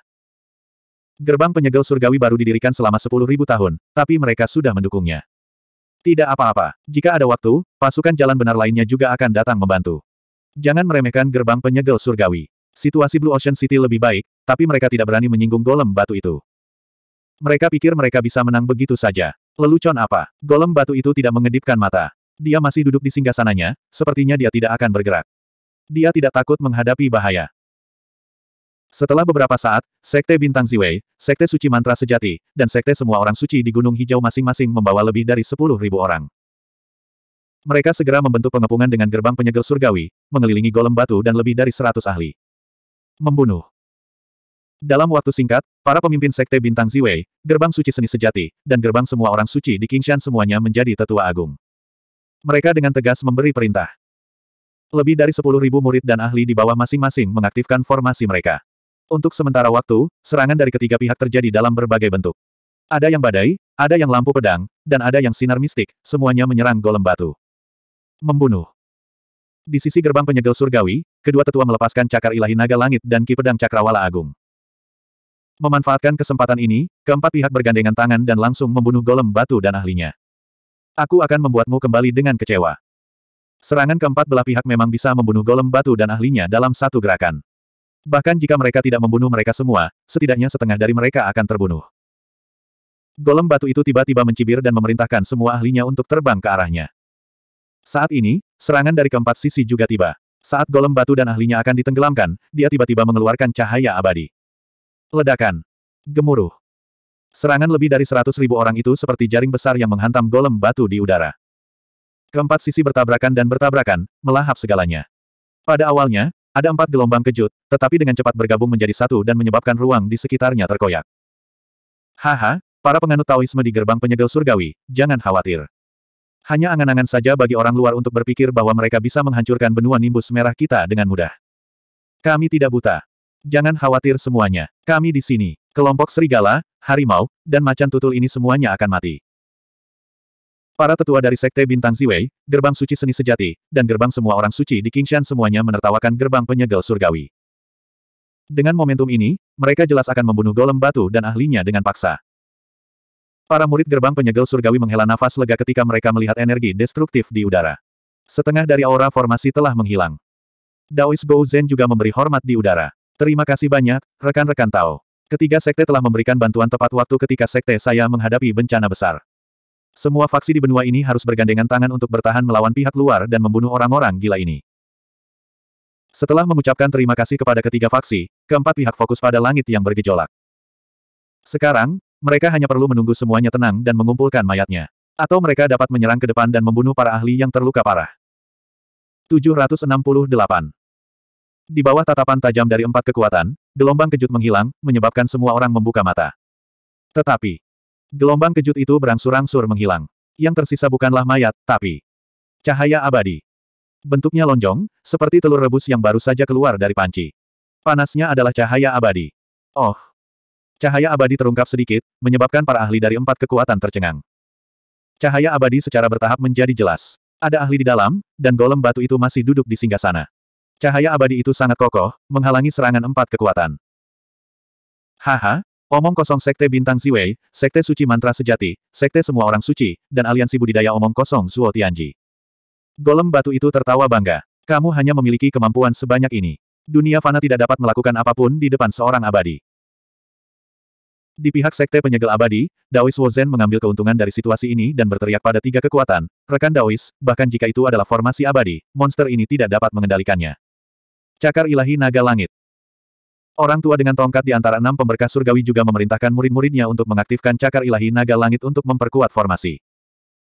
S1: Gerbang penyegel surgawi baru didirikan selama sepuluh ribu tahun, tapi mereka sudah mendukungnya. Tidak apa-apa. Jika ada waktu, pasukan jalan benar lainnya juga akan datang membantu. Jangan meremehkan gerbang penyegel surgawi. Situasi Blue Ocean City lebih baik, tapi mereka tidak berani menyinggung golem batu itu. Mereka pikir mereka bisa menang begitu saja. Lelucon apa? Golem batu itu tidak mengedipkan mata. Dia masih duduk di singgasananya, sepertinya dia tidak akan bergerak. Dia tidak takut menghadapi bahaya. Setelah beberapa saat, Sekte Bintang Ziwei, Sekte Suci Mantra Sejati, dan Sekte Semua Orang Suci di Gunung Hijau masing-masing membawa lebih dari 10.000 orang. Mereka segera membentuk pengepungan dengan gerbang penyegel surgawi, mengelilingi golem batu dan lebih dari 100 ahli. Membunuh. Dalam waktu singkat, para pemimpin Sekte Bintang Ziwei, Gerbang Suci Seni Sejati, dan Gerbang Semua Orang Suci di Kingshan semuanya menjadi tetua agung. Mereka dengan tegas memberi perintah. Lebih dari 10.000 murid dan ahli di bawah masing-masing mengaktifkan formasi mereka. Untuk sementara waktu, serangan dari ketiga pihak terjadi dalam berbagai bentuk. Ada yang badai, ada yang lampu pedang, dan ada yang sinar mistik, semuanya menyerang golem batu. Membunuh. Di sisi gerbang penyegel surgawi, kedua tetua melepaskan cakar ilahi naga langit dan ki pedang cakrawala agung. Memanfaatkan kesempatan ini, keempat pihak bergandengan tangan dan langsung membunuh golem batu dan ahlinya. Aku akan membuatmu kembali dengan kecewa. Serangan keempat belah pihak memang bisa membunuh golem batu dan ahlinya dalam satu gerakan. Bahkan jika mereka tidak membunuh mereka semua, setidaknya setengah dari mereka akan terbunuh. Golem batu itu tiba-tiba mencibir dan memerintahkan semua ahlinya untuk terbang ke arahnya. Saat ini, serangan dari keempat sisi juga tiba. Saat golem batu dan ahlinya akan ditenggelamkan, dia tiba-tiba mengeluarkan cahaya abadi. Ledakan. Gemuruh. Serangan lebih dari seratus ribu orang itu seperti jaring besar yang menghantam golem batu di udara. Keempat sisi bertabrakan dan bertabrakan, melahap segalanya. Pada awalnya, ada empat gelombang kejut, tetapi dengan cepat bergabung menjadi satu dan menyebabkan ruang di sekitarnya terkoyak. Haha, para penganut Taoisme di gerbang penyegel surgawi, jangan khawatir. Hanya angan-angan saja bagi orang luar untuk berpikir bahwa mereka bisa menghancurkan benua nimbus merah kita dengan mudah. Kami tidak buta. Jangan khawatir semuanya. Kami di sini. Kelompok serigala, harimau, dan macan tutul ini semuanya akan mati. Para tetua dari Sekte Bintang Ziwei, Gerbang Suci Seni Sejati, dan Gerbang Semua Orang Suci di Kingshan semuanya menertawakan Gerbang Penyegel Surgawi. Dengan momentum ini, mereka jelas akan membunuh golem batu dan ahlinya dengan paksa. Para murid Gerbang Penyegel Surgawi menghela nafas lega ketika mereka melihat energi destruktif di udara. Setengah dari aura formasi telah menghilang. Daois Gou Zen juga memberi hormat di udara. Terima kasih banyak, rekan-rekan Tao. Ketiga sekte telah memberikan bantuan tepat waktu ketika sekte saya menghadapi bencana besar. Semua faksi di benua ini harus bergandengan tangan untuk bertahan melawan pihak luar dan membunuh orang-orang gila ini. Setelah mengucapkan terima kasih kepada ketiga faksi, keempat pihak fokus pada langit yang bergejolak. Sekarang, mereka hanya perlu menunggu semuanya tenang dan mengumpulkan mayatnya. Atau mereka dapat menyerang ke depan dan membunuh para ahli yang terluka parah. 768. Di bawah tatapan tajam dari empat kekuatan, gelombang kejut menghilang, menyebabkan semua orang membuka mata. Tetapi, Gelombang kejut itu berangsur-angsur menghilang. Yang tersisa bukanlah mayat, tapi cahaya abadi. Bentuknya lonjong, seperti telur rebus yang baru saja keluar dari panci. Panasnya adalah cahaya abadi. Oh. Cahaya abadi terungkap sedikit, menyebabkan para ahli dari empat kekuatan tercengang. Cahaya abadi secara bertahap menjadi jelas. Ada ahli di dalam, dan golem batu itu masih duduk di singgah sana. Cahaya abadi itu sangat kokoh, menghalangi serangan empat kekuatan. Haha, Omong kosong Sekte Bintang Ziwei, Sekte Suci Mantra Sejati, Sekte Semua Orang Suci, dan Aliansi Budidaya Omong Kosong Zuo Tianji. Golem batu itu tertawa bangga. Kamu hanya memiliki kemampuan sebanyak ini. Dunia fana tidak dapat melakukan apapun di depan seorang abadi. Di pihak Sekte Penyegel Abadi, Daois Wozen mengambil keuntungan dari situasi ini dan berteriak pada tiga kekuatan. Rekan Daois, bahkan jika itu adalah formasi abadi, monster ini tidak dapat mengendalikannya. Cakar ilahi naga langit. Orang tua dengan tongkat di antara enam pemberkas surgawi juga memerintahkan murid-muridnya untuk mengaktifkan cakar ilahi naga langit untuk memperkuat formasi.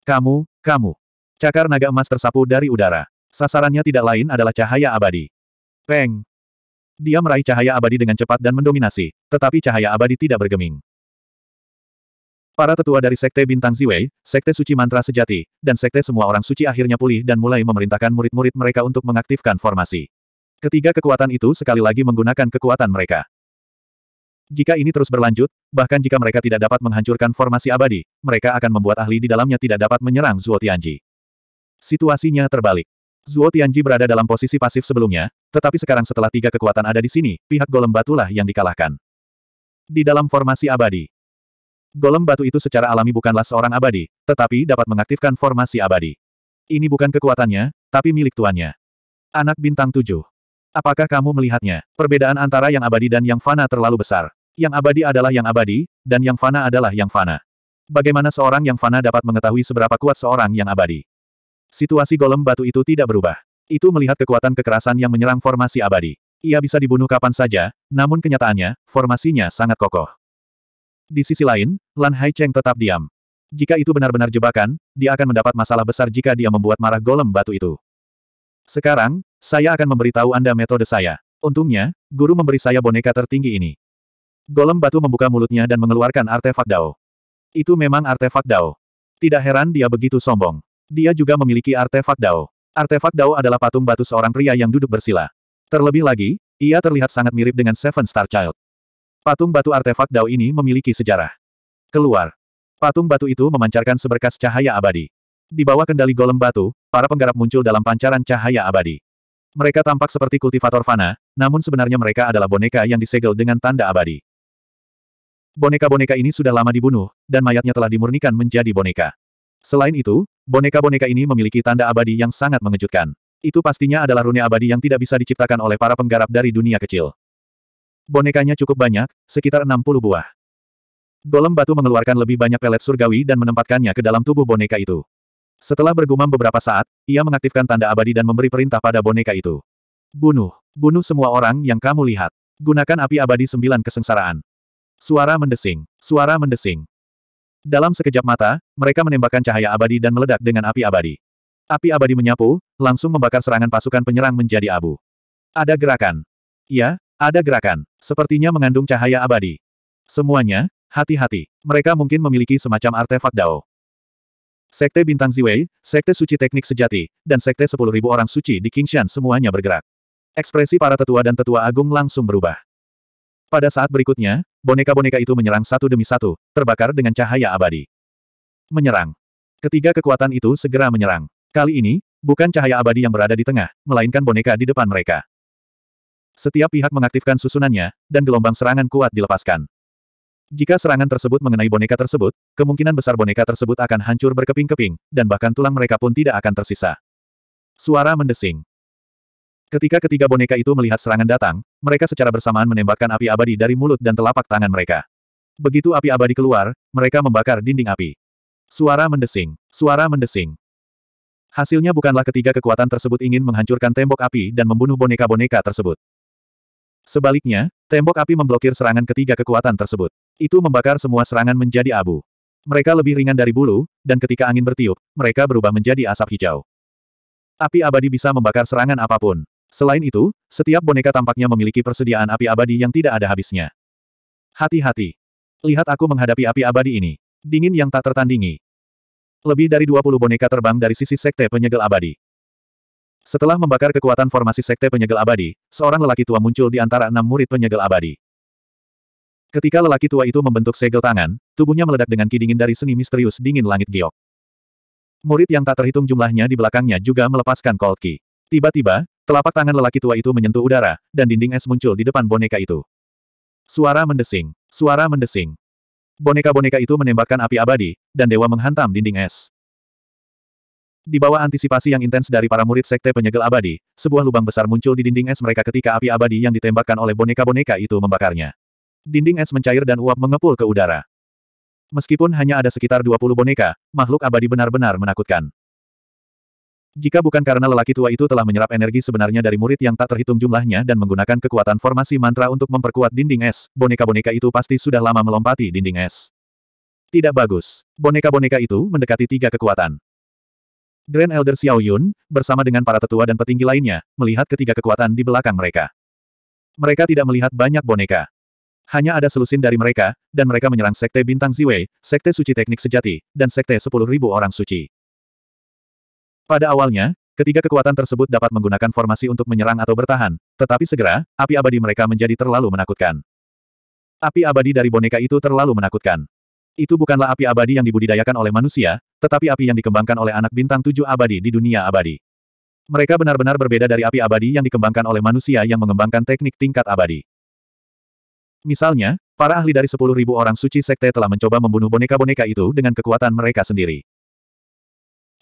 S1: Kamu, kamu. Cakar naga emas tersapu dari udara. Sasarannya tidak lain adalah cahaya abadi. Peng. Dia meraih cahaya abadi dengan cepat dan mendominasi, tetapi cahaya abadi tidak bergeming. Para tetua dari Sekte Bintang Ziwei, Sekte Suci Mantra Sejati, dan Sekte Semua Orang Suci akhirnya pulih dan mulai memerintahkan murid-murid mereka untuk mengaktifkan formasi. Ketiga kekuatan itu sekali lagi menggunakan kekuatan mereka. Jika ini terus berlanjut, bahkan jika mereka tidak dapat menghancurkan formasi abadi, mereka akan membuat ahli di dalamnya tidak dapat menyerang Zuo Tianji. Situasinya terbalik. Zuo Tianji berada dalam posisi pasif sebelumnya, tetapi sekarang setelah tiga kekuatan ada di sini, pihak golem batulah yang dikalahkan. Di dalam formasi abadi. Golem batu itu secara alami bukanlah seorang abadi, tetapi dapat mengaktifkan formasi abadi. Ini bukan kekuatannya, tapi milik tuannya. Anak bintang tujuh. Apakah kamu melihatnya? Perbedaan antara yang abadi dan yang fana terlalu besar. Yang abadi adalah yang abadi, dan yang fana adalah yang fana. Bagaimana seorang yang fana dapat mengetahui seberapa kuat seorang yang abadi? Situasi golem batu itu tidak berubah. Itu melihat kekuatan kekerasan yang menyerang formasi abadi. Ia bisa dibunuh kapan saja, namun kenyataannya, formasinya sangat kokoh. Di sisi lain, Lan Hai Cheng tetap diam. Jika itu benar-benar jebakan, dia akan mendapat masalah besar jika dia membuat marah golem batu itu. Sekarang, saya akan memberitahu Anda metode saya. Untungnya, guru memberi saya boneka tertinggi ini. Golem batu membuka mulutnya dan mengeluarkan artefak Dao. Itu memang artefak Dao. Tidak heran dia begitu sombong. Dia juga memiliki artefak Dao. Artefak Dao adalah patung batu seorang pria yang duduk bersila. Terlebih lagi, ia terlihat sangat mirip dengan Seven Star Child. Patung batu artefak Dao ini memiliki sejarah. Keluar. Patung batu itu memancarkan seberkas cahaya abadi. Di bawah kendali golem batu, para penggarap muncul dalam pancaran cahaya abadi. Mereka tampak seperti kultivator fana, namun sebenarnya mereka adalah boneka yang disegel dengan tanda abadi. Boneka-boneka ini sudah lama dibunuh, dan mayatnya telah dimurnikan menjadi boneka. Selain itu, boneka-boneka ini memiliki tanda abadi yang sangat mengejutkan. Itu pastinya adalah rune abadi yang tidak bisa diciptakan oleh para penggarap dari dunia kecil. Bonekanya cukup banyak, sekitar 60 buah. Golem batu mengeluarkan lebih banyak pelet surgawi dan menempatkannya ke dalam tubuh boneka itu. Setelah bergumam beberapa saat, ia mengaktifkan tanda abadi dan memberi perintah pada boneka itu. Bunuh. Bunuh semua orang yang kamu lihat. Gunakan api abadi sembilan kesengsaraan. Suara mendesing. Suara mendesing. Dalam sekejap mata, mereka menembakkan cahaya abadi dan meledak dengan api abadi. Api abadi menyapu, langsung membakar serangan pasukan penyerang menjadi abu. Ada gerakan. Ya, ada gerakan. Sepertinya mengandung cahaya abadi. Semuanya, hati-hati. Mereka mungkin memiliki semacam artefak Dao. Sekte Bintang Ziwei, Sekte Suci Teknik Sejati, dan Sekte 10.000 orang suci di Kingshan semuanya bergerak. Ekspresi para tetua dan tetua agung langsung berubah. Pada saat berikutnya, boneka-boneka itu menyerang satu demi satu, terbakar dengan cahaya abadi. Menyerang. Ketiga kekuatan itu segera menyerang. Kali ini, bukan cahaya abadi yang berada di tengah, melainkan boneka di depan mereka. Setiap pihak mengaktifkan susunannya, dan gelombang serangan kuat dilepaskan. Jika serangan tersebut mengenai boneka tersebut, kemungkinan besar boneka tersebut akan hancur berkeping-keping, dan bahkan tulang mereka pun tidak akan tersisa. Suara mendesing. Ketika ketiga boneka itu melihat serangan datang, mereka secara bersamaan menembakkan api abadi dari mulut dan telapak tangan mereka. Begitu api abadi keluar, mereka membakar dinding api. Suara mendesing. Suara mendesing. Hasilnya bukanlah ketiga kekuatan tersebut ingin menghancurkan tembok api dan membunuh boneka-boneka tersebut. Sebaliknya, tembok api memblokir serangan ketiga kekuatan tersebut. Itu membakar semua serangan menjadi abu. Mereka lebih ringan dari bulu, dan ketika angin bertiup, mereka berubah menjadi asap hijau. Api abadi bisa membakar serangan apapun. Selain itu, setiap boneka tampaknya memiliki persediaan api abadi yang tidak ada habisnya. Hati-hati. Lihat aku menghadapi api abadi ini. Dingin yang tak tertandingi. Lebih dari 20 boneka terbang dari sisi sekte penyegel abadi. Setelah membakar kekuatan formasi sekte penyegel abadi, seorang lelaki tua muncul di antara enam murid penyegel abadi. Ketika lelaki tua itu membentuk segel tangan, tubuhnya meledak dengan kidingin dari seni misterius dingin langit giok. Murid yang tak terhitung jumlahnya di belakangnya juga melepaskan kolki. Tiba-tiba, telapak tangan lelaki tua itu menyentuh udara, dan dinding es muncul di depan boneka itu. Suara mendesing. Suara mendesing. Boneka-boneka itu menembakkan api abadi, dan dewa menghantam dinding es. Di bawah antisipasi yang intens dari para murid Sekte Penyegel Abadi, sebuah lubang besar muncul di dinding es mereka ketika api abadi yang ditembakkan oleh boneka-boneka itu membakarnya dinding es mencair dan uap mengepul ke udara. Meskipun hanya ada sekitar 20 boneka, makhluk abadi benar-benar menakutkan. Jika bukan karena lelaki tua itu telah menyerap energi sebenarnya dari murid yang tak terhitung jumlahnya dan menggunakan kekuatan formasi mantra untuk memperkuat dinding es, boneka-boneka itu pasti sudah lama melompati dinding es. Tidak bagus. Boneka-boneka itu mendekati tiga kekuatan. Grand Elder Xiao Yun, bersama dengan para tetua dan petinggi lainnya, melihat ketiga kekuatan di belakang mereka. Mereka tidak melihat banyak boneka. Hanya ada selusin dari mereka, dan mereka menyerang Sekte Bintang Ziwei, Sekte Suci Teknik Sejati, dan Sekte 10.000 Orang Suci. Pada awalnya, ketiga kekuatan tersebut dapat menggunakan formasi untuk menyerang atau bertahan, tetapi segera, api abadi mereka menjadi terlalu menakutkan. Api abadi dari boneka itu terlalu menakutkan. Itu bukanlah api abadi yang dibudidayakan oleh manusia, tetapi api yang dikembangkan oleh anak bintang tujuh abadi di dunia abadi. Mereka benar-benar berbeda dari api abadi yang dikembangkan oleh manusia yang mengembangkan teknik tingkat abadi. Misalnya, para ahli dari sepuluh ribu orang suci sekte telah mencoba membunuh boneka-boneka itu dengan kekuatan mereka sendiri.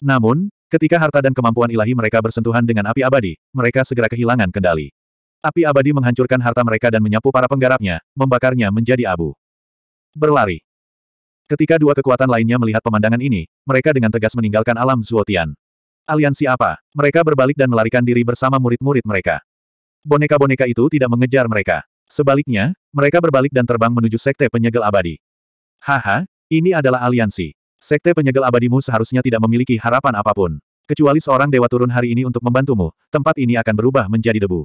S1: Namun, ketika harta dan kemampuan ilahi mereka bersentuhan dengan api abadi, mereka segera kehilangan kendali. Api abadi menghancurkan harta mereka dan menyapu para penggarapnya, membakarnya menjadi abu. Berlari. Ketika dua kekuatan lainnya melihat pemandangan ini, mereka dengan tegas meninggalkan alam Zuotian. Aliansi apa? Mereka berbalik dan melarikan diri bersama murid-murid mereka. Boneka-boneka itu tidak mengejar mereka. Sebaliknya, mereka berbalik dan terbang menuju Sekte Penyegel Abadi. Haha, ini adalah aliansi. Sekte Penyegel Abadimu seharusnya tidak memiliki harapan apapun. Kecuali seorang dewa turun hari ini untuk membantumu, tempat ini akan berubah menjadi debu.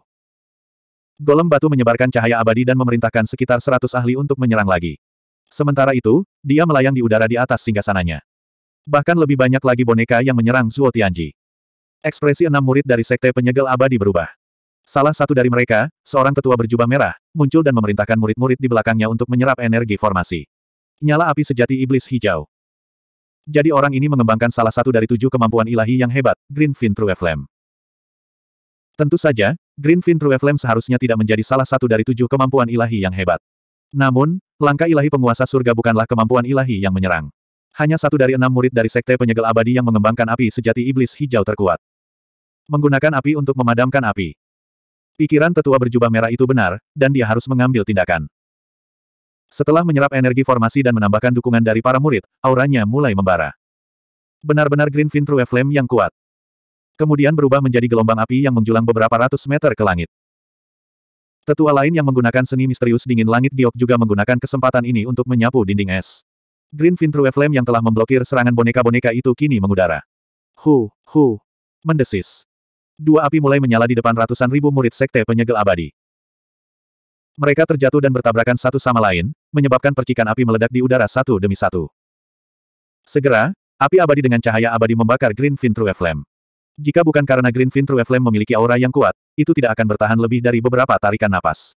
S1: Golem batu menyebarkan cahaya abadi dan memerintahkan sekitar seratus ahli untuk menyerang lagi. Sementara itu, dia melayang di udara di atas singgasananya. Bahkan lebih banyak lagi boneka yang menyerang Zuo Tianji. Ekspresi enam murid dari Sekte Penyegel Abadi berubah. Salah satu dari mereka, seorang tetua berjubah merah, muncul dan memerintahkan murid-murid di belakangnya untuk menyerap energi formasi. Nyala api sejati iblis hijau. Jadi orang ini mengembangkan salah satu dari tujuh kemampuan ilahi yang hebat, Green Fin True Flame. Tentu saja, Green Fin True Flame seharusnya tidak menjadi salah satu dari tujuh kemampuan ilahi yang hebat. Namun, langkah ilahi penguasa surga bukanlah kemampuan ilahi yang menyerang. Hanya satu dari enam murid dari Sekte Penyegel Abadi yang mengembangkan api sejati iblis hijau terkuat. Menggunakan api untuk memadamkan api. Pikiran tetua berjubah merah itu benar, dan dia harus mengambil tindakan. Setelah menyerap energi formasi dan menambahkan dukungan dari para murid, auranya mulai membara. Benar-benar Green Fin True Flame yang kuat. Kemudian berubah menjadi gelombang api yang menjulang beberapa ratus meter ke langit. Tetua lain yang menggunakan seni misterius dingin langit Giok juga menggunakan kesempatan ini untuk menyapu dinding es. Green Fin True Flame yang telah memblokir serangan boneka-boneka itu kini mengudara. Hu, hu, mendesis. Dua api mulai menyala di depan ratusan ribu murid sekte penyegel abadi. Mereka terjatuh dan bertabrakan satu sama lain, menyebabkan percikan api meledak di udara satu demi satu. Segera, api abadi dengan cahaya abadi membakar Green Fin True Flame. Jika bukan karena Green Fin True Flame memiliki aura yang kuat, itu tidak akan bertahan lebih dari beberapa tarikan napas.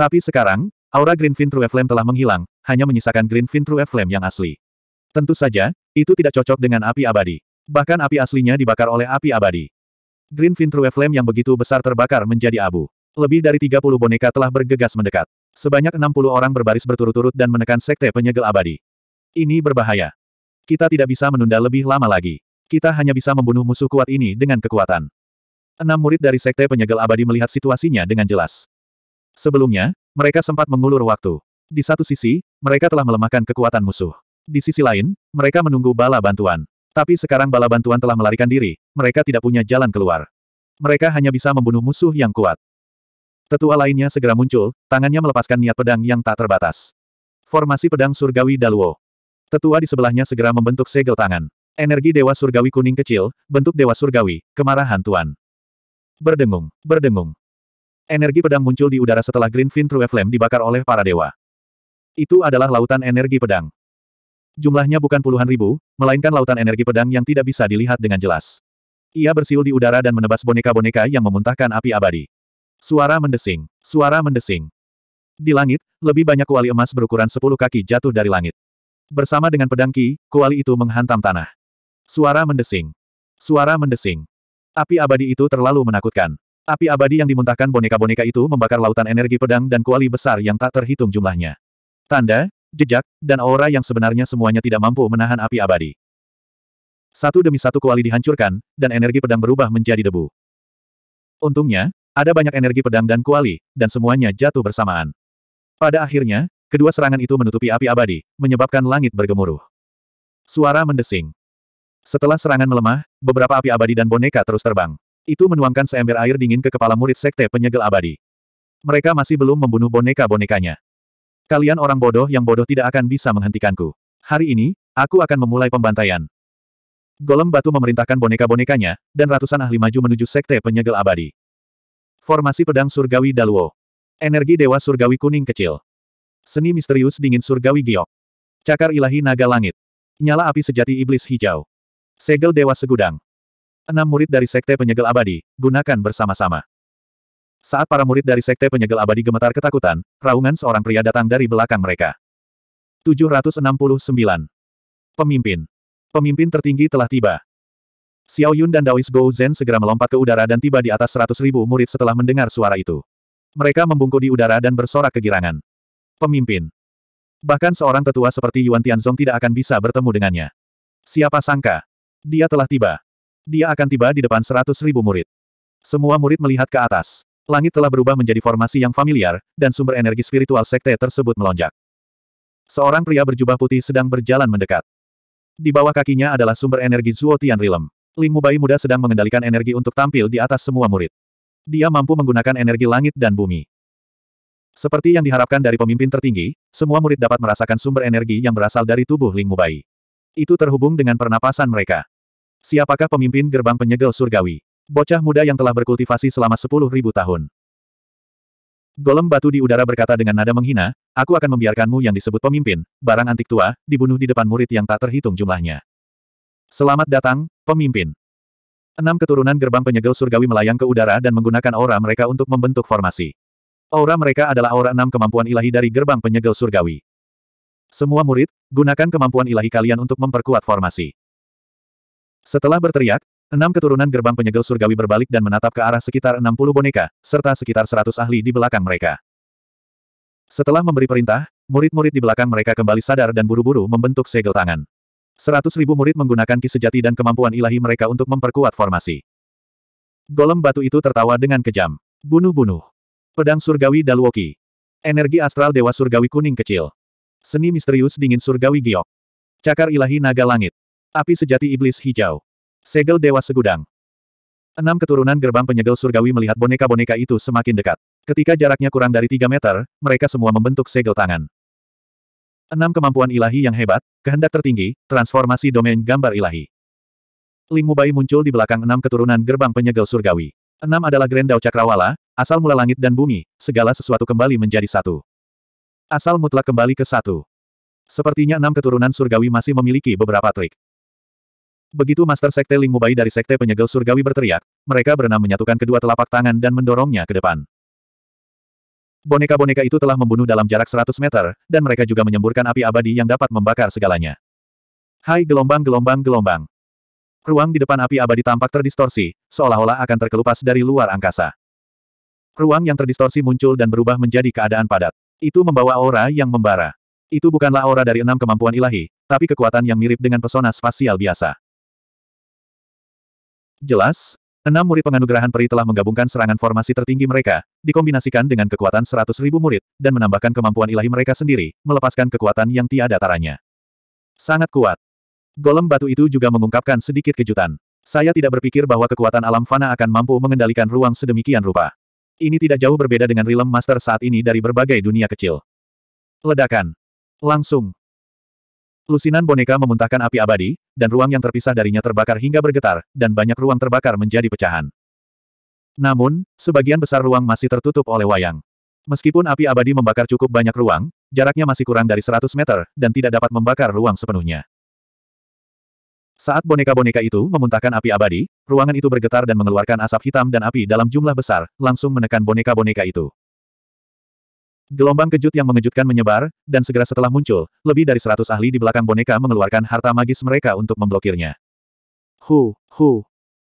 S1: Tapi sekarang, aura Green Fin True Flame telah menghilang, hanya menyisakan Green Fin True Flame yang asli. Tentu saja, itu tidak cocok dengan api abadi. Bahkan api aslinya dibakar oleh api abadi. Green Vintrue Flame yang begitu besar terbakar menjadi abu. Lebih dari 30 boneka telah bergegas mendekat. Sebanyak 60 orang berbaris berturut-turut dan menekan sekte penyegel abadi. Ini berbahaya. Kita tidak bisa menunda lebih lama lagi. Kita hanya bisa membunuh musuh kuat ini dengan kekuatan. Enam murid dari sekte penyegel abadi melihat situasinya dengan jelas. Sebelumnya, mereka sempat mengulur waktu. Di satu sisi, mereka telah melemahkan kekuatan musuh. Di sisi lain, mereka menunggu bala bantuan. Tapi sekarang bala bantuan telah melarikan diri, mereka tidak punya jalan keluar. Mereka hanya bisa membunuh musuh yang kuat. Tetua lainnya segera muncul, tangannya melepaskan niat pedang yang tak terbatas. Formasi pedang surgawi Daluo. Tetua di sebelahnya segera membentuk segel tangan. Energi Dewa Surgawi kuning kecil, bentuk Dewa Surgawi, kemarahan Tuan. Berdengung, berdengung. Energi pedang muncul di udara setelah Green Fin True Flame dibakar oleh para dewa. Itu adalah lautan energi pedang. Jumlahnya bukan puluhan ribu, melainkan lautan energi pedang yang tidak bisa dilihat dengan jelas. Ia bersiul di udara dan menebas boneka-boneka yang memuntahkan api abadi. Suara mendesing. Suara mendesing. Di langit, lebih banyak kuali emas berukuran sepuluh kaki jatuh dari langit. Bersama dengan pedang Ki, kuali itu menghantam tanah. Suara mendesing. Suara mendesing. Api abadi itu terlalu menakutkan. Api abadi yang dimuntahkan boneka-boneka itu membakar lautan energi pedang dan kuali besar yang tak terhitung jumlahnya. Tanda, jejak, dan aura yang sebenarnya semuanya tidak mampu menahan api abadi. Satu demi satu kuali dihancurkan, dan energi pedang berubah menjadi debu. Untungnya, ada banyak energi pedang dan kuali, dan semuanya jatuh bersamaan. Pada akhirnya, kedua serangan itu menutupi api abadi, menyebabkan langit bergemuruh. Suara mendesing. Setelah serangan melemah, beberapa api abadi dan boneka terus terbang. Itu menuangkan seember air dingin ke kepala murid sekte penyegel abadi. Mereka masih belum membunuh boneka-bonekanya. Kalian orang bodoh yang bodoh tidak akan bisa menghentikanku. Hari ini, aku akan memulai pembantaian. Golem batu memerintahkan boneka-bonekanya, dan ratusan ahli maju menuju sekte penyegel abadi. Formasi pedang surgawi Daluo. Energi dewa surgawi kuning kecil. Seni misterius dingin surgawi giok. Cakar ilahi naga langit. Nyala api sejati iblis hijau. Segel dewa segudang. Enam murid dari sekte penyegel abadi, gunakan bersama-sama. Saat para murid dari Sekte Penyegel Abadi gemetar ketakutan, raungan seorang pria datang dari belakang mereka. 769. Pemimpin. Pemimpin tertinggi telah tiba. Xiao Yun dan Daois Gou Zhen segera melompat ke udara dan tiba di atas seratus ribu murid setelah mendengar suara itu. Mereka membungkuk di udara dan bersorak kegirangan. Pemimpin. Bahkan seorang tetua seperti Yuan Tianzong tidak akan bisa bertemu dengannya. Siapa sangka? Dia telah tiba. Dia akan tiba di depan seratus ribu murid. Semua murid melihat ke atas. Langit telah berubah menjadi formasi yang familiar, dan sumber energi spiritual sekte tersebut melonjak. Seorang pria berjubah putih sedang berjalan mendekat. Di bawah kakinya adalah sumber energi Zuo Tian Rilem. Ling Mubai muda sedang mengendalikan energi untuk tampil di atas semua murid. Dia mampu menggunakan energi langit dan bumi. Seperti yang diharapkan dari pemimpin tertinggi, semua murid dapat merasakan sumber energi yang berasal dari tubuh Ling Mubai. Itu terhubung dengan pernapasan mereka. Siapakah pemimpin gerbang penyegel surgawi? Bocah muda yang telah berkultivasi selama sepuluh ribu tahun. Golem batu di udara berkata dengan nada menghina, aku akan membiarkanmu yang disebut pemimpin, barang antik tua, dibunuh di depan murid yang tak terhitung jumlahnya. Selamat datang, pemimpin. Enam keturunan gerbang penyegel surgawi melayang ke udara dan menggunakan aura mereka untuk membentuk formasi. Aura mereka adalah aura enam kemampuan ilahi dari gerbang penyegel surgawi. Semua murid, gunakan kemampuan ilahi kalian untuk memperkuat formasi. Setelah berteriak, Enam keturunan gerbang penyegel surgawi berbalik dan menatap ke arah sekitar 60 boneka, serta sekitar 100 ahli di belakang mereka. Setelah memberi perintah, murid-murid di belakang mereka kembali sadar dan buru-buru membentuk segel tangan. Seratus ribu murid menggunakan ki sejati dan kemampuan ilahi mereka untuk memperkuat formasi. Golem batu itu tertawa dengan kejam. Bunuh-bunuh. Pedang surgawi Dalwoki. Energi astral dewa surgawi kuning kecil. Seni misterius dingin surgawi giok. Cakar ilahi naga langit. Api sejati iblis hijau. Segel Dewa Segudang. Enam keturunan gerbang penyegel surgawi melihat boneka-boneka itu semakin dekat. Ketika jaraknya kurang dari tiga meter, mereka semua membentuk segel tangan. Enam kemampuan ilahi yang hebat, kehendak tertinggi, transformasi domain gambar ilahi. Ling Mubai muncul di belakang enam keturunan gerbang penyegel surgawi. Enam adalah Grendau Cakrawala, asal mula langit dan bumi, segala sesuatu kembali menjadi satu. Asal mutlak kembali ke satu. Sepertinya enam keturunan surgawi masih memiliki beberapa trik. Begitu Master Sekte Ling Mubai dari Sekte Penyegel Surgawi berteriak, mereka berenam menyatukan kedua telapak tangan dan mendorongnya ke depan. Boneka-boneka itu telah membunuh dalam jarak 100 meter, dan mereka juga menyemburkan api abadi yang dapat membakar segalanya. Hai gelombang gelombang gelombang. Ruang di depan api abadi tampak terdistorsi, seolah-olah akan terkelupas dari luar angkasa. Ruang yang terdistorsi muncul dan berubah menjadi keadaan padat. Itu membawa aura yang membara. Itu bukanlah aura dari enam kemampuan ilahi, tapi kekuatan yang mirip dengan pesona spasial biasa. Jelas, enam murid penganugerahan peri telah menggabungkan serangan formasi tertinggi mereka, dikombinasikan dengan kekuatan seratus ribu murid, dan menambahkan kemampuan ilahi mereka sendiri, melepaskan kekuatan yang tiada taranya. Sangat kuat. Golem batu itu juga mengungkapkan sedikit kejutan. Saya tidak berpikir bahwa kekuatan alam fana akan mampu mengendalikan ruang sedemikian rupa. Ini tidak jauh berbeda dengan Realm Master saat ini dari berbagai dunia kecil. Ledakan. Langsung. Lusinan boneka memuntahkan api abadi, dan ruang yang terpisah darinya terbakar hingga bergetar, dan banyak ruang terbakar menjadi pecahan. Namun, sebagian besar ruang masih tertutup oleh wayang. Meskipun api abadi membakar cukup banyak ruang, jaraknya masih kurang dari 100 meter, dan tidak dapat membakar ruang sepenuhnya. Saat boneka-boneka itu memuntahkan api abadi, ruangan itu bergetar dan mengeluarkan asap hitam dan api dalam jumlah besar, langsung menekan boneka-boneka itu. Gelombang kejut yang mengejutkan menyebar, dan segera setelah muncul, lebih dari seratus ahli di belakang boneka mengeluarkan harta magis mereka untuk memblokirnya. Hu, hu.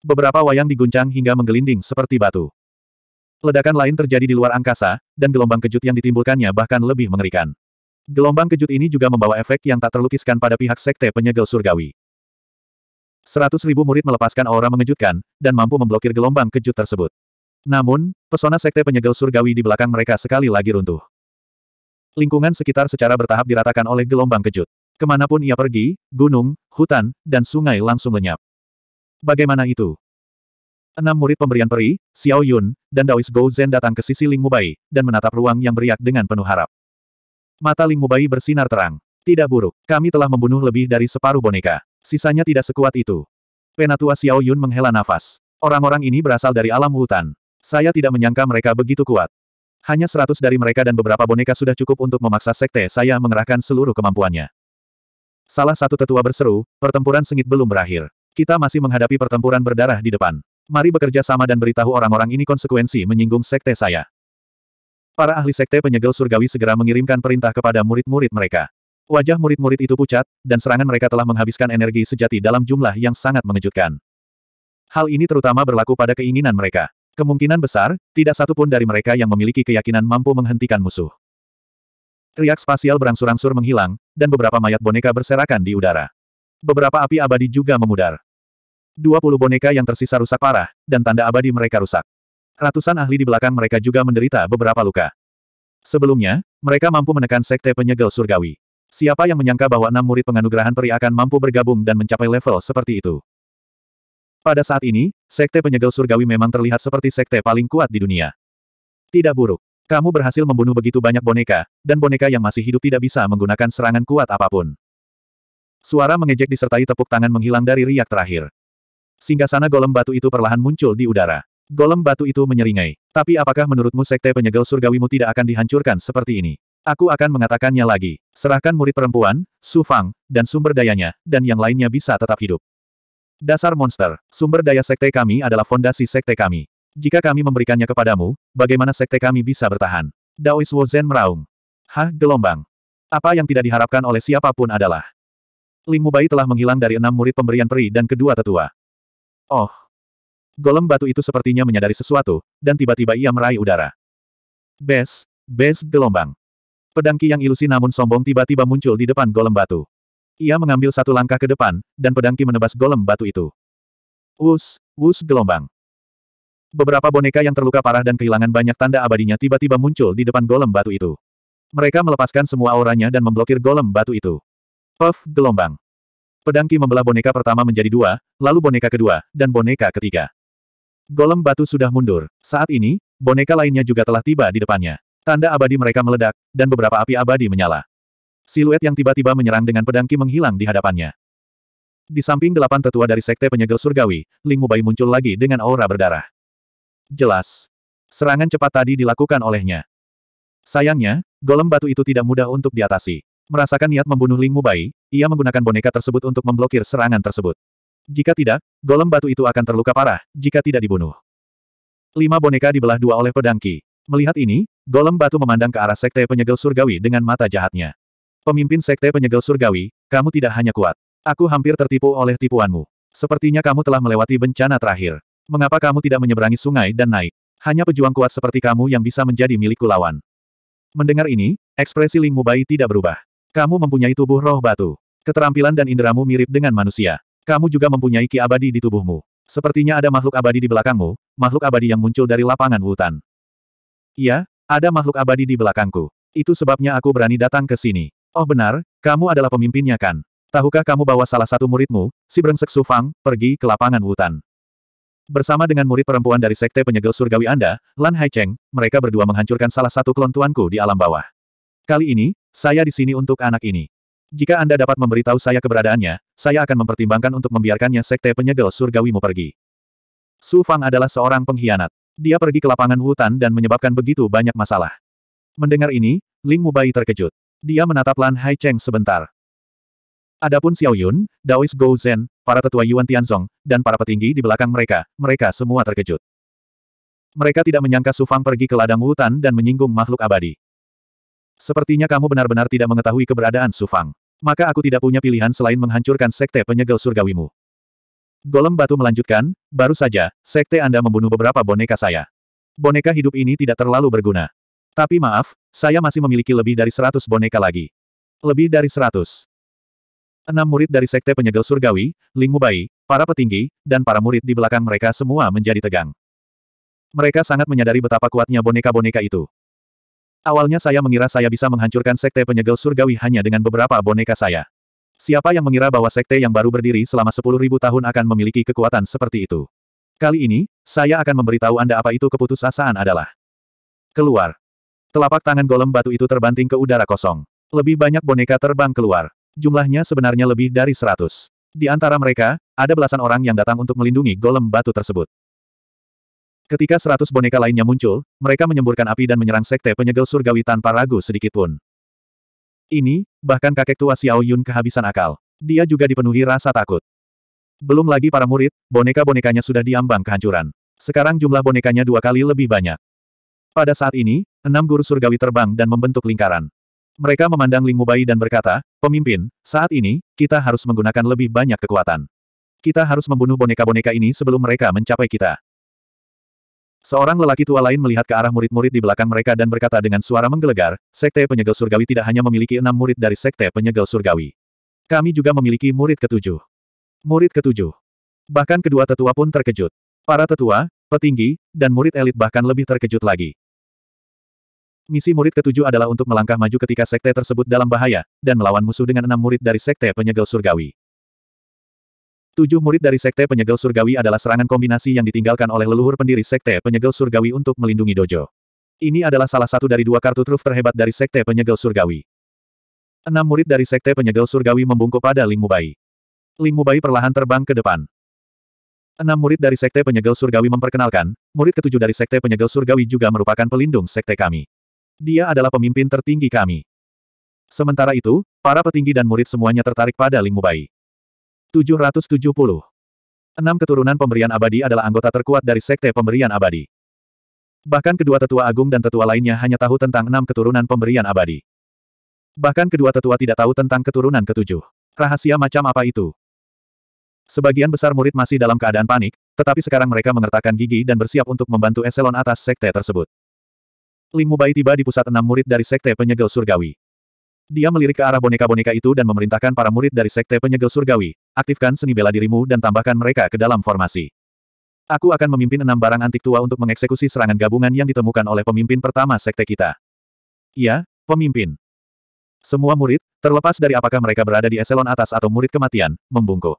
S1: Beberapa wayang diguncang hingga menggelinding seperti batu. Ledakan lain terjadi di luar angkasa, dan gelombang kejut yang ditimbulkannya bahkan lebih mengerikan. Gelombang kejut ini juga membawa efek yang tak terlukiskan pada pihak sekte penyegel surgawi. Seratus ribu murid melepaskan aura mengejutkan, dan mampu memblokir gelombang kejut tersebut. Namun, pesona sekte penyegel surgawi di belakang mereka sekali lagi runtuh. Lingkungan sekitar secara bertahap diratakan oleh gelombang kejut. Kemanapun ia pergi, gunung, hutan, dan sungai langsung lenyap. Bagaimana itu? Enam murid pemberian peri, Xiao Yun, dan Daois Gou Zhen datang ke sisi Ling Mubai, dan menatap ruang yang beriak dengan penuh harap. Mata Ling Mubai bersinar terang. Tidak buruk, kami telah membunuh lebih dari separuh boneka. Sisanya tidak sekuat itu. Penatua Xiao Yun menghela nafas. Orang-orang ini berasal dari alam hutan. Saya tidak menyangka mereka begitu kuat. Hanya seratus dari mereka dan beberapa boneka sudah cukup untuk memaksa sekte saya mengerahkan seluruh kemampuannya. Salah satu tetua berseru, pertempuran sengit belum berakhir. Kita masih menghadapi pertempuran berdarah di depan. Mari bekerja sama dan beritahu orang-orang ini konsekuensi menyinggung sekte saya. Para ahli sekte penyegel surgawi segera mengirimkan perintah kepada murid-murid mereka. Wajah murid-murid itu pucat, dan serangan mereka telah menghabiskan energi sejati dalam jumlah yang sangat mengejutkan. Hal ini terutama berlaku pada keinginan mereka. Kemungkinan besar, tidak satu pun dari mereka yang memiliki keyakinan mampu menghentikan musuh. Riak spasial berangsur-angsur menghilang, dan beberapa mayat boneka berserakan di udara. Beberapa api abadi juga memudar. 20 boneka yang tersisa rusak parah, dan tanda abadi mereka rusak. Ratusan ahli di belakang mereka juga menderita beberapa luka. Sebelumnya, mereka mampu menekan sekte penyegel surgawi. Siapa yang menyangka bahwa enam murid penganugerahan peri akan mampu bergabung dan mencapai level seperti itu? Pada saat ini, Sekte penyegel surgawi memang terlihat seperti sekte paling kuat di dunia. Tidak buruk. Kamu berhasil membunuh begitu banyak boneka, dan boneka yang masih hidup tidak bisa menggunakan serangan kuat apapun. Suara mengejek disertai tepuk tangan menghilang dari riak terakhir. Singgasana golem batu itu perlahan muncul di udara. Golem batu itu menyeringai. Tapi apakah menurutmu sekte penyegel surgawimu tidak akan dihancurkan seperti ini? Aku akan mengatakannya lagi. Serahkan murid perempuan, Su Fang, dan sumber dayanya, dan yang lainnya bisa tetap hidup. Dasar monster, sumber daya sekte kami adalah fondasi sekte kami. Jika kami memberikannya kepadamu, bagaimana sekte kami bisa bertahan? Daois Wozen meraung. Hah, gelombang. Apa yang tidak diharapkan oleh siapapun adalah. Ling Mubai telah menghilang dari enam murid pemberian peri dan kedua tetua. Oh. Golem batu itu sepertinya menyadari sesuatu, dan tiba-tiba ia meraih udara. Bes, bes gelombang. Pedangki yang ilusi namun sombong tiba-tiba muncul di depan golem batu. Ia mengambil satu langkah ke depan, dan pedangki menebas golem batu itu. Wus, wus gelombang. Beberapa boneka yang terluka parah dan kehilangan banyak tanda abadinya tiba-tiba muncul di depan golem batu itu. Mereka melepaskan semua auranya dan memblokir golem batu itu. Puff gelombang. Pedangki membelah boneka pertama menjadi dua, lalu boneka kedua, dan boneka ketiga. Golem batu sudah mundur. Saat ini, boneka lainnya juga telah tiba di depannya. Tanda abadi mereka meledak, dan beberapa api abadi menyala. Siluet yang tiba-tiba menyerang dengan pedang Ki menghilang di hadapannya. Di samping delapan tetua dari Sekte Penyegel Surgawi, Ling Mubai muncul lagi dengan aura berdarah. Jelas. Serangan cepat tadi dilakukan olehnya. Sayangnya, golem batu itu tidak mudah untuk diatasi. Merasakan niat membunuh Ling Mubai, ia menggunakan boneka tersebut untuk memblokir serangan tersebut. Jika tidak, golem batu itu akan terluka parah, jika tidak dibunuh. Lima boneka dibelah dua oleh pedang Ki. Melihat ini, golem batu memandang ke arah sekte penyegel surgawi dengan mata jahatnya. Pemimpin Sekte Penyegel Surgawi, kamu tidak hanya kuat. Aku hampir tertipu oleh tipuanmu. Sepertinya kamu telah melewati bencana terakhir. Mengapa kamu tidak menyeberangi sungai dan naik? Hanya pejuang kuat seperti kamu yang bisa menjadi milikku lawan. Mendengar ini, ekspresi Ling Mubai tidak berubah. Kamu mempunyai tubuh roh batu. Keterampilan dan inderamu mirip dengan manusia. Kamu juga mempunyai ki abadi di tubuhmu. Sepertinya ada makhluk abadi di belakangmu, makhluk abadi yang muncul dari lapangan hutan. Iya, ada makhluk abadi di belakangku. Itu sebabnya aku berani datang ke sini. Oh benar, kamu adalah pemimpinnya kan? Tahukah kamu bahwa salah satu muridmu, si brengsek Sufang, pergi ke lapangan hutan? Bersama dengan murid perempuan dari sekte penyegel surgawi Anda, Lan Haicheng, mereka berdua menghancurkan salah satu klon tuanku di alam bawah. Kali ini, saya di sini untuk anak ini. Jika Anda dapat memberitahu saya keberadaannya, saya akan mempertimbangkan untuk membiarkannya sekte penyegel surgawimu pergi. Su Fang adalah seorang pengkhianat. Dia pergi ke lapangan hutan dan menyebabkan begitu banyak masalah. Mendengar ini, Ling Mubai terkejut. Dia menatap Lan Hai Cheng sebentar. Adapun Xiao Yun, Daois Gou Zhen, para tetua Yuan Tianzong, dan para petinggi di belakang mereka, mereka semua terkejut. Mereka tidak menyangka Su Fang pergi ke ladang hutan dan menyinggung makhluk abadi. Sepertinya kamu benar-benar tidak mengetahui keberadaan Su Fang. Maka aku tidak punya pilihan selain menghancurkan sekte penyegel surgawimu. Golem batu melanjutkan, baru saja, sekte Anda membunuh beberapa boneka saya. Boneka hidup ini tidak terlalu berguna. Tapi maaf, saya masih memiliki lebih dari seratus boneka lagi. Lebih dari seratus. Enam murid dari Sekte Penyegel Surgawi, Ling Mubai, para petinggi, dan para murid di belakang mereka semua menjadi tegang. Mereka sangat menyadari betapa kuatnya boneka-boneka itu. Awalnya saya mengira saya bisa menghancurkan Sekte Penyegel Surgawi hanya dengan beberapa boneka saya. Siapa yang mengira bahwa sekte yang baru berdiri selama sepuluh ribu tahun akan memiliki kekuatan seperti itu? Kali ini, saya akan memberitahu Anda apa itu keputusasaan adalah. Keluar. Telapak tangan golem batu itu terbanting ke udara kosong. Lebih banyak boneka terbang keluar. Jumlahnya sebenarnya lebih dari seratus. Di antara mereka, ada belasan orang yang datang untuk melindungi golem batu tersebut. Ketika seratus boneka lainnya muncul, mereka menyemburkan api dan menyerang sekte penyegel surgawi tanpa ragu sedikitpun. Ini, bahkan kakek tua Xiao Yun kehabisan akal. Dia juga dipenuhi rasa takut. Belum lagi para murid, boneka-bonekanya sudah diambang kehancuran. Sekarang jumlah bonekanya dua kali lebih banyak. Pada saat ini, enam guru surgawi terbang dan membentuk lingkaran. Mereka memandang Ling Mubai dan berkata, Pemimpin, saat ini, kita harus menggunakan lebih banyak kekuatan. Kita harus membunuh boneka-boneka ini sebelum mereka mencapai kita. Seorang lelaki tua lain melihat ke arah murid-murid di belakang mereka dan berkata dengan suara menggelegar, Sekte Penyegel Surgawi tidak hanya memiliki enam murid dari Sekte Penyegel Surgawi. Kami juga memiliki murid ketujuh. Murid ketujuh. Bahkan kedua tetua pun terkejut. Para tetua, petinggi, dan murid elit bahkan lebih terkejut lagi. Misi murid ketujuh adalah untuk melangkah maju ketika sekte tersebut dalam bahaya, dan melawan musuh dengan enam murid dari sekte penyegel surgawi. Tujuh murid dari sekte penyegel surgawi adalah serangan kombinasi yang ditinggalkan oleh leluhur pendiri sekte penyegel surgawi untuk melindungi dojo. Ini adalah salah satu dari dua kartu truf terhebat dari sekte penyegel surgawi. Enam murid dari sekte penyegel surgawi membungkuk pada Ling Mubai. Ling Mubai perlahan terbang ke depan. Enam murid dari sekte penyegel surgawi memperkenalkan, murid ketujuh dari sekte penyegel surgawi juga merupakan pelindung sekte kami. Dia adalah pemimpin tertinggi kami. Sementara itu, para petinggi dan murid semuanya tertarik pada Ling Mubai. 770. Enam keturunan pemberian abadi adalah anggota terkuat dari Sekte Pemberian Abadi. Bahkan kedua tetua agung dan tetua lainnya hanya tahu tentang enam keturunan pemberian abadi. Bahkan kedua tetua tidak tahu tentang keturunan ketujuh. Rahasia macam apa itu? Sebagian besar murid masih dalam keadaan panik, tetapi sekarang mereka mengertakkan gigi dan bersiap untuk membantu eselon atas sekte tersebut. Ling Mubai tiba di pusat enam murid dari Sekte Penyegel Surgawi. Dia melirik ke arah boneka-boneka itu dan memerintahkan para murid dari Sekte Penyegel Surgawi, aktifkan seni bela dirimu dan tambahkan mereka ke dalam formasi. Aku akan memimpin enam barang antik tua untuk mengeksekusi serangan gabungan yang ditemukan oleh pemimpin pertama sekte kita. Ya, pemimpin. Semua murid, terlepas dari apakah mereka berada di eselon atas atau murid kematian, membungkuk.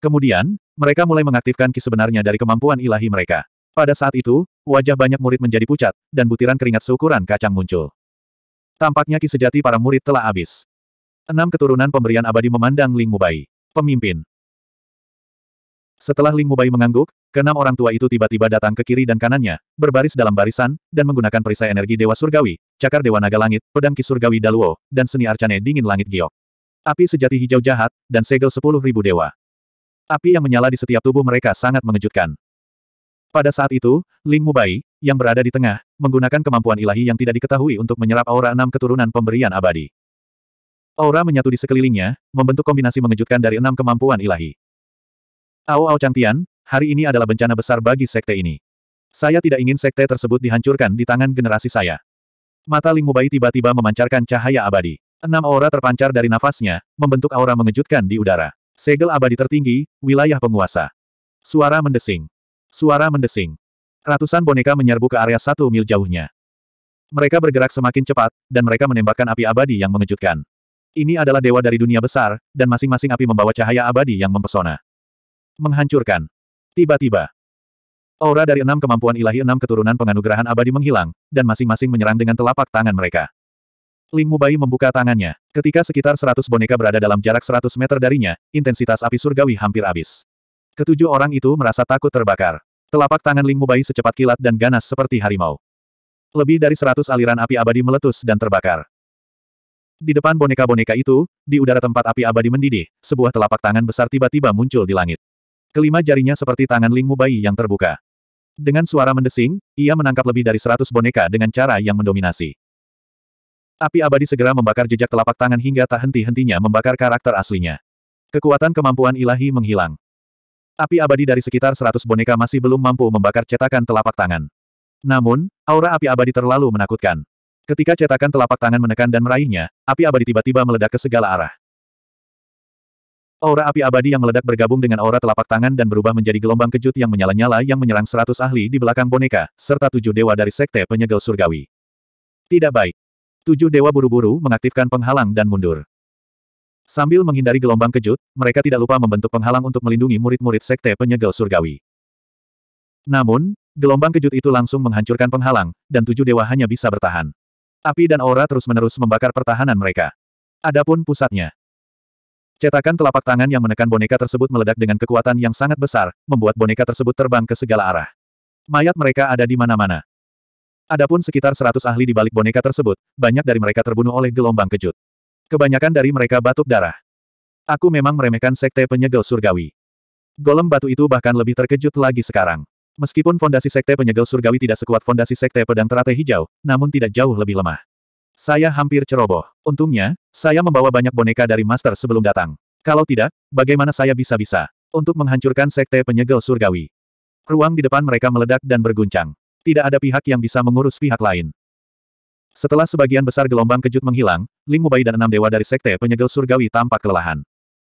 S1: Kemudian, mereka mulai mengaktifkan ki sebenarnya dari kemampuan ilahi mereka. Pada saat itu, wajah banyak murid menjadi pucat, dan butiran keringat seukuran kacang muncul. Tampaknya ki sejati para murid telah habis. Enam keturunan pemberian abadi memandang Ling Mubai. Pemimpin. Setelah Ling Mubai mengangguk, keenam orang tua itu tiba-tiba datang ke kiri dan kanannya, berbaris dalam barisan, dan menggunakan perisai energi Dewa Surgawi, cakar Dewa Naga Langit, pedang Ki Surgawi Daluo, dan seni arcane dingin langit giok. Api sejati hijau jahat, dan segel sepuluh ribu dewa. Api yang menyala di setiap tubuh mereka sangat mengejutkan. Pada saat itu, Ling Mubai, yang berada di tengah, menggunakan kemampuan ilahi yang tidak diketahui untuk menyerap aura enam keturunan pemberian abadi. Aura menyatu di sekelilingnya, membentuk kombinasi mengejutkan dari enam kemampuan ilahi. Ao Ao Changtian, hari ini adalah bencana besar bagi sekte ini. Saya tidak ingin sekte tersebut dihancurkan di tangan generasi saya. Mata Ling Mubai tiba-tiba memancarkan cahaya abadi. Enam aura terpancar dari nafasnya, membentuk aura mengejutkan di udara. Segel abadi tertinggi, wilayah penguasa. Suara mendesing. Suara mendesing. Ratusan boneka menyerbu ke area satu mil jauhnya. Mereka bergerak semakin cepat, dan mereka menembakkan api abadi yang mengejutkan. Ini adalah dewa dari dunia besar, dan masing-masing api membawa cahaya abadi yang mempesona. Menghancurkan. Tiba-tiba. Aura dari enam kemampuan ilahi enam keturunan penganugerahan abadi menghilang, dan masing-masing menyerang dengan telapak tangan mereka. Ling Mubai membuka tangannya. Ketika sekitar seratus boneka berada dalam jarak seratus meter darinya, intensitas api surgawi hampir habis. Ketujuh orang itu merasa takut terbakar. Telapak tangan Ling Mubai secepat kilat dan ganas seperti harimau. Lebih dari seratus aliran api abadi meletus dan terbakar. Di depan boneka-boneka itu, di udara tempat api abadi mendidih, sebuah telapak tangan besar tiba-tiba muncul di langit. Kelima jarinya seperti tangan Ling Mubai yang terbuka. Dengan suara mendesing, ia menangkap lebih dari seratus boneka dengan cara yang mendominasi. Api abadi segera membakar jejak telapak tangan hingga tak henti-hentinya membakar karakter aslinya. Kekuatan kemampuan ilahi menghilang. Api abadi dari sekitar seratus boneka masih belum mampu membakar cetakan telapak tangan. Namun, aura api abadi terlalu menakutkan. Ketika cetakan telapak tangan menekan dan meraihnya, api abadi tiba-tiba meledak ke segala arah. Aura api abadi yang meledak bergabung dengan aura telapak tangan dan berubah menjadi gelombang kejut yang menyala-nyala yang menyerang seratus ahli di belakang boneka, serta tujuh dewa dari sekte penyegel surgawi. Tidak baik. Tujuh dewa buru-buru mengaktifkan penghalang dan mundur. Sambil menghindari gelombang kejut, mereka tidak lupa membentuk penghalang untuk melindungi murid-murid sekte penyegel surgawi. Namun, gelombang kejut itu langsung menghancurkan penghalang, dan tujuh dewa hanya bisa bertahan. Api dan aura terus-menerus membakar pertahanan mereka. Adapun pusatnya. Cetakan telapak tangan yang menekan boneka tersebut meledak dengan kekuatan yang sangat besar, membuat boneka tersebut terbang ke segala arah. Mayat mereka ada di mana-mana. Adapun sekitar seratus ahli di balik boneka tersebut, banyak dari mereka terbunuh oleh gelombang kejut. Kebanyakan dari mereka batuk darah. Aku memang meremehkan sekte penyegel surgawi. Golem batu itu bahkan lebih terkejut lagi sekarang. Meskipun fondasi sekte penyegel surgawi tidak sekuat fondasi sekte pedang teratai hijau, namun tidak jauh lebih lemah. Saya hampir ceroboh. Untungnya, saya membawa banyak boneka dari master sebelum datang. Kalau tidak, bagaimana saya bisa-bisa untuk menghancurkan sekte penyegel surgawi? Ruang di depan mereka meledak dan berguncang. Tidak ada pihak yang bisa mengurus pihak lain. Setelah sebagian besar gelombang kejut menghilang, Ling Mubai dan enam dewa dari sekte penyegel surgawi tampak kelelahan.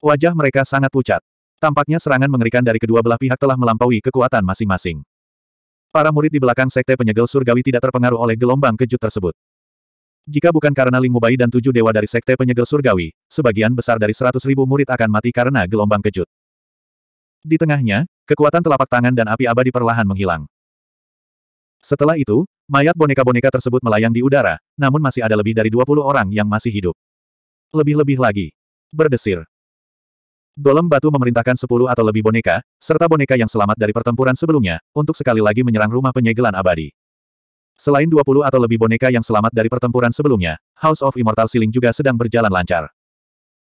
S1: Wajah mereka sangat pucat. Tampaknya serangan mengerikan dari kedua belah pihak telah melampaui kekuatan masing-masing. Para murid di belakang sekte penyegel surgawi tidak terpengaruh oleh gelombang kejut tersebut. Jika bukan karena Ling Mubai dan tujuh dewa dari sekte penyegel surgawi, sebagian besar dari seratus ribu murid akan mati karena gelombang kejut. Di tengahnya, kekuatan telapak tangan dan api abadi perlahan menghilang. Setelah itu, Mayat boneka-boneka tersebut melayang di udara, namun masih ada lebih dari 20 orang yang masih hidup. Lebih-lebih lagi. Berdesir. Golem batu memerintahkan 10 atau lebih boneka, serta boneka yang selamat dari pertempuran sebelumnya, untuk sekali lagi menyerang rumah penyegelan abadi. Selain 20 atau lebih boneka yang selamat dari pertempuran sebelumnya, House of Immortal Ceiling juga sedang berjalan lancar.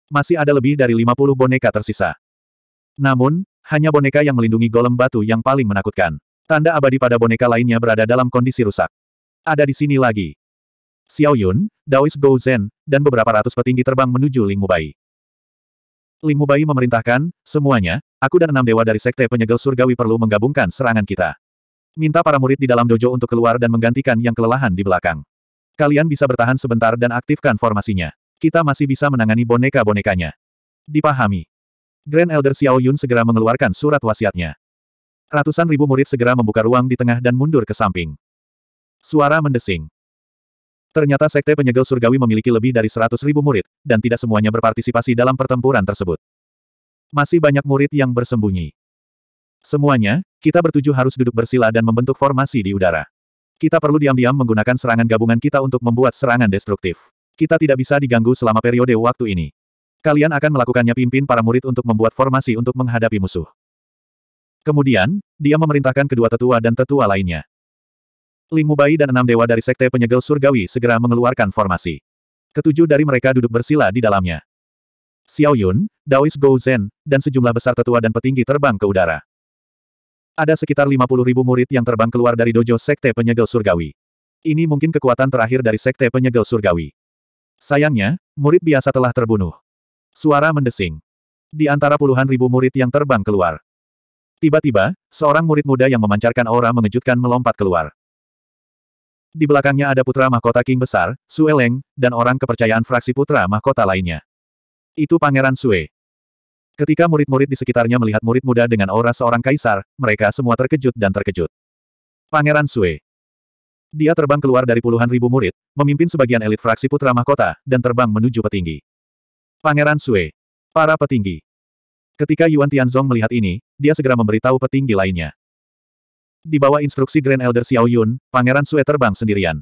S1: Masih ada lebih dari 50 boneka tersisa. Namun, hanya boneka yang melindungi golem batu yang paling menakutkan. Tanda abadi pada boneka lainnya berada dalam kondisi rusak. Ada di sini lagi. Xiao Yun, Daois Gou Zhen, dan beberapa ratus petinggi terbang menuju Ling Mubai. Ling Mubai memerintahkan, semuanya, aku dan enam dewa dari sekte penyegel surgawi perlu menggabungkan serangan kita. Minta para murid di dalam dojo untuk keluar dan menggantikan yang kelelahan di belakang. Kalian bisa bertahan sebentar dan aktifkan formasinya. Kita masih bisa menangani boneka-bonekanya. Dipahami. Grand Elder Xiao Yun segera mengeluarkan surat wasiatnya. Ratusan ribu murid segera membuka ruang di tengah dan mundur ke samping. Suara mendesing. Ternyata Sekte Penyegel Surgawi memiliki lebih dari seratus ribu murid, dan tidak semuanya berpartisipasi dalam pertempuran tersebut. Masih banyak murid yang bersembunyi. Semuanya, kita bertujuh harus duduk bersila dan membentuk formasi di udara. Kita perlu diam-diam menggunakan serangan gabungan kita untuk membuat serangan destruktif. Kita tidak bisa diganggu selama periode waktu ini. Kalian akan melakukannya pimpin para murid untuk membuat formasi untuk menghadapi musuh. Kemudian, dia memerintahkan kedua tetua dan tetua lainnya. Limu Mubai dan enam dewa dari Sekte Penyegel Surgawi segera mengeluarkan formasi. Ketujuh dari mereka duduk bersila di dalamnya. Xiao Yun, Daois Gou Zhen, dan sejumlah besar tetua dan petinggi terbang ke udara. Ada sekitar 50 ribu murid yang terbang keluar dari dojo Sekte Penyegel Surgawi. Ini mungkin kekuatan terakhir dari Sekte Penyegel Surgawi. Sayangnya, murid biasa telah terbunuh. Suara mendesing. Di antara puluhan ribu murid yang terbang keluar, Tiba-tiba, seorang murid muda yang memancarkan aura mengejutkan melompat keluar. Di belakangnya ada putra mahkota King besar, Sue Leng, dan orang kepercayaan fraksi putra mahkota lainnya. Itu Pangeran Sue. Ketika murid-murid di sekitarnya melihat murid muda dengan aura seorang kaisar, mereka semua terkejut dan terkejut. Pangeran Sue. Dia terbang keluar dari puluhan ribu murid, memimpin sebagian elit fraksi putra mahkota, dan terbang menuju petinggi. Pangeran Sue. Para petinggi. Ketika Yuan Tianzong melihat ini, dia segera memberitahu petinggi lainnya. Di bawah instruksi Grand Elder Xiao Yun, Pangeran Sue terbang sendirian.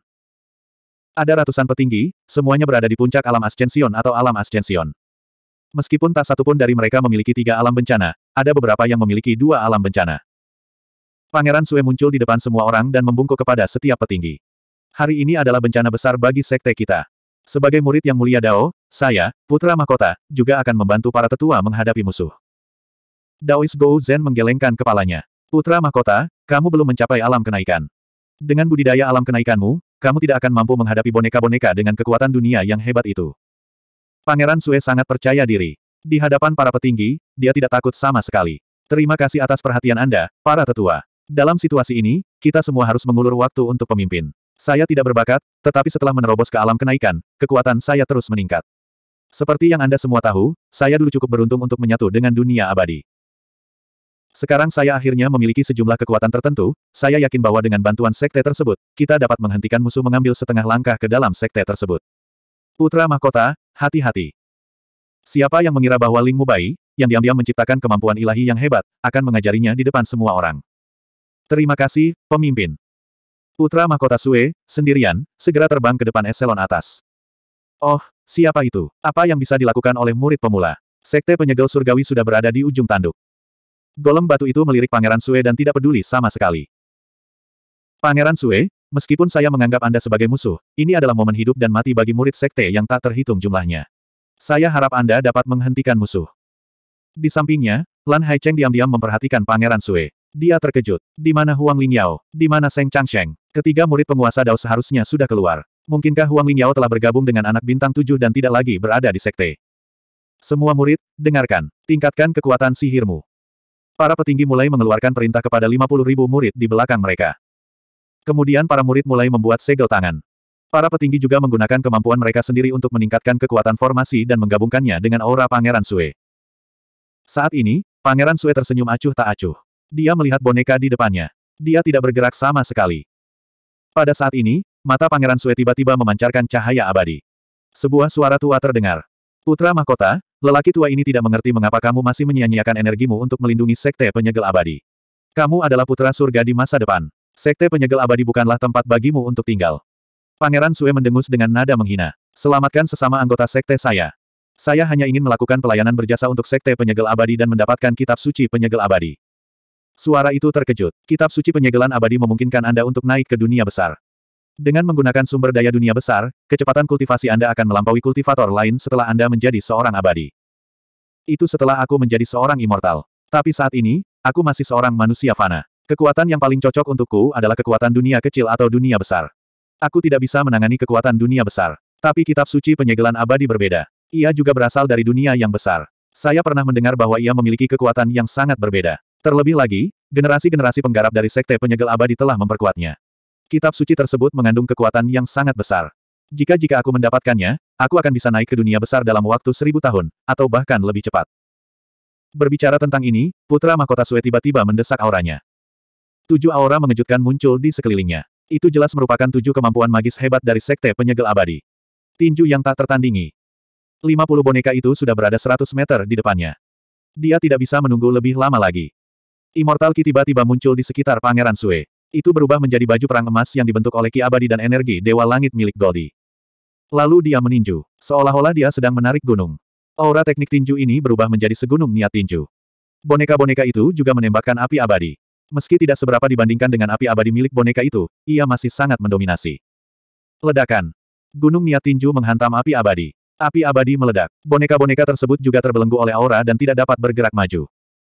S1: Ada ratusan petinggi, semuanya berada di puncak alam Ascension atau alam Ascension. Meskipun tak satupun dari mereka memiliki tiga alam bencana, ada beberapa yang memiliki dua alam bencana. Pangeran Sue muncul di depan semua orang dan membungkuk kepada setiap petinggi. Hari ini adalah bencana besar bagi sekte kita. Sebagai murid yang mulia Dao, saya, putra mahkota, juga akan membantu para tetua menghadapi musuh. Daois Gou Zhen menggelengkan kepalanya. Putra mahkota, kamu belum mencapai alam kenaikan. Dengan budidaya alam kenaikanmu, kamu tidak akan mampu menghadapi boneka-boneka dengan kekuatan dunia yang hebat itu. Pangeran Sue sangat percaya diri. Di hadapan para petinggi, dia tidak takut sama sekali. Terima kasih atas perhatian Anda, para tetua. Dalam situasi ini, kita semua harus mengulur waktu untuk pemimpin. Saya tidak berbakat, tetapi setelah menerobos ke alam kenaikan, kekuatan saya terus meningkat. Seperti yang Anda semua tahu, saya dulu cukup beruntung untuk menyatu dengan dunia abadi. Sekarang saya akhirnya memiliki sejumlah kekuatan tertentu, saya yakin bahwa dengan bantuan sekte tersebut, kita dapat menghentikan musuh mengambil setengah langkah ke dalam sekte tersebut. Putra Mahkota, hati-hati. Siapa yang mengira bahwa Ling Mubai, yang diam-diam menciptakan kemampuan ilahi yang hebat, akan mengajarinya di depan semua orang. Terima kasih, pemimpin. Putra Mahkota Sue, sendirian, segera terbang ke depan eselon atas. Oh, siapa itu? Apa yang bisa dilakukan oleh murid pemula? Sekte penyegel surgawi sudah berada di ujung tanduk. Golem batu itu melirik Pangeran Sue dan tidak peduli sama sekali. Pangeran Sue, meskipun saya menganggap Anda sebagai musuh, ini adalah momen hidup dan mati bagi murid sekte yang tak terhitung jumlahnya. Saya harap Anda dapat menghentikan musuh. Di sampingnya, Lan Haicheng diam-diam memperhatikan Pangeran Sue. Dia terkejut. Di mana Huang Lingyao? Di mana Seng Changsheng? Ketiga murid penguasa Dao seharusnya sudah keluar. Mungkinkah Huang Lingyao telah bergabung dengan anak bintang tujuh dan tidak lagi berada di sekte? Semua murid, dengarkan. Tingkatkan kekuatan sihirmu. Para petinggi mulai mengeluarkan perintah kepada 50 ribu murid di belakang mereka. Kemudian para murid mulai membuat segel tangan. Para petinggi juga menggunakan kemampuan mereka sendiri untuk meningkatkan kekuatan formasi dan menggabungkannya dengan aura Pangeran Sue. Saat ini, Pangeran Sue tersenyum acuh tak acuh. Dia melihat boneka di depannya. Dia tidak bergerak sama sekali. Pada saat ini, mata Pangeran Sue tiba-tiba memancarkan cahaya abadi. Sebuah suara tua terdengar. Putra mahkota, Lelaki tua ini tidak mengerti mengapa kamu masih menyia-nyiakan energimu untuk melindungi Sekte Penyegel Abadi. Kamu adalah putra surga di masa depan. Sekte Penyegel Abadi bukanlah tempat bagimu untuk tinggal. Pangeran Sue mendengus dengan nada menghina. Selamatkan sesama anggota Sekte saya. Saya hanya ingin melakukan pelayanan berjasa untuk Sekte Penyegel Abadi dan mendapatkan Kitab Suci Penyegel Abadi. Suara itu terkejut. Kitab Suci Penyegelan Abadi memungkinkan Anda untuk naik ke dunia besar. Dengan menggunakan sumber daya dunia besar, kecepatan kultivasi Anda akan melampaui kultivator lain setelah Anda menjadi seorang abadi. Itu setelah aku menjadi seorang immortal. Tapi saat ini, aku masih seorang manusia fana. Kekuatan yang paling cocok untukku adalah kekuatan dunia kecil atau dunia besar. Aku tidak bisa menangani kekuatan dunia besar. Tapi kitab suci penyegelan abadi berbeda. Ia juga berasal dari dunia yang besar. Saya pernah mendengar bahwa ia memiliki kekuatan yang sangat berbeda. Terlebih lagi, generasi-generasi penggarap dari sekte penyegel abadi telah memperkuatnya. Kitab suci tersebut mengandung kekuatan yang sangat besar. Jika-jika aku mendapatkannya, aku akan bisa naik ke dunia besar dalam waktu seribu tahun, atau bahkan lebih cepat. Berbicara tentang ini, Putra Mahkota Sue tiba-tiba mendesak auranya. Tujuh aura mengejutkan muncul di sekelilingnya. Itu jelas merupakan tujuh kemampuan magis hebat dari Sekte Penyegel Abadi. Tinju yang tak tertandingi. Lima puluh boneka itu sudah berada seratus meter di depannya. Dia tidak bisa menunggu lebih lama lagi. Immortal Ki tiba-tiba muncul di sekitar Pangeran Sue. Itu berubah menjadi baju perang emas yang dibentuk oleh ki abadi dan energi dewa langit milik Goldi. Lalu dia meninju, seolah-olah dia sedang menarik gunung. Aura teknik tinju ini berubah menjadi segunung niat tinju. Boneka-boneka itu juga menembakkan api abadi. Meski tidak seberapa dibandingkan dengan api abadi milik boneka itu, ia masih sangat mendominasi. Ledakan. Gunung niat tinju menghantam api abadi. Api abadi meledak. Boneka-boneka tersebut juga terbelenggu oleh aura dan tidak dapat bergerak maju.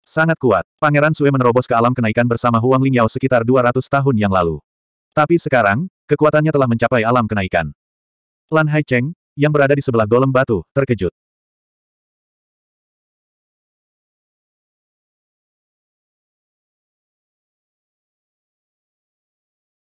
S1: Sangat kuat. Pangeran Sue menerobos ke alam kenaikan bersama Huang Lingyao sekitar 200 tahun yang lalu. Tapi sekarang, kekuatannya telah mencapai alam kenaikan. Lan Haicheng, yang berada di sebelah golem batu, terkejut.